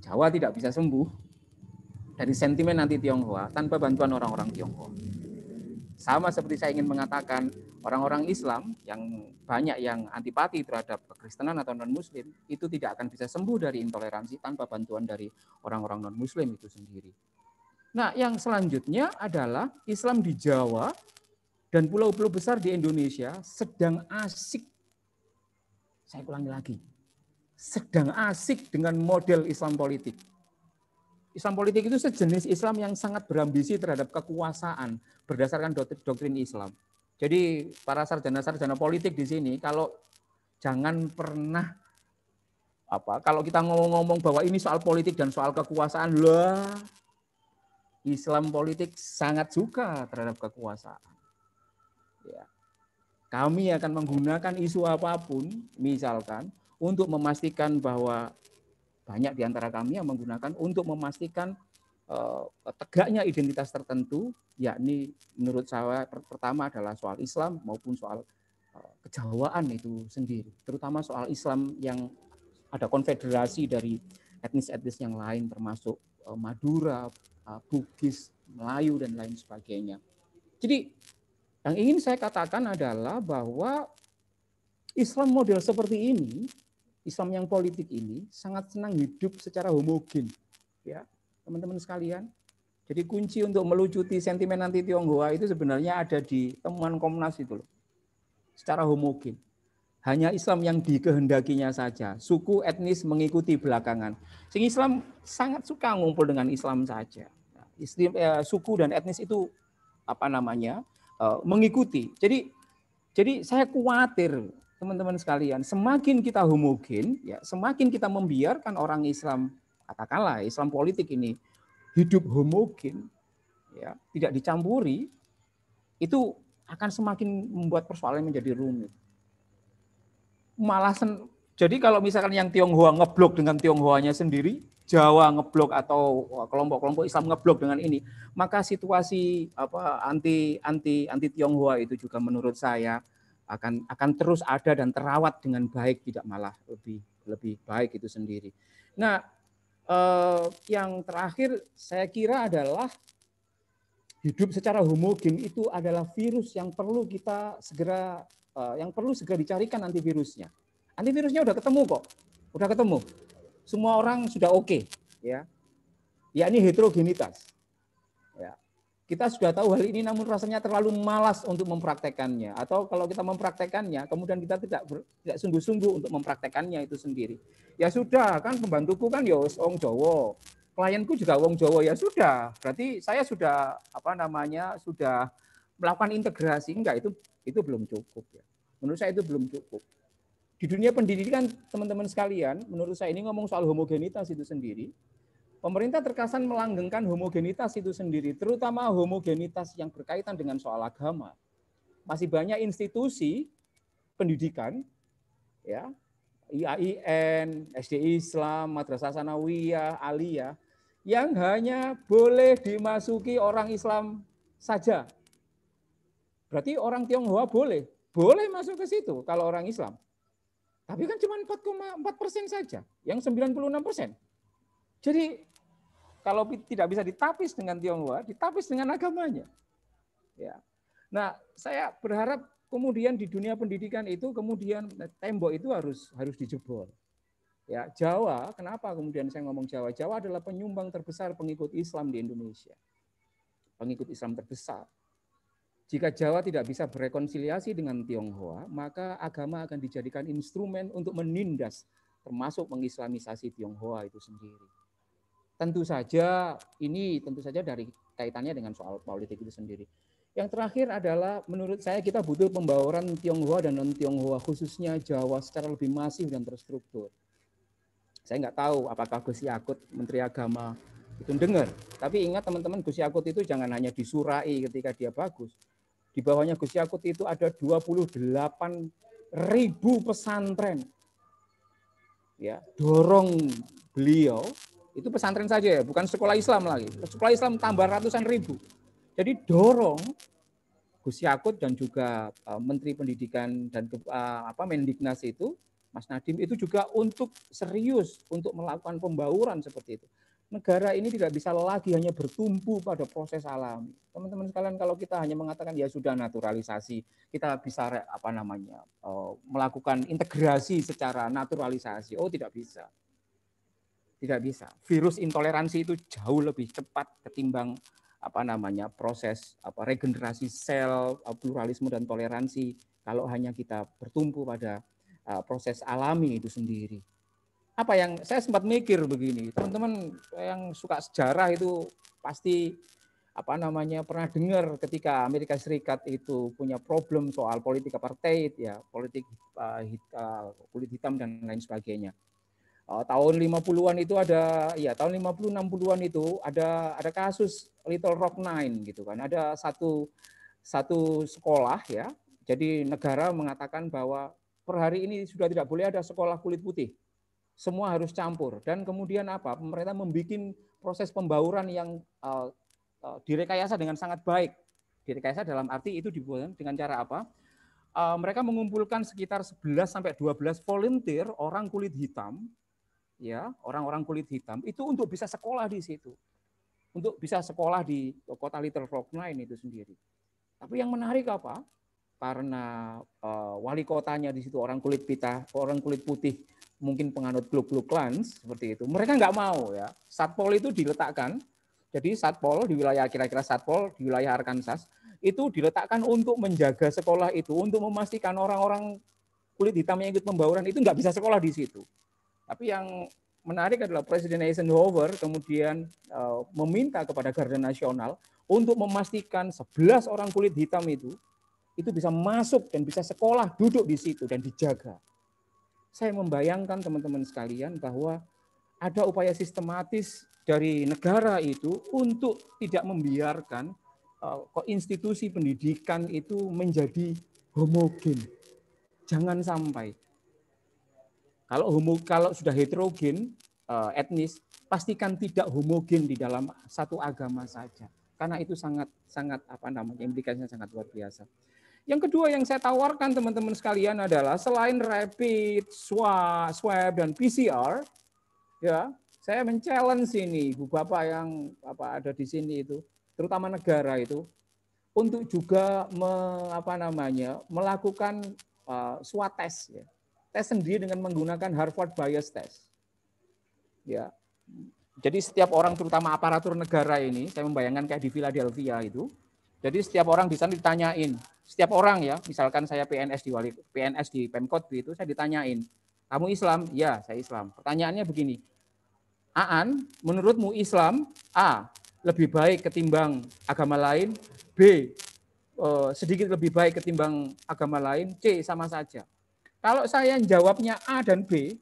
Jawa tidak bisa sembuh dari sentimen anti Tionghoa tanpa bantuan orang-orang Tionghoa. Sama seperti saya ingin mengatakan, orang-orang Islam yang banyak yang antipati terhadap kekristenan atau non-muslim, itu tidak akan bisa sembuh dari intoleransi tanpa bantuan dari orang-orang non-muslim itu sendiri. Nah, yang selanjutnya adalah Islam di Jawa dan pulau-pulau besar di Indonesia sedang asik. Saya ulangi lagi. Sedang asik dengan model Islam politik Islam politik itu sejenis Islam yang sangat berambisi terhadap kekuasaan berdasarkan doktrin Islam. Jadi para sarjana-sarjana politik di sini kalau jangan pernah apa kalau kita ngomong-ngomong bahwa ini soal politik dan soal kekuasaan lah Islam politik sangat suka terhadap kekuasaan. Ya. Kami akan menggunakan isu apapun misalkan untuk memastikan bahwa banyak di antara kami yang menggunakan untuk memastikan eh, tegaknya identitas tertentu, yakni menurut saya pertama adalah soal Islam maupun soal eh, kejawaan itu sendiri, terutama soal Islam yang ada konfederasi dari etnis-etnis yang lain termasuk eh, Madura, Bugis, Melayu dan lain sebagainya. Jadi yang ingin saya katakan adalah bahwa Islam model seperti ini Islam yang politik ini sangat senang hidup secara homogen, ya teman-teman sekalian. Jadi kunci untuk melucuti sentimen anti Tionghoa itu sebenarnya ada di temuan Komnas itu loh. Secara homogen. Hanya Islam yang dikehendakinya saja. Suku etnis mengikuti belakangan. Sing Islam sangat suka ngumpul dengan Islam saja. Islam, eh, suku dan etnis itu apa namanya eh, mengikuti. Jadi jadi saya khawatir teman-teman sekalian, semakin kita homogen, ya, semakin kita membiarkan orang Islam, katakanlah Islam politik ini hidup homogen, ya, tidak dicampuri, itu akan semakin membuat persoalan menjadi rumit. Malah jadi kalau misalkan yang Tionghoa ngeblok dengan Tionghoanya sendiri, Jawa ngeblok atau kelompok-kelompok Islam ngeblok dengan ini, maka situasi apa anti anti anti Tionghoa itu juga menurut saya akan akan terus ada dan terawat dengan baik tidak malah lebih lebih baik itu sendiri. Nah, eh, yang terakhir saya kira adalah hidup secara homogen itu adalah virus yang perlu kita segera eh, yang perlu segera dicarikan antivirusnya. Antivirusnya udah ketemu kok. Udah ketemu. Semua orang sudah oke okay, ya. ini heterogenitas kita sudah tahu hal ini namun rasanya terlalu malas untuk mempraktekannya atau kalau kita mempraktekannya kemudian kita tidak ber, tidak sungguh-sungguh untuk mempraktekannya itu sendiri ya sudah kan pembantuku kan ya wong Jawa klienku juga wong jowo. ya sudah berarti saya sudah apa namanya sudah melakukan integrasi enggak itu itu belum cukup ya menurut saya itu belum cukup di dunia pendidikan teman-teman sekalian menurut saya ini ngomong soal homogenitas itu sendiri Pemerintah terkesan melanggengkan homogenitas itu sendiri, terutama homogenitas yang berkaitan dengan soal agama. Masih banyak institusi pendidikan, ya, IAIN, SD Islam, Madrasah Sanawiyah, Aliyah, yang hanya boleh dimasuki orang Islam saja. Berarti orang Tionghoa boleh, boleh masuk ke situ kalau orang Islam. Tapi kan cuma 4,4 persen saja, yang 96 persen. Jadi kalau tidak bisa ditapis dengan Tionghoa, ditapis dengan agamanya. Ya. Nah, saya berharap kemudian di dunia pendidikan itu kemudian tembok itu harus harus dijebol. Ya, Jawa, kenapa kemudian saya ngomong Jawa? Jawa adalah penyumbang terbesar pengikut Islam di Indonesia. Pengikut Islam terbesar. Jika Jawa tidak bisa berekonsiliasi dengan Tionghoa, maka agama akan dijadikan instrumen untuk menindas termasuk mengislamisasi Tionghoa itu sendiri. Tentu saja ini tentu saja dari kaitannya dengan soal politik itu sendiri. Yang terakhir adalah menurut saya kita butuh pembawaran Tionghoa dan non Tionghoa khususnya Jawa secara lebih masif dan terstruktur. Saya nggak tahu apakah Gus Yakut Menteri Agama itu dengar. Tapi ingat teman-teman Gus Yakut itu jangan hanya disurai ketika dia bagus. Di bawahnya Gus Yakut itu ada 28 ribu pesantren. Ya, dorong beliau itu pesantren saja ya, bukan sekolah Islam lagi. Sekolah Islam tambah ratusan ribu. Jadi dorong Gus Yakut dan juga e, Menteri Pendidikan dan e, apa Mendiknas itu, Mas Nadim itu juga untuk serius untuk melakukan pembauran seperti itu. Negara ini tidak bisa lagi hanya bertumpu pada proses alami. Teman-teman sekalian, kalau kita hanya mengatakan ya sudah naturalisasi, kita bisa apa namanya e, melakukan integrasi secara naturalisasi. Oh tidak bisa tidak bisa. Virus intoleransi itu jauh lebih cepat ketimbang apa namanya proses apa regenerasi sel uh, pluralisme dan toleransi kalau hanya kita bertumpu pada uh, proses alami itu sendiri apa yang saya sempat mikir begini teman-teman yang suka sejarah itu pasti apa namanya pernah dengar ketika Amerika Serikat itu punya problem soal politik apartheid ya politik uh, hit, uh, kulit hitam dan lain sebagainya uh, tahun 50-an itu ada ya tahun 50 60-an itu ada ada kasus Little Rock Nine gitu kan. Ada satu satu sekolah ya. Jadi negara mengatakan bahwa per hari ini sudah tidak boleh ada sekolah kulit putih. Semua harus campur dan kemudian apa? Pemerintah membuat proses pembauran yang uh, uh, direkayasa dengan sangat baik. Direkayasa dalam arti itu dibuat dengan cara apa? Uh, mereka mengumpulkan sekitar 11 sampai 12 volunteer orang kulit hitam ya orang-orang kulit hitam itu untuk bisa sekolah di situ, untuk bisa sekolah di kota Little Rock Nine itu sendiri. Tapi yang menarik apa? Karena uh, wali kotanya di situ orang kulit pita, orang kulit putih, mungkin penganut blue blue clans seperti itu. Mereka nggak mau ya. Satpol itu diletakkan. Jadi satpol di wilayah kira-kira satpol di wilayah Arkansas itu diletakkan untuk menjaga sekolah itu, untuk memastikan orang-orang kulit hitam yang ikut pembauran itu nggak bisa sekolah di situ. Tapi yang menarik adalah Presiden Eisenhower kemudian eh, meminta kepada Garda Nasional untuk memastikan 11 orang kulit hitam itu itu bisa masuk dan bisa sekolah duduk di situ dan dijaga. Saya membayangkan teman-teman sekalian bahwa ada upaya sistematis dari negara itu untuk tidak membiarkan uh, institusi pendidikan itu menjadi homogen. Jangan sampai kalau homo kalau sudah heterogen eh, etnis, pastikan tidak homogen di dalam satu agama saja. Karena itu sangat sangat apa namanya implikasinya sangat luar biasa. Yang kedua yang saya tawarkan teman-teman sekalian adalah selain rapid, swab, swab dan PCR, ya saya men-challenge ini Bu Bapak yang apa ada di sini itu, terutama negara itu untuk juga me, apa namanya melakukan uh, swab test ya tes sendiri dengan menggunakan Harvard Bias Test. Ya. Jadi setiap orang terutama aparatur negara ini, saya membayangkan kayak di Philadelphia itu. Jadi setiap orang bisa ditanyain, setiap orang ya, misalkan saya PNS di wali, PNS di Pemkot itu saya ditanyain, kamu Islam? Ya, saya Islam. Pertanyaannya begini, Aan, menurutmu Islam A lebih baik ketimbang agama lain, B eh, sedikit lebih baik ketimbang agama lain, C sama saja. Kalau saya jawabnya A dan B,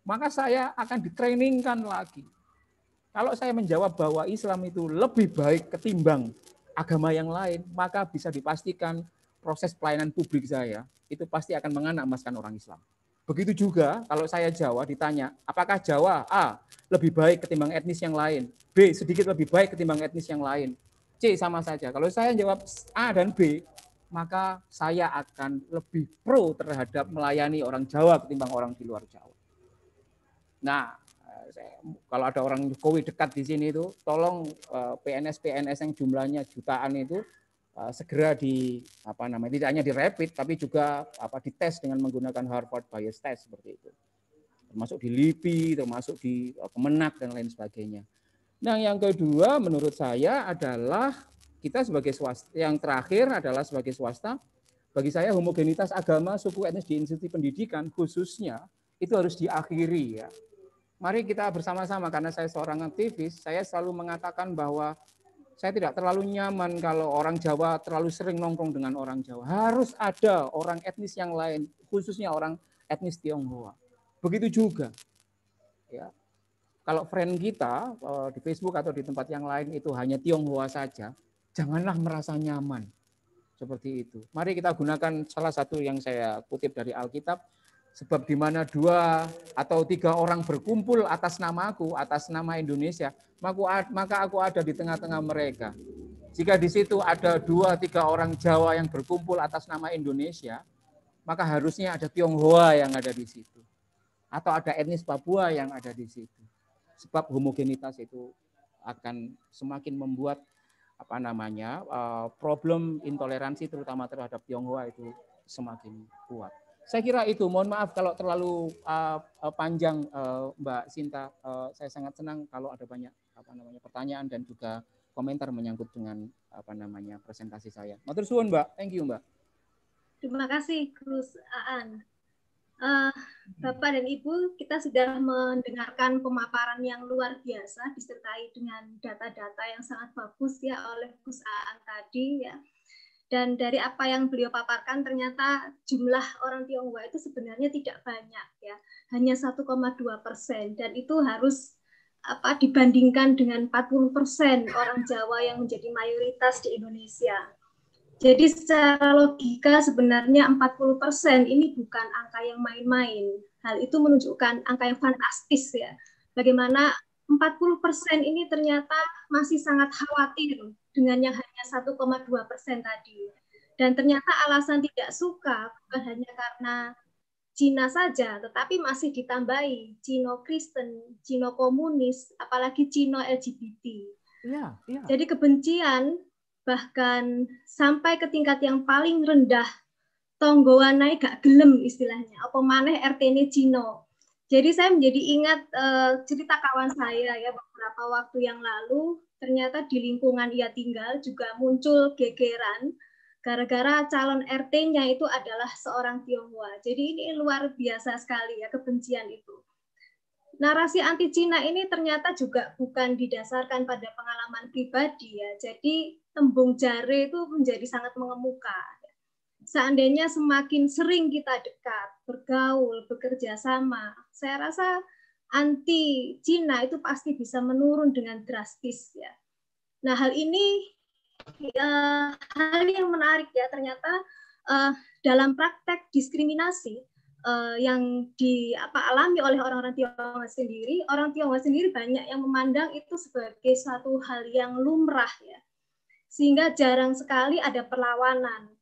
maka saya akan ditrainingkan lagi. Kalau saya menjawab bahwa Islam itu lebih baik ketimbang agama yang lain, maka bisa dipastikan proses pelayanan publik saya itu pasti akan menganakmaskan orang Islam. Begitu juga kalau saya Jawa ditanya, apakah Jawa A lebih baik ketimbang etnis yang lain, B sedikit lebih baik ketimbang etnis yang lain, C sama saja. Kalau saya jawab A dan B, maka saya akan lebih pro terhadap melayani orang Jawa ketimbang orang di luar Jawa. Nah, eh, kalau ada orang Jokowi dekat di sini itu, tolong eh, PNS-PNS yang jumlahnya jutaan itu eh, segera di apa namanya tidak hanya di rapid tapi juga apa dites dengan menggunakan Harvard Bias Test seperti itu termasuk di LIPI termasuk di Kemenak dan lain sebagainya. Nah yang kedua menurut saya adalah kita sebagai swasta yang terakhir adalah sebagai swasta bagi saya homogenitas agama suku etnis di institusi pendidikan khususnya itu harus diakhiri ya. Mari kita bersama-sama karena saya seorang aktivis, saya selalu mengatakan bahwa saya tidak terlalu nyaman kalau orang Jawa terlalu sering nongkrong dengan orang Jawa. Harus ada orang etnis yang lain, khususnya orang etnis Tionghoa. Begitu juga. Ya, kalau friend kita eh, di Facebook atau di tempat yang lain itu hanya Tionghoa saja, janganlah merasa nyaman seperti itu. Mari kita gunakan salah satu yang saya kutip dari Alkitab, sebab di mana dua atau tiga orang berkumpul atas namaku, atas nama Indonesia, maka maka aku ada di tengah-tengah mereka. Jika di situ ada dua tiga orang Jawa yang berkumpul atas nama Indonesia, maka harusnya ada Tionghoa yang ada di situ, atau ada etnis Papua yang ada di situ. Sebab homogenitas itu akan semakin membuat apa namanya uh, problem intoleransi terutama terhadap Tionghoa itu semakin kuat. Saya kira itu. Mohon maaf kalau terlalu uh, panjang uh, Mbak Sinta. Uh, saya sangat senang kalau ada banyak apa namanya pertanyaan dan juga komentar menyangkut dengan apa namanya presentasi saya. Matur suwun Mbak. Thank you Mbak. Terima kasih Gus Aan. Uh, Bapak dan Ibu, kita sudah mendengarkan pemaparan yang luar biasa disertai dengan data-data yang sangat bagus ya oleh Gus Aan tadi ya. Dan dari apa yang beliau paparkan ternyata jumlah orang Tionghoa itu sebenarnya tidak banyak ya, hanya 1,2 persen dan itu harus apa dibandingkan dengan 40 persen orang Jawa yang menjadi mayoritas di Indonesia jadi secara logika sebenarnya 40% ini bukan angka yang main-main. Hal itu menunjukkan angka yang fantastis ya. Bagaimana 40% ini ternyata masih sangat khawatir dengan yang hanya 1,2% tadi. Dan ternyata alasan tidak suka bukan hanya karena Cina saja, tetapi masih ditambahi Cino Kristen, Cino komunis, apalagi Cino LGBT. Yeah, yeah. Jadi kebencian bahkan sampai ke tingkat yang paling rendah tonggoan naik gak gelem istilahnya apa maneh RT ini Cino jadi saya menjadi ingat uh, cerita kawan saya ya beberapa waktu yang lalu ternyata di lingkungan ia tinggal juga muncul gegeran gara-gara calon RT-nya itu adalah seorang Tionghoa jadi ini luar biasa sekali ya kebencian itu narasi anti Cina ini ternyata juga bukan didasarkan pada pengalaman pribadi ya. Jadi tembung jare itu menjadi sangat mengemuka. Seandainya semakin sering kita dekat, bergaul, bekerja sama, saya rasa anti Cina itu pasti bisa menurun dengan drastis ya. Nah hal ini ya, hal yang menarik ya ternyata eh, dalam praktek diskriminasi uh, yang di apa alami oleh orang-orang Tionghoa sendiri, orang Tionghoa sendiri banyak yang memandang itu sebagai suatu hal yang lumrah ya. Sehingga jarang sekali ada perlawanan.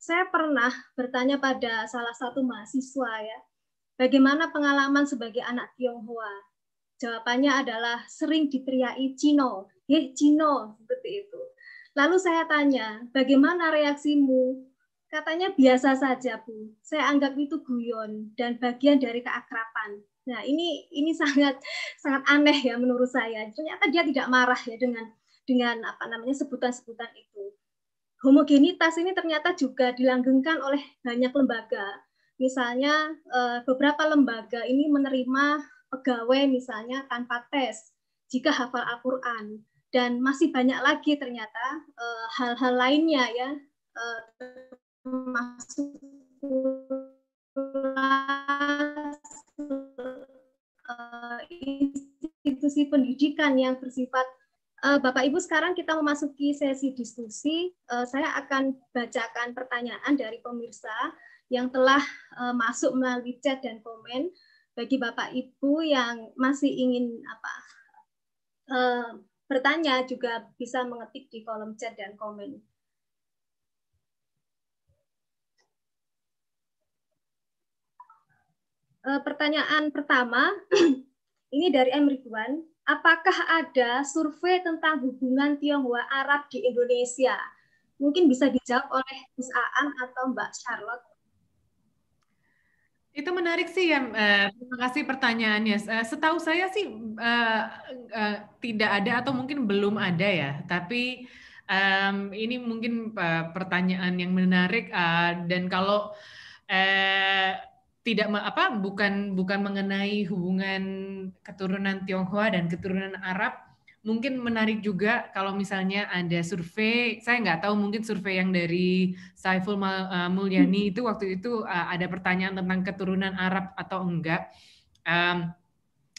Saya pernah bertanya pada salah satu mahasiswa ya, bagaimana pengalaman sebagai anak Tionghoa? Jawabannya adalah sering diteriaki Cino, heh Cino, seperti itu. Lalu saya tanya, bagaimana reaksimu Katanya biasa saja, Bu. Saya anggap itu guyon dan bagian dari keakrapan. Nah, ini ini sangat sangat aneh ya menurut saya. Ternyata dia tidak marah ya dengan dengan apa namanya sebutan-sebutan itu. Homogenitas ini ternyata juga dilanggengkan oleh banyak lembaga. Misalnya eh, beberapa lembaga ini menerima pegawai misalnya tanpa tes jika hafal Al-Qur'an dan masih banyak lagi ternyata eh, hal-hal lainnya ya eh, masuk eh, institusi pendidikan yang bersifat eh, Bapak Ibu sekarang kita memasuki sesi diskusi. Eh, saya akan bacakan pertanyaan dari pemirsa yang telah masuk melalui chat dan komen. Bagi Bapak Ibu yang masih ingin apa bertanya juga bisa mengetik di kolom chat dan komen. Eh, pertanyaan pertama ini dari M Ridwan. Apakah ada survei tentang hubungan Tionghoa Arab di Indonesia? Mungkin bisa dijawab oleh Gus Aan atau Mbak Charlotte. Itu menarik sih ya. Terima kasih pertanyaannya. Eh, setahu saya sih eh, tidak ada atau mungkin belum ada ya. Tapi ini mungkin pertanyaan yang menarik dan kalau tidak apa bukan bukan mengenai hubungan keturunan Tionghoa dan keturunan Arab mungkin menarik juga kalau misalnya ada survei saya nggak tahu mungkin survei yang dari Saiful eh, Mulyani hmm. itu waktu itu eh, ada pertanyaan tentang keturunan Arab atau enggak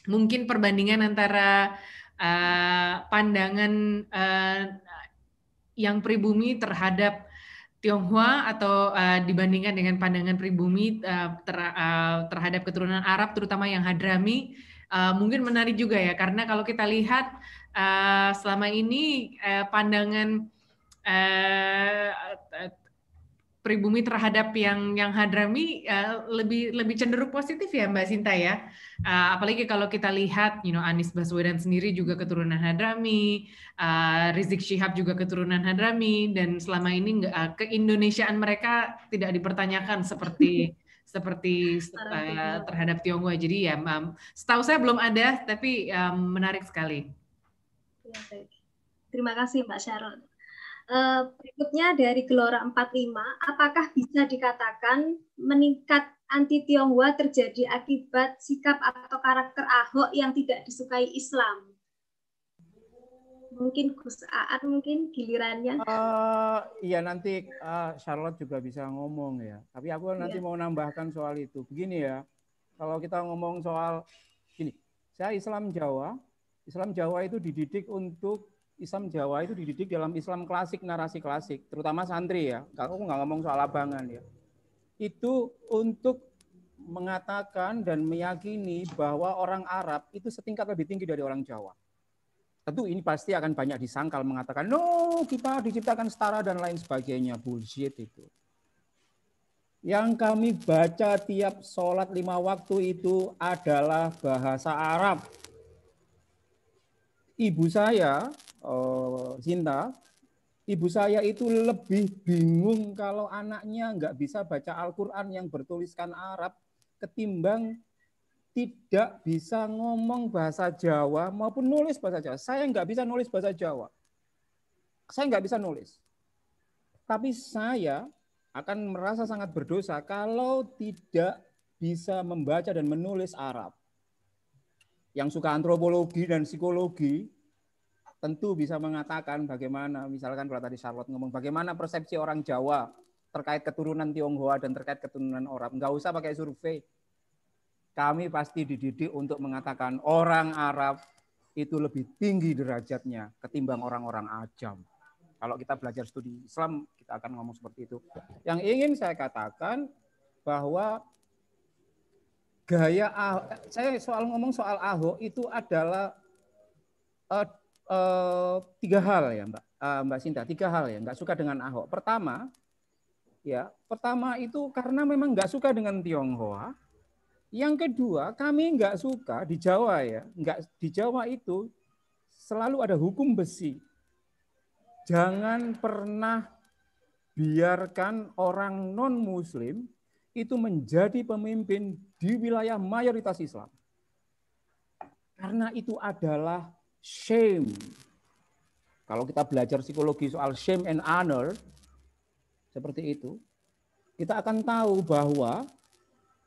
mungkin perbandingan antara eh, pandangan yang pribumi terhadap Tionghoa atau uh, dibandingkan dengan pandangan pribumi uh, ter, uh, terhadap keturunan Arab terutama yang Hadrami uh, mungkin menarik juga ya karena kalau kita lihat uh, selama ini uh, pandangan pribumi terhadap yang yang hadrami uh, lebih lebih cenderung positif ya Mbak Sinta ya. Uh, apalagi kalau kita lihat, you know Anies Baswedan sendiri juga keturunan hadrami, uh, Rizik Syihab juga keturunan hadrami dan selama ini uh, keindonesiaan mereka tidak dipertanyakan seperti seperti uh, terhadap Tionghoa. Jadi ya, um, setahu saya belum ada, tapi um, menarik sekali. Iya, Terima kasih Mbak Sharon. Eh, berikutnya dari Gelora 45, apakah bisa dikatakan meningkat anti Tionghoa terjadi akibat sikap atau karakter Ahok yang tidak disukai Islam? Mungkin Gus Aat, mungkin gilirannya. Uh, iya nanti uh, Charlotte juga bisa ngomong ya. Tapi aku iya. nanti mau nambahkan soal itu. Begini ya, kalau kita ngomong soal gini, saya Islam Jawa, Islam Jawa itu dididik untuk Islam Jawa itu dididik dalam Islam klasik, narasi klasik, terutama santri ya. Aku nggak ngomong soal abangan ya. Itu untuk mengatakan dan meyakini bahwa orang Arab itu setingkat lebih tinggi dari orang Jawa. Tentu ini pasti akan banyak disangkal mengatakan, no, kita diciptakan setara dan lain sebagainya. Bullshit itu. Yang kami baca tiap sholat lima waktu itu adalah bahasa Arab ibu saya eh, Sinta, ibu saya itu lebih bingung kalau anaknya nggak bisa baca Al-Quran yang bertuliskan Arab ketimbang tidak bisa ngomong bahasa Jawa maupun nulis bahasa Jawa. Saya nggak bisa nulis bahasa Jawa. Saya nggak bisa nulis. Tapi saya akan merasa sangat berdosa kalau tidak bisa membaca dan menulis Arab yang suka antropologi dan psikologi tentu bisa mengatakan bagaimana misalkan kalau tadi Charlotte ngomong bagaimana persepsi orang Jawa terkait keturunan Tionghoa dan terkait keturunan orang nggak usah pakai survei kami pasti dididik untuk mengatakan orang Arab itu lebih tinggi derajatnya ketimbang orang-orang ajam kalau kita belajar studi Islam kita akan ngomong seperti itu yang ingin saya katakan bahwa gaya saya soal ngomong soal Ahok itu adalah uh, uh, tiga hal ya Mbak uh, Mbak Sinta tiga hal ya nggak suka dengan Ahok pertama ya pertama itu karena memang nggak suka dengan Tionghoa yang kedua kami nggak suka di Jawa ya nggak di Jawa itu selalu ada hukum besi jangan pernah biarkan orang non Muslim itu menjadi pemimpin di wilayah mayoritas Islam. Karena itu adalah shame. Kalau kita belajar psikologi soal shame and honor, seperti itu, kita akan tahu bahwa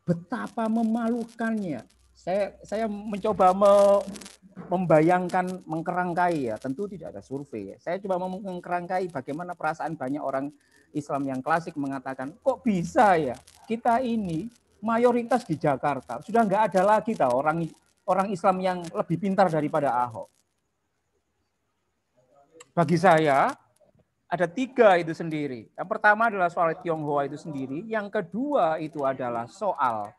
betapa memalukannya. Saya saya mencoba me, membayangkan mengkerangkai ya, tentu tidak ada survei ya. Saya coba mengkerangkai bagaimana perasaan banyak orang Islam yang klasik mengatakan, kok bisa ya kita ini mayoritas di Jakarta sudah nggak ada lagi tahu orang orang Islam yang lebih pintar daripada Ahok. Bagi saya ada tiga itu sendiri. Yang pertama adalah soal Tionghoa itu sendiri. Yang kedua itu adalah soal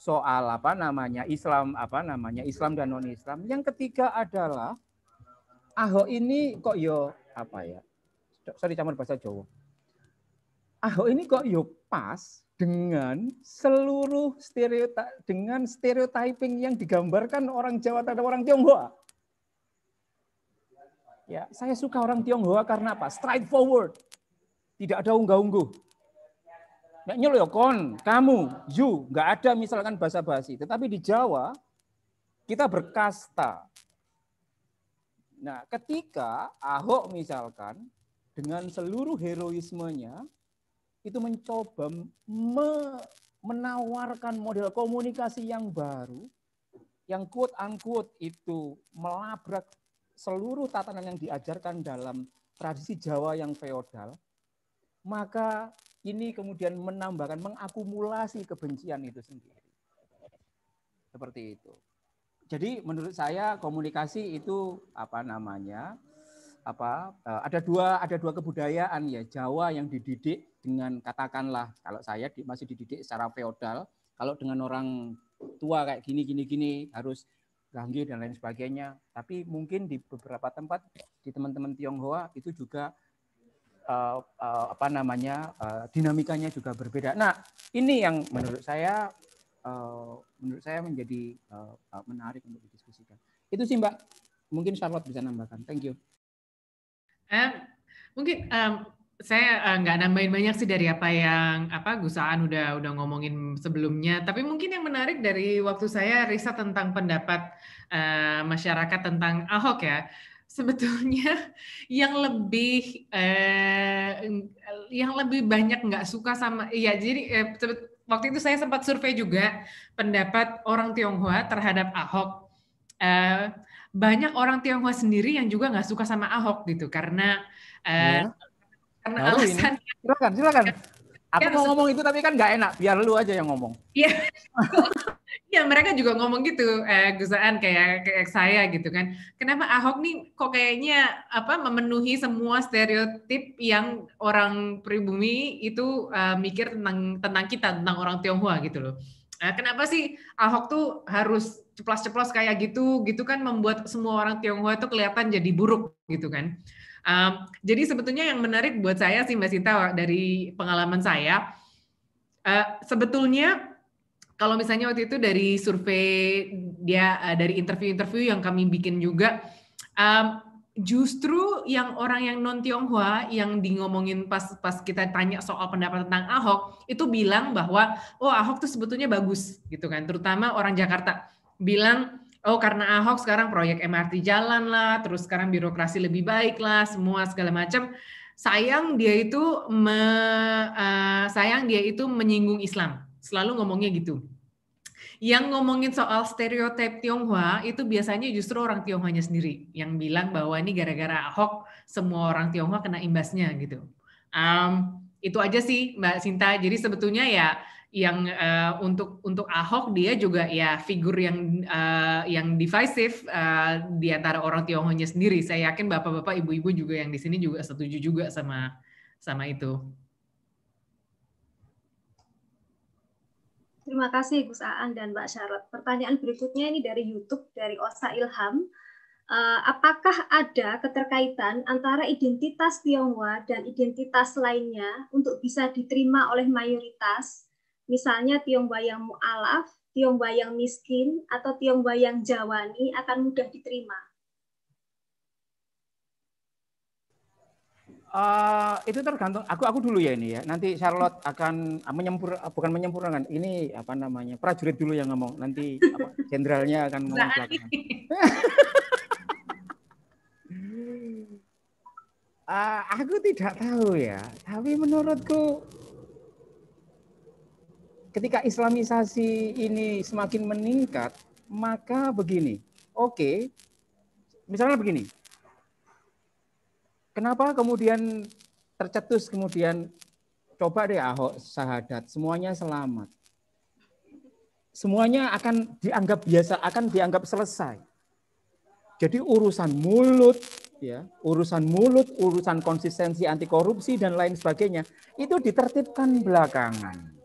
soal apa namanya Islam apa namanya Islam dan non Islam. Yang ketiga adalah Ahok ini kok yo apa ya? Sorry, campur bahasa Jawa. Ahok ini kok yo pas dengan seluruh stereotip dengan stereotyping yang digambarkan orang Jawa terhadap orang Tionghoa. Ya, saya suka orang Tionghoa karena apa? forward Tidak ada unggah-ungguh. Nek nyul ya, kon, kamu, you, nggak ada misalkan bahasa basi. Tetapi di Jawa kita berkasta. Nah, ketika Ahok misalkan dengan seluruh heroismenya itu mencoba me menawarkan model komunikasi yang baru, yang quote unquote itu melabrak seluruh tatanan yang diajarkan dalam tradisi Jawa yang feodal, maka ini kemudian menambahkan, mengakumulasi kebencian itu sendiri. Seperti itu. Jadi menurut saya komunikasi itu apa namanya apa eh, ada dua ada dua kebudayaan ya Jawa yang dididik dengan katakanlah kalau saya masih dididik secara feodal kalau dengan orang tua kayak gini gini gini harus ganggu dan lain sebagainya tapi mungkin di beberapa tempat di teman-teman Tionghoa itu juga uh, uh, apa namanya uh, dinamikanya juga berbeda nah ini yang menurut saya uh, menurut saya menjadi uh, menarik untuk didiskusikan itu sih mbak mungkin Charlotte bisa nambahkan thank you Um, mungkin um, saya eh, nggak uh, nambahin banyak sih dari apa yang apa Gusaan udah udah ngomongin sebelumnya. Tapi mungkin yang menarik dari waktu saya riset tentang pendapat uh, masyarakat tentang Ahok ya, sebetulnya yang lebih eh, yang lebih banyak nggak suka sama ya jadi eh, waktu itu saya sempat survei juga pendapat orang Tionghoa terhadap Ahok uh, banyak orang Tionghoa sendiri yang juga nggak suka sama Ahok gitu karena uh, ya. karena Lalu nah, alasan ini. silakan silakan aku iya, mau ngomong itu tapi kan nggak enak biar lu aja yang ngomong ya ya mereka juga ngomong gitu eh, Gusaan kayak kayak saya gitu kan. Kenapa Ahok nih kok kayaknya apa memenuhi semua stereotip yang orang pribumi itu uh, mikir tentang tentang kita tentang orang Tionghoa gitu loh. Nah, kenapa sih Ahok tuh harus ceplos-ceplos kayak gitu gitu kan membuat semua orang Tionghoa itu kelihatan jadi buruk gitu kan. Um, jadi sebetulnya yang menarik buat saya sih Mbak Sita dari pengalaman saya uh, sebetulnya kalau misalnya waktu itu dari survei dia uh, dari interview-interview yang kami bikin juga um, justru yang orang yang non Tionghoa yang di ngomongin pas pas kita tanya soal pendapat tentang Ahok itu bilang bahwa oh Ahok tuh sebetulnya bagus gitu kan terutama orang Jakarta bilang oh karena Ahok sekarang proyek MRT jalan lah, terus sekarang birokrasi lebih baik lah, semua segala macam. Sayang dia itu me, uh, sayang dia itu menyinggung Islam. Selalu ngomongnya gitu. Yang ngomongin soal stereotip Tionghoa itu biasanya justru orang Tionghoanya sendiri yang bilang bahwa ini gara-gara Ahok semua orang Tionghoa kena imbasnya gitu. Um, itu aja sih Mbak Sinta. Jadi sebetulnya ya yang uh, untuk untuk Ahok dia juga ya figur yang uh, yang divisif uh, eh, di antara orang Tionghoanya sendiri. Saya yakin bapak-bapak, ibu-ibu juga yang di sini juga setuju juga sama sama itu. Terima kasih Gus Aang dan Mbak Syarat. Pertanyaan berikutnya ini dari YouTube dari Osa Ilham. Uh, apakah ada keterkaitan antara identitas Tionghoa dan identitas lainnya untuk bisa diterima oleh mayoritas Misalnya tiong bayang mu'alaf, tiong bayang miskin, atau tiong bayang jawani akan mudah diterima. Uh, itu tergantung aku aku dulu ya ini ya nanti Charlotte akan eh, menyempur eh, bukan menyempurnakan ini apa namanya prajurit dulu yang ngomong nanti jenderalnya akan ngomong uh, aku tidak tahu ya tapi menurutku ketika Islamisasi ini semakin meningkat, maka begini. Oke, okay, misalnya begini. Kenapa kemudian tercetus kemudian coba deh Ahok sahadat semuanya selamat. Semuanya akan dianggap biasa, akan dianggap selesai. Jadi urusan mulut, ya, urusan mulut, urusan konsistensi anti korupsi dan lain sebagainya itu ditertibkan belakangan.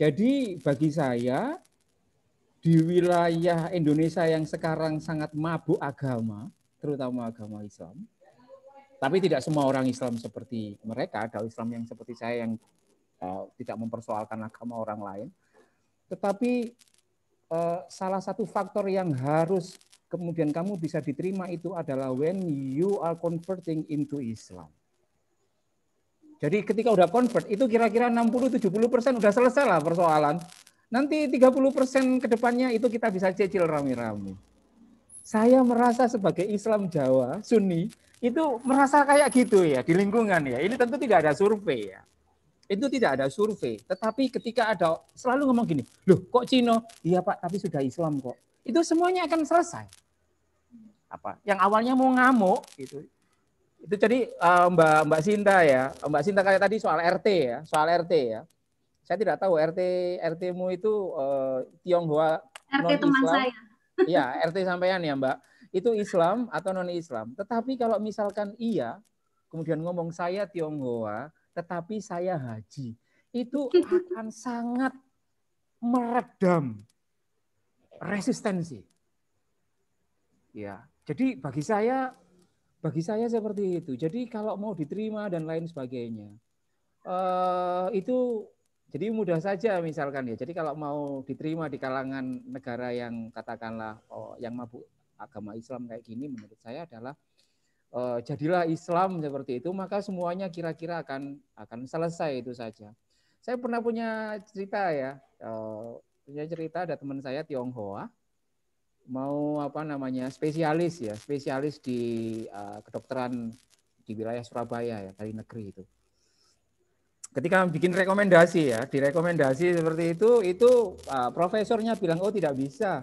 Jadi bagi saya di wilayah Indonesia yang sekarang sangat mabuk agama, terutama agama Islam, tapi tidak semua orang Islam seperti mereka, ada Islam yang seperti saya yang uh, tidak mempersoalkan agama orang lain. Tetapi uh, salah satu faktor yang harus kemudian kamu bisa diterima itu adalah when you are converting into Islam. Jadi ketika udah convert itu kira-kira 60-70% udah selesai lah persoalan. Nanti 30% persen kedepannya itu kita bisa cicil rame-rame. Saya merasa sebagai Islam Jawa, Sunni, itu merasa kayak gitu ya di lingkungan ya. Ini tentu tidak ada survei ya. Itu tidak ada survei. Tetapi ketika ada selalu ngomong gini, loh kok Cino? Iya Pak, tapi sudah Islam kok. Itu semuanya akan selesai. Apa? Yang awalnya mau ngamuk gitu, itu jadi uh, eh, Mbak Mbak Sinta ya, Mbak Sinta kayak tadi soal RT ya, soal RT ya. Saya tidak tahu RT RT-mu itu uh, Tionghoa RT non Islam. saya. ya RT sampaian ya Mbak. Itu Islam atau non Islam. Tetapi kalau misalkan iya, kemudian ngomong saya Tionghoa, tetapi saya haji, itu akan sangat meredam resistensi. Ya, jadi bagi saya bagi saya seperti itu. Jadi kalau mau diterima dan lain sebagainya, uh, itu jadi mudah saja misalkan ya. Jadi kalau mau diterima di kalangan negara yang katakanlah oh, yang mabuk agama Islam kayak gini, menurut saya adalah uh, jadilah Islam seperti itu, maka semuanya kira-kira akan akan selesai itu saja. Saya pernah punya cerita ya, uh, punya cerita ada teman saya Tionghoa, mau apa namanya spesialis ya spesialis di uh, kedokteran di wilayah Surabaya ya dari negeri itu ketika bikin rekomendasi ya direkomendasi seperti itu itu uh, profesornya bilang oh tidak bisa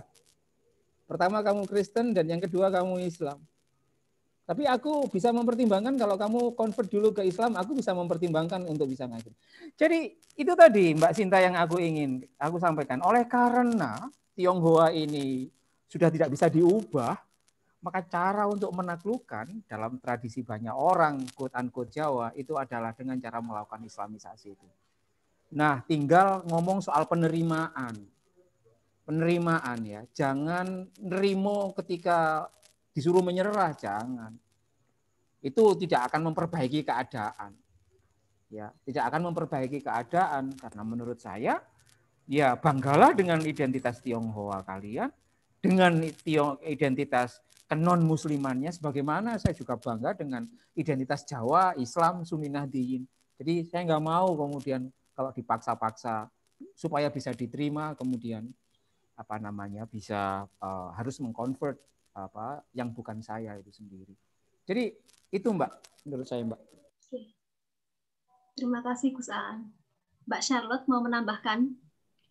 pertama kamu Kristen dan yang kedua kamu Islam tapi aku bisa mempertimbangkan kalau kamu convert dulu ke Islam, aku bisa mempertimbangkan untuk bisa ngajar. Jadi itu tadi Mbak Sinta yang aku ingin aku sampaikan. Oleh karena Tionghoa ini sudah tidak bisa diubah, maka cara untuk menaklukkan dalam tradisi banyak orang, quote unquote Jawa, itu adalah dengan cara melakukan islamisasi itu. Nah, tinggal ngomong soal penerimaan. Penerimaan ya, jangan nerimo ketika disuruh menyerah, jangan. Itu tidak akan memperbaiki keadaan. Ya, tidak akan memperbaiki keadaan karena menurut saya ya banggalah dengan identitas Tionghoa kalian, dengan identitas kenon muslimannya sebagaimana saya juga bangga dengan identitas Jawa, Islam, Sunni Nahdiyin. Jadi saya nggak mau kemudian kalau dipaksa-paksa supaya bisa diterima kemudian apa namanya bisa uh, harus mengkonvert apa yang bukan saya itu sendiri. Jadi itu Mbak menurut saya Mbak. Terima kasih Gus Aan. Mbak Charlotte mau menambahkan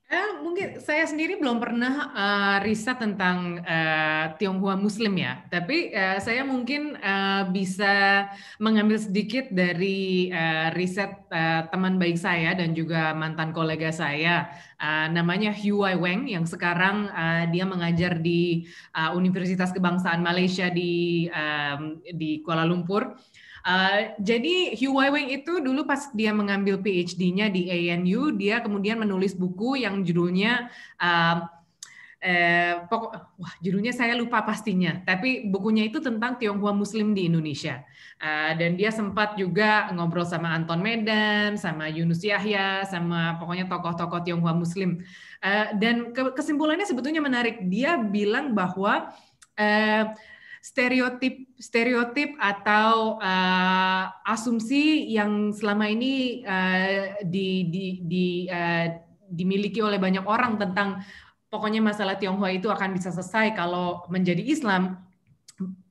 Eh, mungkin saya sendiri belum pernah uh, riset tentang uh, Tionghoa Muslim ya, tapi uh, saya mungkin uh, bisa mengambil sedikit dari uh, riset uh, teman baik saya dan juga mantan kolega saya, uh, namanya Hui Weng yang sekarang uh, dia mengajar di uh, Universitas Kebangsaan Malaysia di um, di Kuala Lumpur. Uh, Eh, jadi Hugh Wei itu dulu pas dia mengambil PhD-nya di ANU, dia kemudian menulis buku yang judulnya uh, eh, pokok, wah judulnya saya lupa pastinya, tapi bukunya itu tentang Tionghoa Muslim di Indonesia. Uh, dan dia sempat juga ngobrol sama Anton Medan, sama Yunus Yahya, sama pokoknya tokoh-tokoh Tionghoa Muslim. Uh, dan kesimpulannya sebetulnya menarik. Dia bilang bahwa uh, stereotip stereotip atau uh, asumsi yang selama ini uh, di, di, di, uh, dimiliki oleh banyak orang tentang pokoknya masalah Tionghoa itu akan bisa selesai kalau menjadi Islam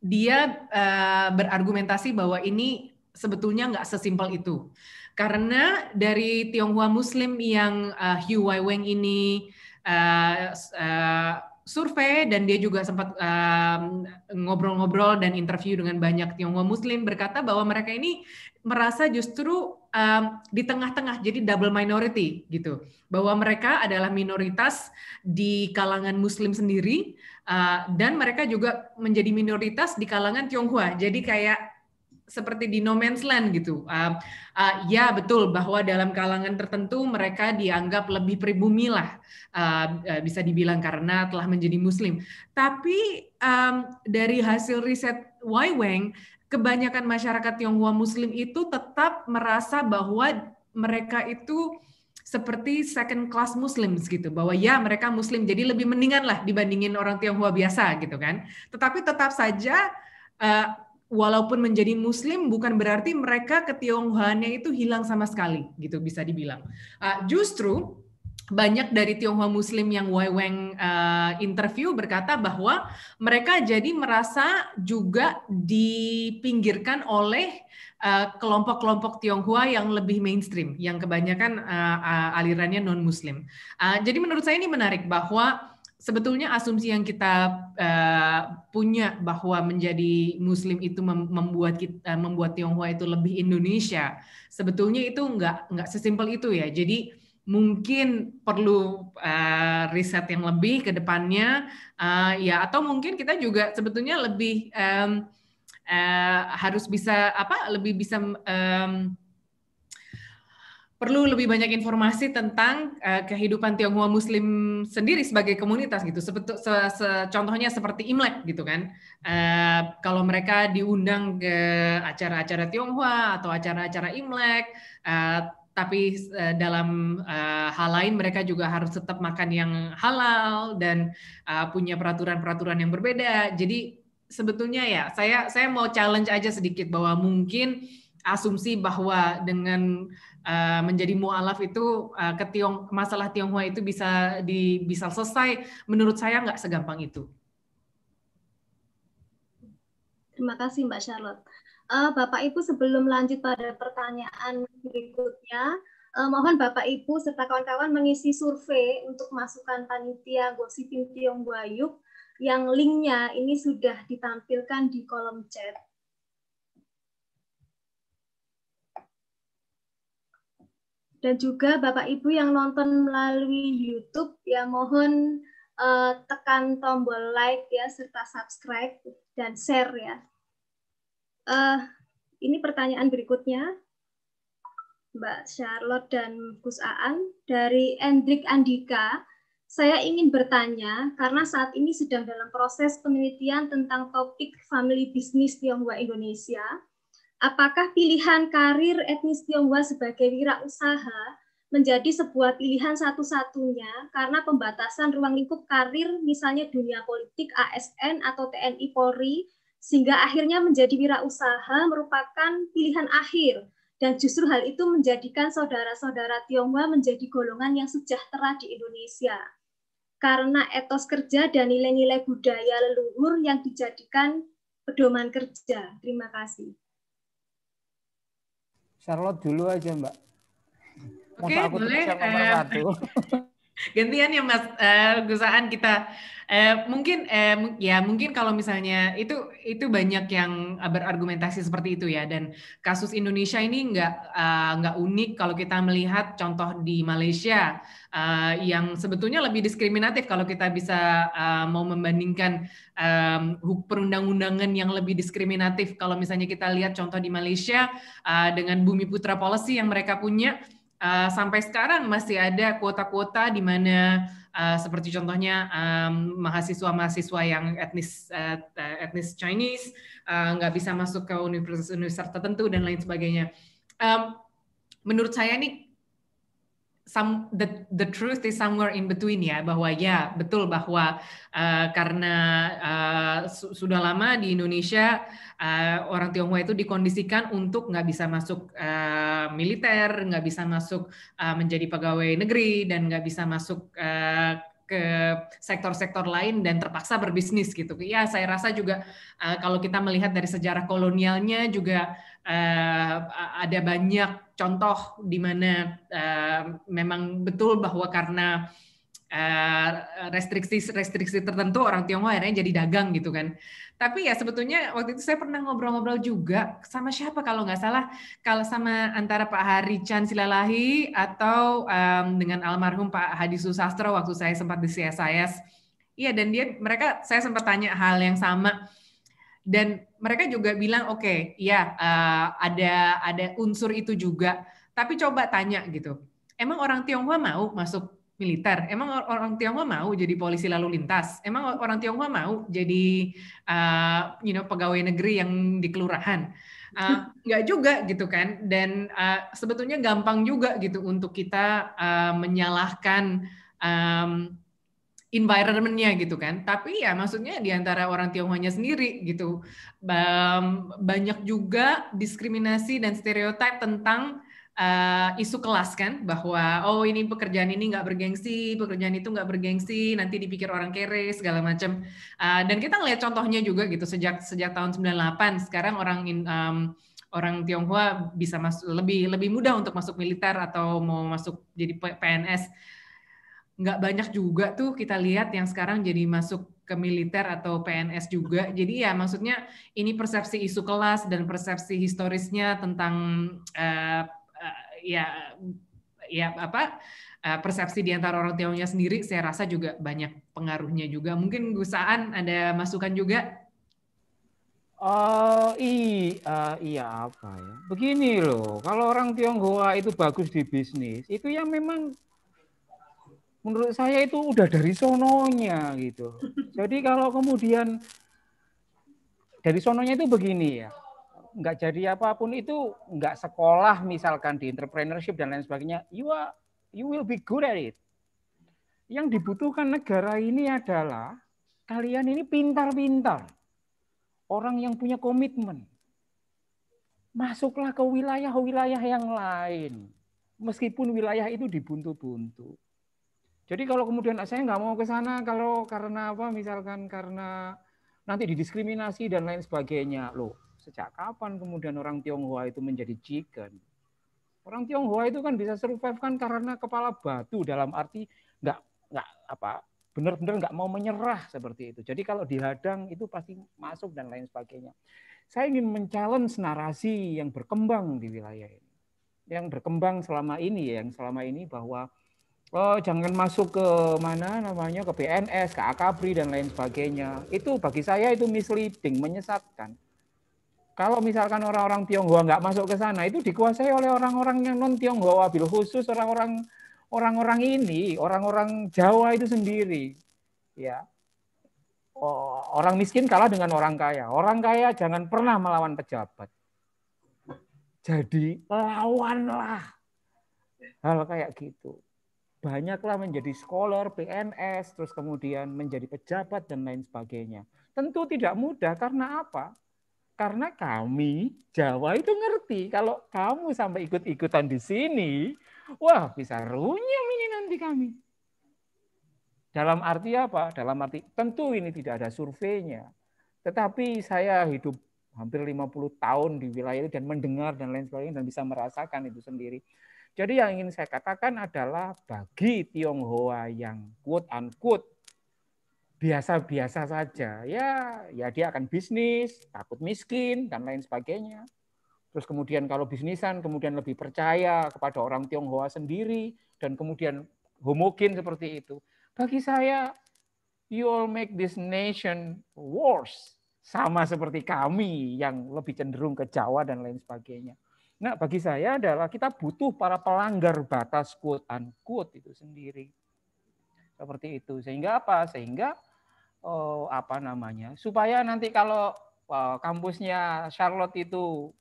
dia uh, berargumentasi bahwa ini sebetulnya nggak sesimpel itu karena dari Tionghoa Muslim yang uh, Hugh Wei Weng ini uh, uh, survei dan dia juga sempat ngobrol ngobrol-ngobrol dan interview dengan banyak Tionghoa Muslim berkata bahwa mereka ini merasa justru um, di tengah-tengah jadi double minority gitu bahwa mereka adalah minoritas di kalangan Muslim sendiri uh, dan mereka juga menjadi minoritas di kalangan Tionghoa jadi kayak seperti di no man's land gitu. Uh, uh, ya betul bahwa dalam kalangan tertentu mereka dianggap lebih pribumi lah, uh, uh, bisa dibilang karena telah menjadi muslim. Tapi um, dari hasil riset Weng, kebanyakan masyarakat Tionghoa muslim itu tetap merasa bahwa mereka itu seperti second class muslims gitu bahwa ya mereka muslim jadi lebih mendingan lah dibandingin orang Tionghoa biasa gitu kan tetapi tetap saja uh, walaupun menjadi Muslim bukan berarti mereka ketionghoaannya itu hilang sama sekali, gitu bisa dibilang. Uh, justru banyak dari Tionghoa Muslim yang Wai Weng uh, interview berkata bahwa mereka jadi merasa juga dipinggirkan oleh ah, kelompok-kelompok uh, Tionghoa yang lebih mainstream, yang kebanyakan uh, uh, alirannya non-Muslim. Uh, jadi menurut saya ini menarik bahwa sebetulnya asumsi yang kita uh, punya bahwa menjadi muslim itu membuat kita eh, membuat Tionghoa itu lebih Indonesia sebetulnya itu nggak nggak sesimpel itu ya jadi mungkin perlu uh, riset yang lebih ke depannya uh, ya atau mungkin kita juga sebetulnya lebih um, uh, harus bisa apa lebih bisa um, perlu lebih banyak informasi tentang uh, kehidupan Tionghoa Muslim sendiri sebagai komunitas gitu. Sebetul, se, se, contohnya seperti Imlek gitu kan. Uh, kalau mereka diundang ke acara-acara Tionghoa atau acara-acara Imlek, uh, tapi uh, dalam uh, hal lain mereka juga harus tetap makan yang halal dan uh, punya peraturan-peraturan yang berbeda. Jadi sebetulnya ya saya saya mau challenge aja sedikit bahwa mungkin asumsi bahwa dengan uh, menjadi mualaf itu uh, ke Tiong, masalah Tionghoa itu bisa di, bisa selesai, menurut saya nggak segampang itu. Terima kasih Mbak Charlotte. Uh, Bapak Ibu sebelum lanjut pada pertanyaan berikutnya, mohon Bapak Ibu serta kawan-kawan mengisi survei untuk masukan panitia Gosipin Tiong Guayuk yang linknya ini sudah ditampilkan di kolom chat. dan juga Bapak Ibu yang nonton melalui YouTube ya mohon uh, tekan tombol like ya serta subscribe dan share ya. Uh, ini pertanyaan berikutnya Mbak Charlotte dan Gus Aan dari Endrik Andika. Saya ingin bertanya karena saat ini sedang dalam proses penelitian tentang topik family business Tionghoa Indonesia Apakah pilihan karir etnis Tionghoa sebagai wirausaha menjadi sebuah pilihan satu-satunya karena pembatasan ruang lingkup karir misalnya dunia politik ASN atau TNI Polri sehingga akhirnya menjadi wirausaha merupakan pilihan akhir dan justru hal itu menjadikan saudara-saudara Tionghoa menjadi golongan yang sejahtera di Indonesia karena etos kerja dan nilai-nilai budaya leluhur yang dijadikan pedoman kerja. Terima kasih. Charlotte dulu aja Mbak. Oke okay, boleh. uh, eh, satu. Gantian ya Mas uh, eh, Gusaan kita Eh, mungkin eh, ya mungkin kalau misalnya itu itu banyak yang eh, berargumentasi seperti itu ya dan kasus Indonesia ini nggak uh, nggak unik kalau kita melihat contoh di Malaysia uh, yang sebetulnya lebih diskriminatif kalau kita bisa uh, mau membandingkan um, perundang-undangan yang lebih diskriminatif kalau misalnya kita lihat contoh di Malaysia uh, dengan Bumi Putra Policy yang mereka punya uh, sampai sekarang masih ada kuota-kuota di mana Eh, seperti contohnya um, mahasiswa-mahasiswa yang etnis uh, etnis Chinese uh, nggak bisa masuk ke universitas-universitas tertentu dan lain sebagainya. Um, menurut saya nih some the the truth is somewhere in between ya bahwa ya betul bahwa uh, karena uh, su sudah lama di Indonesia uh, orang Tionghoa itu dikondisikan untuk nggak bisa masuk uh, militer, nggak bisa masuk uh, menjadi pegawai negeri dan nggak bisa masuk uh, ke sektor-sektor lain dan terpaksa berbisnis gitu. Ya saya rasa juga uh, kalau kita melihat dari sejarah kolonialnya juga uh, ada banyak contoh di mana uh, memang betul bahwa karena restriksi-restriksi eh, tertentu orang Tionghoa akhirnya jadi dagang gitu kan. Tapi ya sebetulnya waktu itu saya pernah ngobrol-ngobrol juga sama siapa kalau nggak salah kalau sama antara Pak Hari Chan Silalahi atau um, dengan almarhum Pak Hadi Susastro waktu saya sempat di CSIS. Iya dan dia mereka saya sempat tanya hal yang sama dan mereka juga bilang oke okay, ya uh, eh, ada ada unsur itu juga tapi coba tanya gitu emang orang Tionghoa mau masuk militer emang orang Tionghoa mau jadi polisi lalu lintas emang orang Tionghoa mau jadi uh, you know pegawai negeri yang di kelurahan uh, juga gitu kan dan uh, sebetulnya gampang juga gitu untuk kita uh, menyalahkan um, environmentnya gitu kan. Tapi ya maksudnya di antara orang Tionghoanya sendiri gitu banyak juga diskriminasi dan stereotip tentang uh, isu kelas kan bahwa oh ini pekerjaan ini nggak bergengsi, pekerjaan itu nggak bergengsi, nanti dipikir orang kere segala macam. Uh, dan kita ngelihat contohnya juga gitu sejak sejak tahun 98 sekarang orang in, um, orang Tionghoa bisa masuk lebih lebih mudah untuk masuk militer atau mau masuk jadi PNS nggak banyak juga tuh kita lihat yang sekarang jadi masuk ke militer atau PNS juga. Jadi ya maksudnya ini persepsi isu kelas dan persepsi historisnya tentang uh, uh, ya ya apa uh, persepsi di antara orang Tionghoa sendiri saya rasa juga banyak pengaruhnya juga. Mungkin Gusaan ada masukan juga? Oh uh, i, uh, iya apa ya? Begini loh, kalau orang Tionghoa itu bagus di bisnis, itu yang memang menurut saya itu udah dari sononya gitu. Jadi kalau kemudian dari sononya itu begini ya, nggak jadi apapun itu nggak sekolah misalkan di entrepreneurship dan lain sebagainya, you are, you will be good at it. Yang dibutuhkan negara ini adalah kalian ini pintar-pintar, orang yang punya komitmen, masuklah ke wilayah-wilayah yang lain. Meskipun wilayah itu dibuntu-buntu. Jadi kalau kemudian saya nggak mau ke sana kalau karena apa misalkan karena nanti didiskriminasi dan lain sebagainya. Loh, sejak kapan kemudian orang Tionghoa itu menjadi chicken? Orang Tionghoa itu kan bisa survive kan karena kepala batu dalam arti nggak nggak apa benar-benar nggak mau menyerah seperti itu. Jadi kalau dihadang itu pasti masuk dan lain sebagainya. Saya ingin mencalon narasi yang berkembang di wilayah ini, yang berkembang selama ini, ya yang selama ini bahwa oh, jangan masuk ke mana namanya ke PNS, ke Akabri dan lain sebagainya. Itu bagi saya itu misleading, menyesatkan. Kalau misalkan orang-orang Tionghoa nggak masuk ke sana, itu dikuasai oleh orang-orang yang non Tionghoa, bil khusus orang-orang orang-orang ini, orang-orang Jawa itu sendiri. Ya. orang miskin kalah dengan orang kaya. Orang kaya jangan pernah melawan pejabat. Jadi lawanlah hal kayak gitu banyaklah menjadi scholar, PNS, terus kemudian menjadi pejabat dan lain sebagainya. Tentu tidak mudah karena apa? Karena kami Jawa itu ngerti kalau kamu sampai ikut-ikutan di sini, wah bisa runyam ini nanti kami. Dalam arti apa? Dalam arti tentu ini tidak ada surveinya. Tetapi saya hidup hampir 50 tahun di wilayah ini dan mendengar dan lain sebagainya dan bisa merasakan itu sendiri jadi yang ingin saya katakan adalah bagi Tionghoa yang quote unquote biasa-biasa saja, ya ya dia akan bisnis, takut miskin dan lain sebagainya. Terus kemudian kalau bisnisan kemudian lebih percaya kepada orang Tionghoa sendiri dan kemudian homogen seperti itu. Bagi saya you all make this nation worse sama seperti kami yang lebih cenderung ke Jawa dan lain sebagainya. Nah, bagi saya adalah kita butuh para pelanggar batas quote unquote itu sendiri. Seperti itu. Sehingga apa? Sehingga oh, apa namanya? Supaya nanti kalau oh, kampusnya Charlotte itu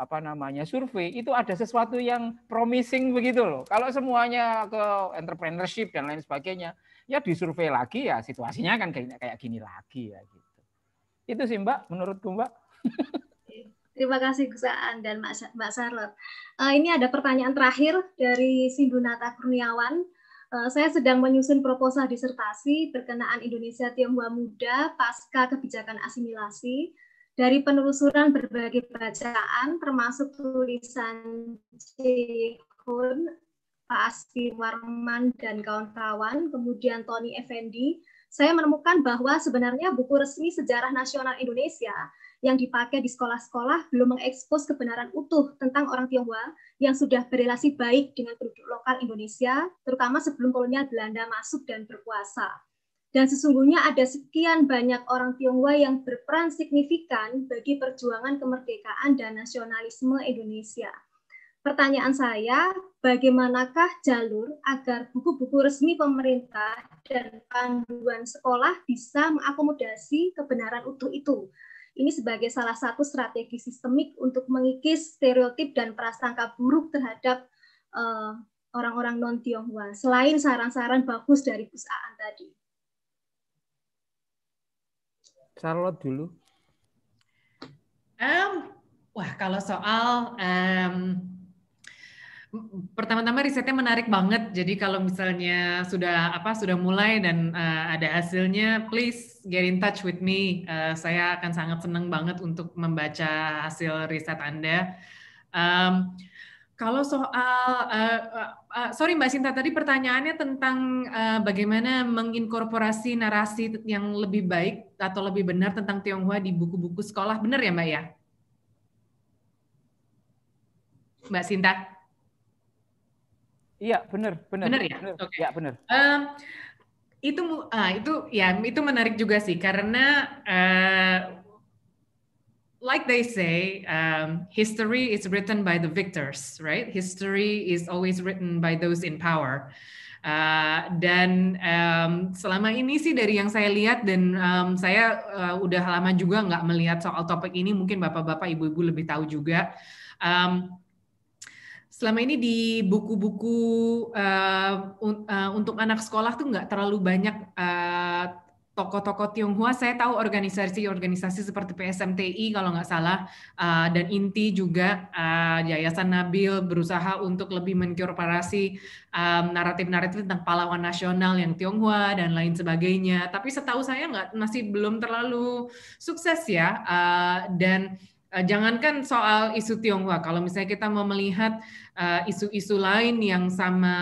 apa namanya survei itu ada sesuatu yang promising begitu loh. Kalau semuanya ke entrepreneurship dan lain sebagainya, ya disurvei lagi ya situasinya kan kayak kayak gini lagi ya gitu. Itu sih Mbak, menurutku Mbak. Terima kasih Gus Aan dan Mbak Charlotte. Uh, ini ada pertanyaan terakhir dari Sindunata Kurniawan. Uh, saya sedang menyusun proposal disertasi berkenaan Indonesia Tionghoa Muda pasca kebijakan asimilasi dari penelusuran berbagai bacaan termasuk tulisan Cihun, Pak Aspi Warman dan kawan-kawan, kemudian Tony Effendi, saya menemukan bahwa sebenarnya buku resmi sejarah nasional Indonesia yang dipakai di sekolah-sekolah belum mengekspos kebenaran utuh tentang orang Tionghoa yang sudah berrelasi baik dengan penduduk lokal Indonesia, terutama sebelum kolonial Belanda masuk dan berkuasa. Dan sesungguhnya ada sekian banyak orang Tionghoa yang berperan signifikan bagi perjuangan kemerdekaan dan nasionalisme Indonesia. Pertanyaan saya, bagaimanakah jalur agar buku-buku resmi pemerintah dan panduan sekolah bisa mengakomodasi kebenaran utuh itu? ini sebagai salah satu strategi sistemik untuk mengikis stereotip dan prasangka buruk terhadap orang eh, orang-orang non Tionghoa selain saran-saran bagus dari Gus tadi. Charlotte dulu. Um, wah kalau soal um, pertama-tama risetnya menarik banget. Jadi kalau misalnya sudah apa sudah mulai dan uh, ada hasilnya, please get in touch with me. Uh, saya akan sangat senang banget untuk membaca hasil riset Anda. Um, kalau soal, uh, uh, uh, sorry Mbak Sinta, tadi pertanyaannya tentang uh, bagaimana menginkorporasi narasi yang lebih baik atau lebih benar tentang Tionghoa di buku-buku sekolah, benar ya Mbak ya? Mbak Sinta? Iya, benar, benar. Benar ya? Bener. Okay. Ya, benar. Um, itu uh, itu ya itu menarik juga sih karena uh, like they say um, history is written by the victors right history is always written by those in power uh, dan um, selama ini sih dari yang saya lihat dan um, saya uh, udah lama juga nggak melihat soal topik ini mungkin bapak-bapak ibu-ibu lebih tahu juga um, selama ini di buku-buku uh, uh, untuk anak sekolah tuh nggak terlalu banyak tokoh eh, tokoh uh, Tionghoa. Saya tahu organisasi-organisasi seperti PSMTI kalau nggak salah uh, dan Inti juga uh, Yayasan Nabil berusaha untuk lebih mengkorporasi naratif naratif-naratif tentang pahlawan nasional yang Tionghoa dan lain sebagainya. Tapi setahu saya nggak masih belum terlalu sukses ya uh, dan jangankan soal isu Tionghoa, kalau misalnya kita mau melihat Eh, isu-isu uh, lain yang sama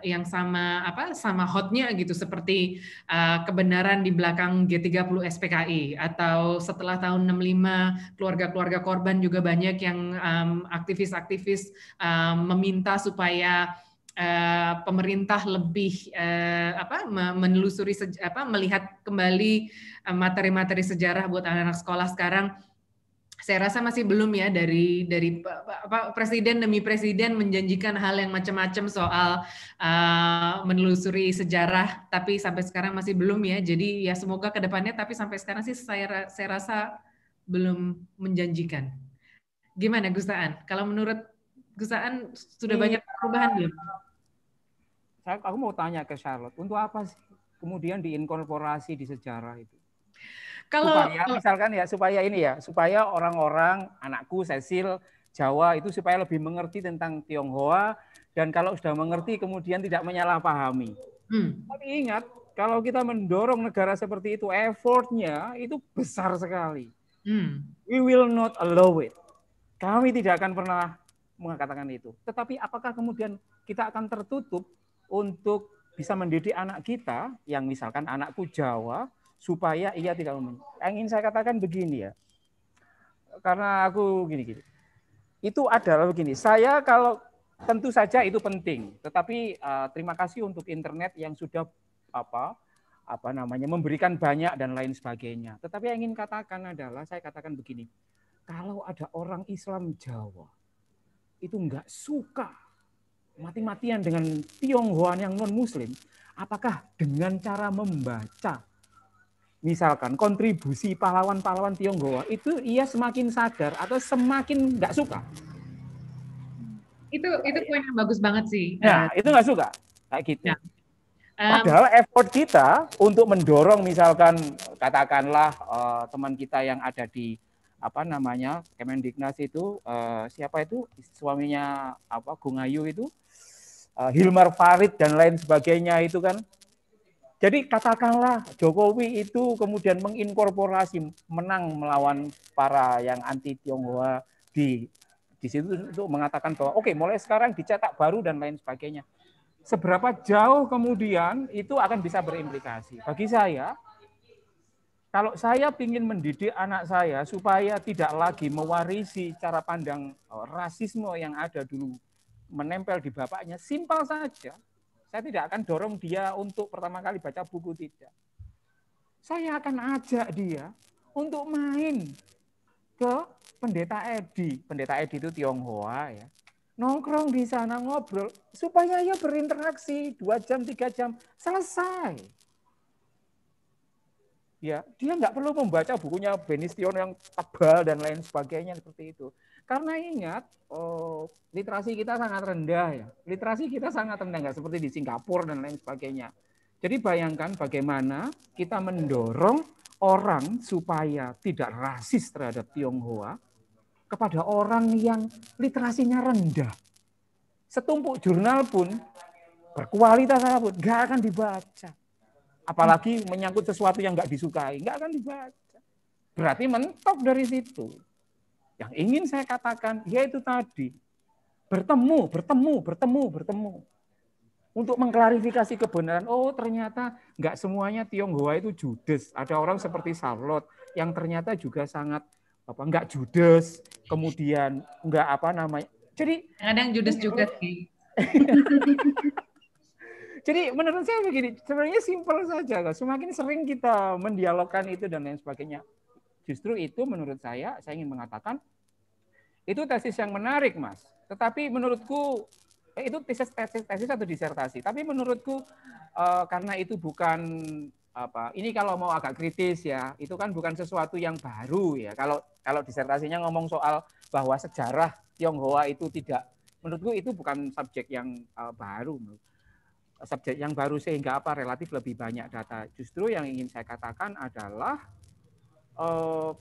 yang sama apa sama hotnya gitu seperti uh, kebenaran di belakang G30 SPKI atau setelah tahun 65 keluarga-keluarga korban juga banyak yang aktivis-aktivis um, um, meminta supaya Uh, pemerintah lebih uh, apa menelusuri apa melihat kembali materi-materi materi -materi sejarah buat anak-anak sekolah sekarang saya rasa masih belum ya dari dari apa, presiden demi presiden menjanjikan hal yang macam-macam soal uh, menelusuri sejarah tapi sampai sekarang masih belum ya jadi ya semoga kedepannya tapi sampai sekarang sih saya saya rasa belum menjanjikan gimana Gustaan kalau menurut Gustaan sudah banyak iya. perubahan belum? aku mau tanya ke Charlotte untuk apa sih kemudian diinkorporasi di sejarah itu? Kalau supaya, misalkan ya supaya ini ya, supaya orang-orang anakku Cecil Jawa itu supaya lebih mengerti tentang Tionghoa dan kalau sudah mengerti kemudian tidak menyalahpahami. Hmm. Tapi ingat kalau kita mendorong negara seperti itu effortnya itu besar sekali. Hmm. We will not allow it. Kami tidak akan pernah mengatakan itu. Tetapi apakah kemudian kita akan tertutup untuk bisa mendidik anak kita yang misalkan anakku Jawa supaya ia tidak membenci. Yang ingin saya katakan begini ya, karena aku gini-gini. Itu adalah begini, saya kalau tentu saja itu penting, tetapi uh, terima kasih untuk internet yang sudah apa apa namanya memberikan banyak dan lain sebagainya. Tetapi yang ingin katakan adalah saya katakan begini, kalau ada orang Islam Jawa itu nggak suka mati-matian dengan Tionghoa yang non Muslim, apakah dengan cara membaca misalkan kontribusi pahlawan-pahlawan Tionghoa itu ia semakin sadar atau semakin nggak suka. Itu itu poin yang bagus banget sih. Nah, itu nggak suka kayak gitu. Nah. Padahal effort kita untuk mendorong misalkan katakanlah uh, teman kita yang ada di apa namanya Kemendiknas itu uh, siapa itu suaminya apa Ayu itu uh, Hilmar Farid dan lain sebagainya itu kan jadi katakanlah Jokowi itu kemudian menginkorporasi menang melawan para yang anti Tionghoa di di situ untuk mengatakan bahwa oke okay, mulai sekarang dicetak baru dan lain sebagainya. Seberapa jauh kemudian itu akan bisa berimplikasi. Bagi saya kalau saya ingin mendidik anak saya supaya tidak lagi mewarisi cara pandang rasisme yang ada dulu menempel di bapaknya, simpel saja. Saya tidak akan dorong dia untuk pertama kali baca buku, tidak. Saya akan ajak dia untuk main ke pendeta Edi. Pendeta Edi itu Tionghoa ya. Nongkrong di sana ngobrol supaya ia berinteraksi dua jam tiga jam selesai. Ya, dia nggak perlu membaca bukunya Benistion yang tebal dan lain sebagainya seperti itu. Karena ingat, oh, literasi kita sangat rendah ya. Literasi kita sangat rendah, nggak seperti di Singapura dan lain sebagainya. Jadi bayangkan bagaimana kita mendorong orang supaya tidak rasis terhadap Tionghoa kepada orang yang literasinya rendah. Setumpuk jurnal pun, berkualitas apapun, nggak akan dibaca. Apalagi menyangkut sesuatu yang nggak disukai, nggak akan dibaca. Berarti mentok dari situ. Yang ingin saya katakan, yaitu tadi, bertemu, bertemu, bertemu, bertemu. Untuk mengklarifikasi kebenaran, oh ternyata nggak semuanya Tionghoa itu judes. Ada orang seperti Charlotte yang ternyata juga sangat apa nggak judes, kemudian nggak apa namanya. Jadi kadang judes juga sih. Jadi menurut saya begini, sebenarnya simpel saja. Semakin sering kita mendialogkan itu dan lain sebagainya, Justru itu menurut saya, saya ingin mengatakan, itu tesis yang menarik, Mas. Tetapi menurutku, eh, itu tesis, tesis, tesis atau disertasi. Tapi menurutku, eh, karena itu bukan apa ini kalau mau agak kritis ya itu kan bukan sesuatu yang baru ya kalau kalau disertasinya ngomong soal bahwa sejarah Tionghoa itu tidak menurutku itu bukan subjek yang eh, baru subjek yang baru sehingga apa relatif lebih banyak data justru yang ingin saya katakan adalah uh,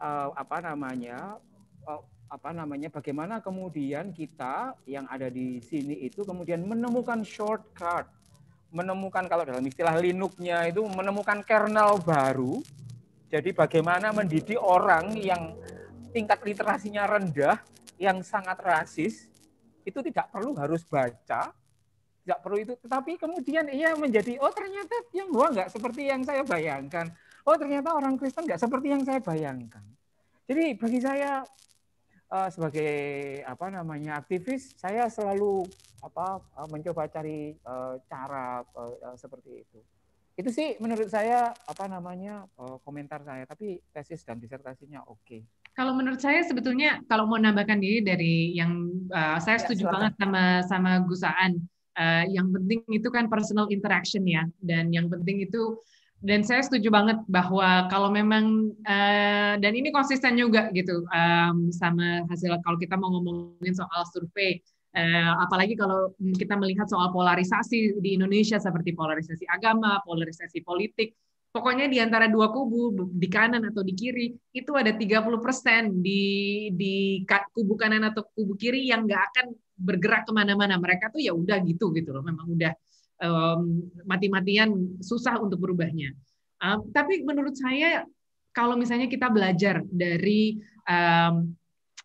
uh, apa namanya uh, apa namanya bagaimana kemudian kita yang ada di sini itu kemudian menemukan shortcut menemukan kalau dalam istilah Linux-nya itu menemukan kernel baru jadi bagaimana mendidik orang yang tingkat literasinya rendah yang sangat rasis itu tidak perlu harus baca tidak perlu itu tetapi kemudian ia menjadi oh ternyata yang gua nggak seperti yang saya bayangkan oh ternyata orang Kristen nggak seperti yang saya bayangkan. Jadi bagi saya eh, sebagai apa namanya aktivis, saya selalu apa eh, mencoba cari eh, cara seperti itu. Itu sih menurut saya apa namanya komentar saya. Tapi tesis dan disertasinya oke. Okay kalau menurut saya sebetulnya kalau mau nambahkan diri dari yang uh, saya ya, setuju ya, banget sama sama Gusaan. Uh, yang penting itu kan personal interaction ya, dan yang penting itu dan saya setuju banget bahwa kalau memang uh, dan ini konsisten juga gitu um, sama hasil kalau kita mau ngomongin soal survei uh, apalagi kalau kita melihat soal polarisasi di Indonesia seperti polarisasi agama, polarisasi politik pokoknya di antara dua kubu di kanan atau di kiri itu ada 30% di di kubu kanan atau kubu kiri yang nggak akan bergerak kemana-mana mereka tuh ya udah gitu gitu loh memang udah um, mati-matian susah untuk berubahnya. Um, tapi menurut saya kalau misalnya kita belajar dari um,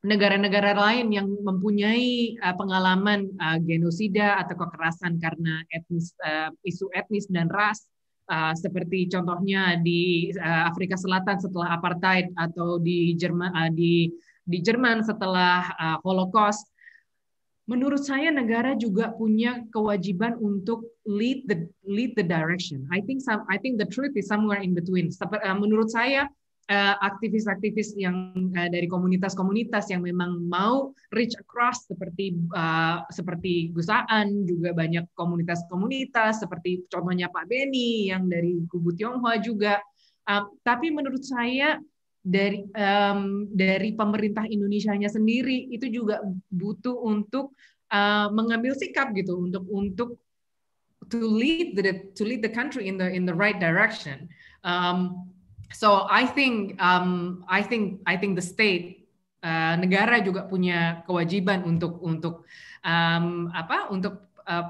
negara-negara lain yang mempunyai uh, pengalaman uh, genosida atau kekerasan karena etnis, uh, isu etnis dan ras, uh, seperti contohnya di uh, Afrika Selatan setelah apartheid atau di Jerman uh, di di Jerman setelah uh, Holocaust menurut saya negara juga punya kewajiban untuk lead the lead the direction. I think some, I think the truth is somewhere in between. Eh, menurut saya eh, aktivis-aktivis yang eh, dari komunitas-komunitas yang memang mau reach across seperti seperti Gusaan juga banyak komunitas-komunitas seperti contohnya Pak Beni yang dari kubu Tionghoa juga. tapi menurut saya dari um, dari pemerintah Indonesia-nya sendiri itu juga butuh untuk uh, mengambil sikap gitu untuk untuk to lead the to lead the country in the in the right direction. Um, so I think um, I think I think the state uh, negara juga punya kewajiban untuk untuk um, apa untuk uh,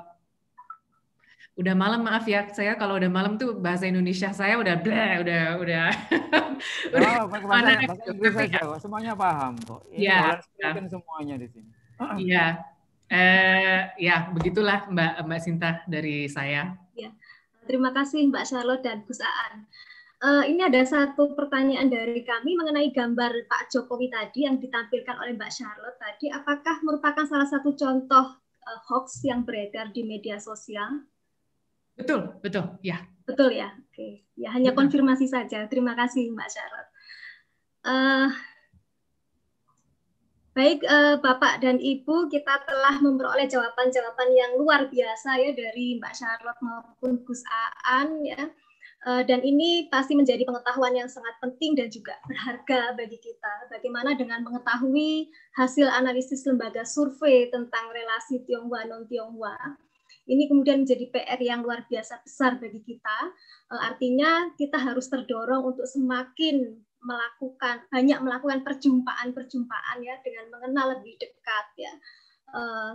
udah malam maaf ya saya kalau udah malam tuh bahasa Indonesia saya udah bleh, udah udah oh, udah mana ya. semuanya paham kok ya, ya. semuanya di sini iya eh ya begitulah Mbak Mbak Sinta dari saya ya. terima kasih Mbak Charlotte dan Gus Aan Uh, ini ada satu pertanyaan dari kami mengenai gambar Pak Jokowi tadi yang ditampilkan oleh Mbak Charlotte tadi. Apakah merupakan salah satu contoh uh, hoax yang beredar di media sosial? Betul, betul, ya. Betul ya. Oke. Ya hanya betul. Iya. konfirmasi saja. Terima kasih Mbak Syarat. Uh, eh, Baik uh, Bapak dan Ibu, kita telah memperoleh jawaban-jawaban yang luar biasa ya dari Mbak Syarat maupun Gus Aan ya. Eh, dan ini pasti menjadi pengetahuan yang sangat penting dan juga berharga bagi kita. Bagaimana dengan mengetahui hasil analisis lembaga survei tentang relasi Tionghoa non Tionghoa? Ini kemudian menjadi PR yang luar biasa besar bagi kita. Eh, artinya kita harus terdorong untuk semakin melakukan banyak melakukan perjumpaan-perjumpaan ya dengan mengenal lebih dekat ya eh,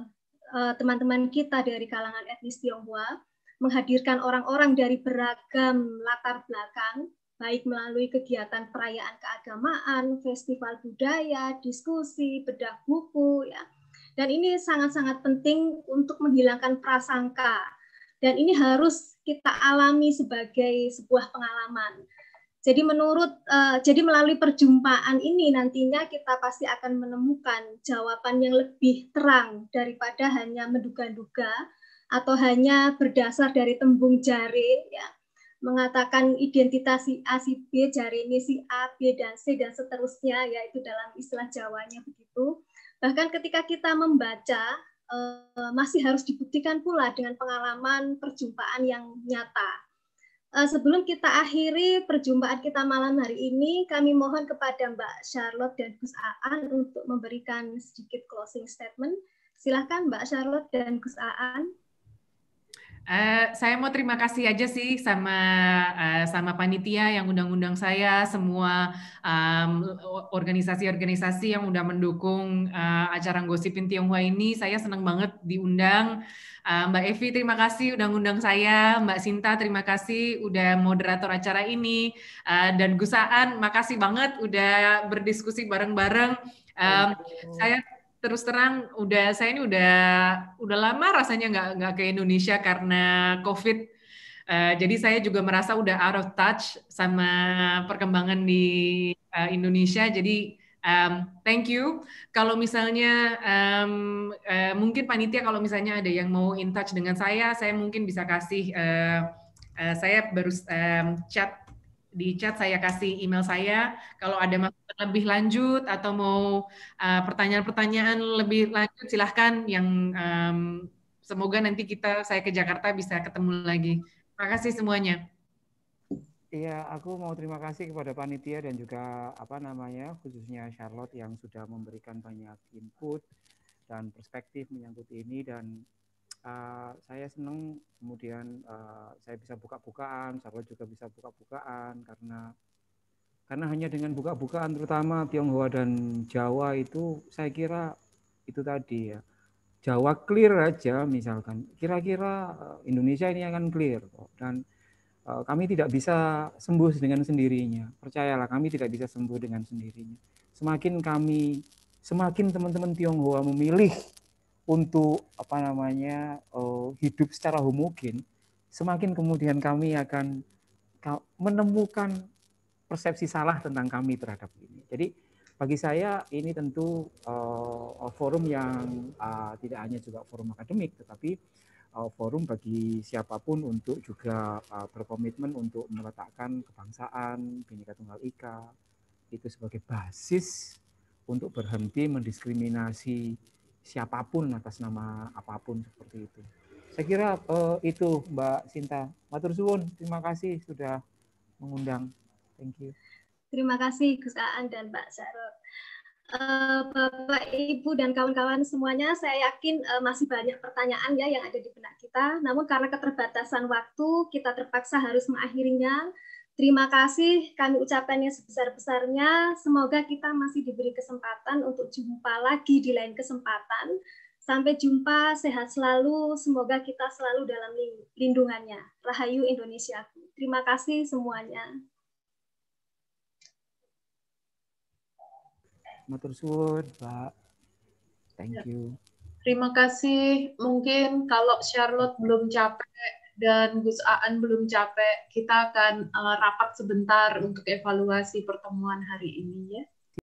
eh, teman-teman kita dari kalangan etnis Tionghoa menghadirkan orang-orang dari beragam latar belakang baik melalui kegiatan perayaan keagamaan, festival budaya, diskusi, bedah buku ya dan ini sangat-sangat penting untuk menghilangkan prasangka. Dan ini harus kita alami sebagai sebuah pengalaman. Jadi menurut uh, jadi melalui perjumpaan ini nantinya kita pasti akan menemukan jawaban yang lebih terang daripada hanya menduga-duga atau hanya berdasar dari tembung jari ya mengatakan identitas si A, si B, jari ini si A, B, dan C, dan seterusnya, yaitu dalam istilah Jawanya begitu. Bahkan ketika kita membaca eh, masih harus dibuktikan pula dengan pengalaman perjumpaan yang nyata. Eh, sebelum kita akhiri perjumpaan kita malam hari ini, kami mohon kepada Mbak Charlotte dan Gus Aan untuk memberikan sedikit closing statement. Silahkan Mbak Charlotte dan Gus Aan. Uh, saya mau terima kasih aja sih sama uh, sama panitia yang undang-undang saya, semua organisasi-organisasi um, yang udah mendukung uh, acara gosipin Tionghoa ini. Saya senang banget diundang. Uh, Mbak Evi terima kasih udah ngundang saya, Mbak Sinta terima kasih udah moderator acara ini uh, dan Gusaan makasih banget udah berdiskusi bareng-bareng. Um, saya terus terang udah saya ini udah udah lama rasanya nggak nggak ke Indonesia karena COVID. Uh, jadi saya juga merasa udah out of touch sama perkembangan di uh, Indonesia. Jadi um, thank you. Kalau misalnya um, uh, mungkin panitia kalau misalnya ada yang mau in touch dengan saya, saya mungkin bisa kasih uh, uh, saya baru um, chat di chat saya kasih email saya kalau ada masukan lebih lanjut atau mau eh, pertanyaan-pertanyaan uh, lebih lanjut silahkan yang um, semoga nanti kita saya ke Jakarta bisa ketemu lagi terima kasih semuanya Iya, aku mau terima kasih kepada panitia dan juga apa namanya khususnya Charlotte yang sudah memberikan banyak input dan perspektif menyangkut ini dan Eh, saya senang kemudian uh, saya bisa buka-bukaan, Sarwa juga bisa buka-bukaan karena karena hanya dengan buka-bukaan terutama Tionghoa dan Jawa itu saya kira itu tadi ya Jawa clear aja misalkan kira-kira eh, Indonesia ini akan clear kok dan kami tidak bisa sembuh dengan sendirinya percayalah kami tidak bisa sembuh dengan sendirinya semakin kami semakin teman-teman Tionghoa memilih untuk apa namanya uh, hidup secara homogen, semakin kemudian kami akan menemukan persepsi salah tentang kami terhadap ini. Jadi bagi saya ini tentu uh, forum yang uh, tidak hanya juga forum akademik, tetapi uh, forum bagi siapapun untuk juga uh, berkomitmen untuk meletakkan kebangsaan, bhinneka tunggal ika itu sebagai basis untuk berhenti mendiskriminasi siapapun atas nama apapun seperti itu. Saya kira uh, itu Mbak Sinta. Matur suwun, terima kasih sudah mengundang. Thank you. Terima kasih Gus Aan dan Mbak Syarul. Eh, Bapak, Ibu, dan kawan-kawan semuanya, saya yakin eh, masih banyak pertanyaan ya yang ada di benak kita. Namun karena keterbatasan waktu, kita terpaksa harus mengakhirinya. Terima kasih kami ucapkan sebesar-besarnya. Semoga kita masih diberi kesempatan untuk jumpa lagi di lain kesempatan. Sampai jumpa, sehat selalu. Semoga kita selalu dalam lindungannya. Rahayu Indonesia. Terima kasih semuanya. Matur suwun, Pak. Thank ya. you. Terima kasih. Mungkin kalau Charlotte belum capek, dan Gus Aan belum capek, kita akan eh, rapat sebentar untuk evaluasi pertemuan hari ini ya.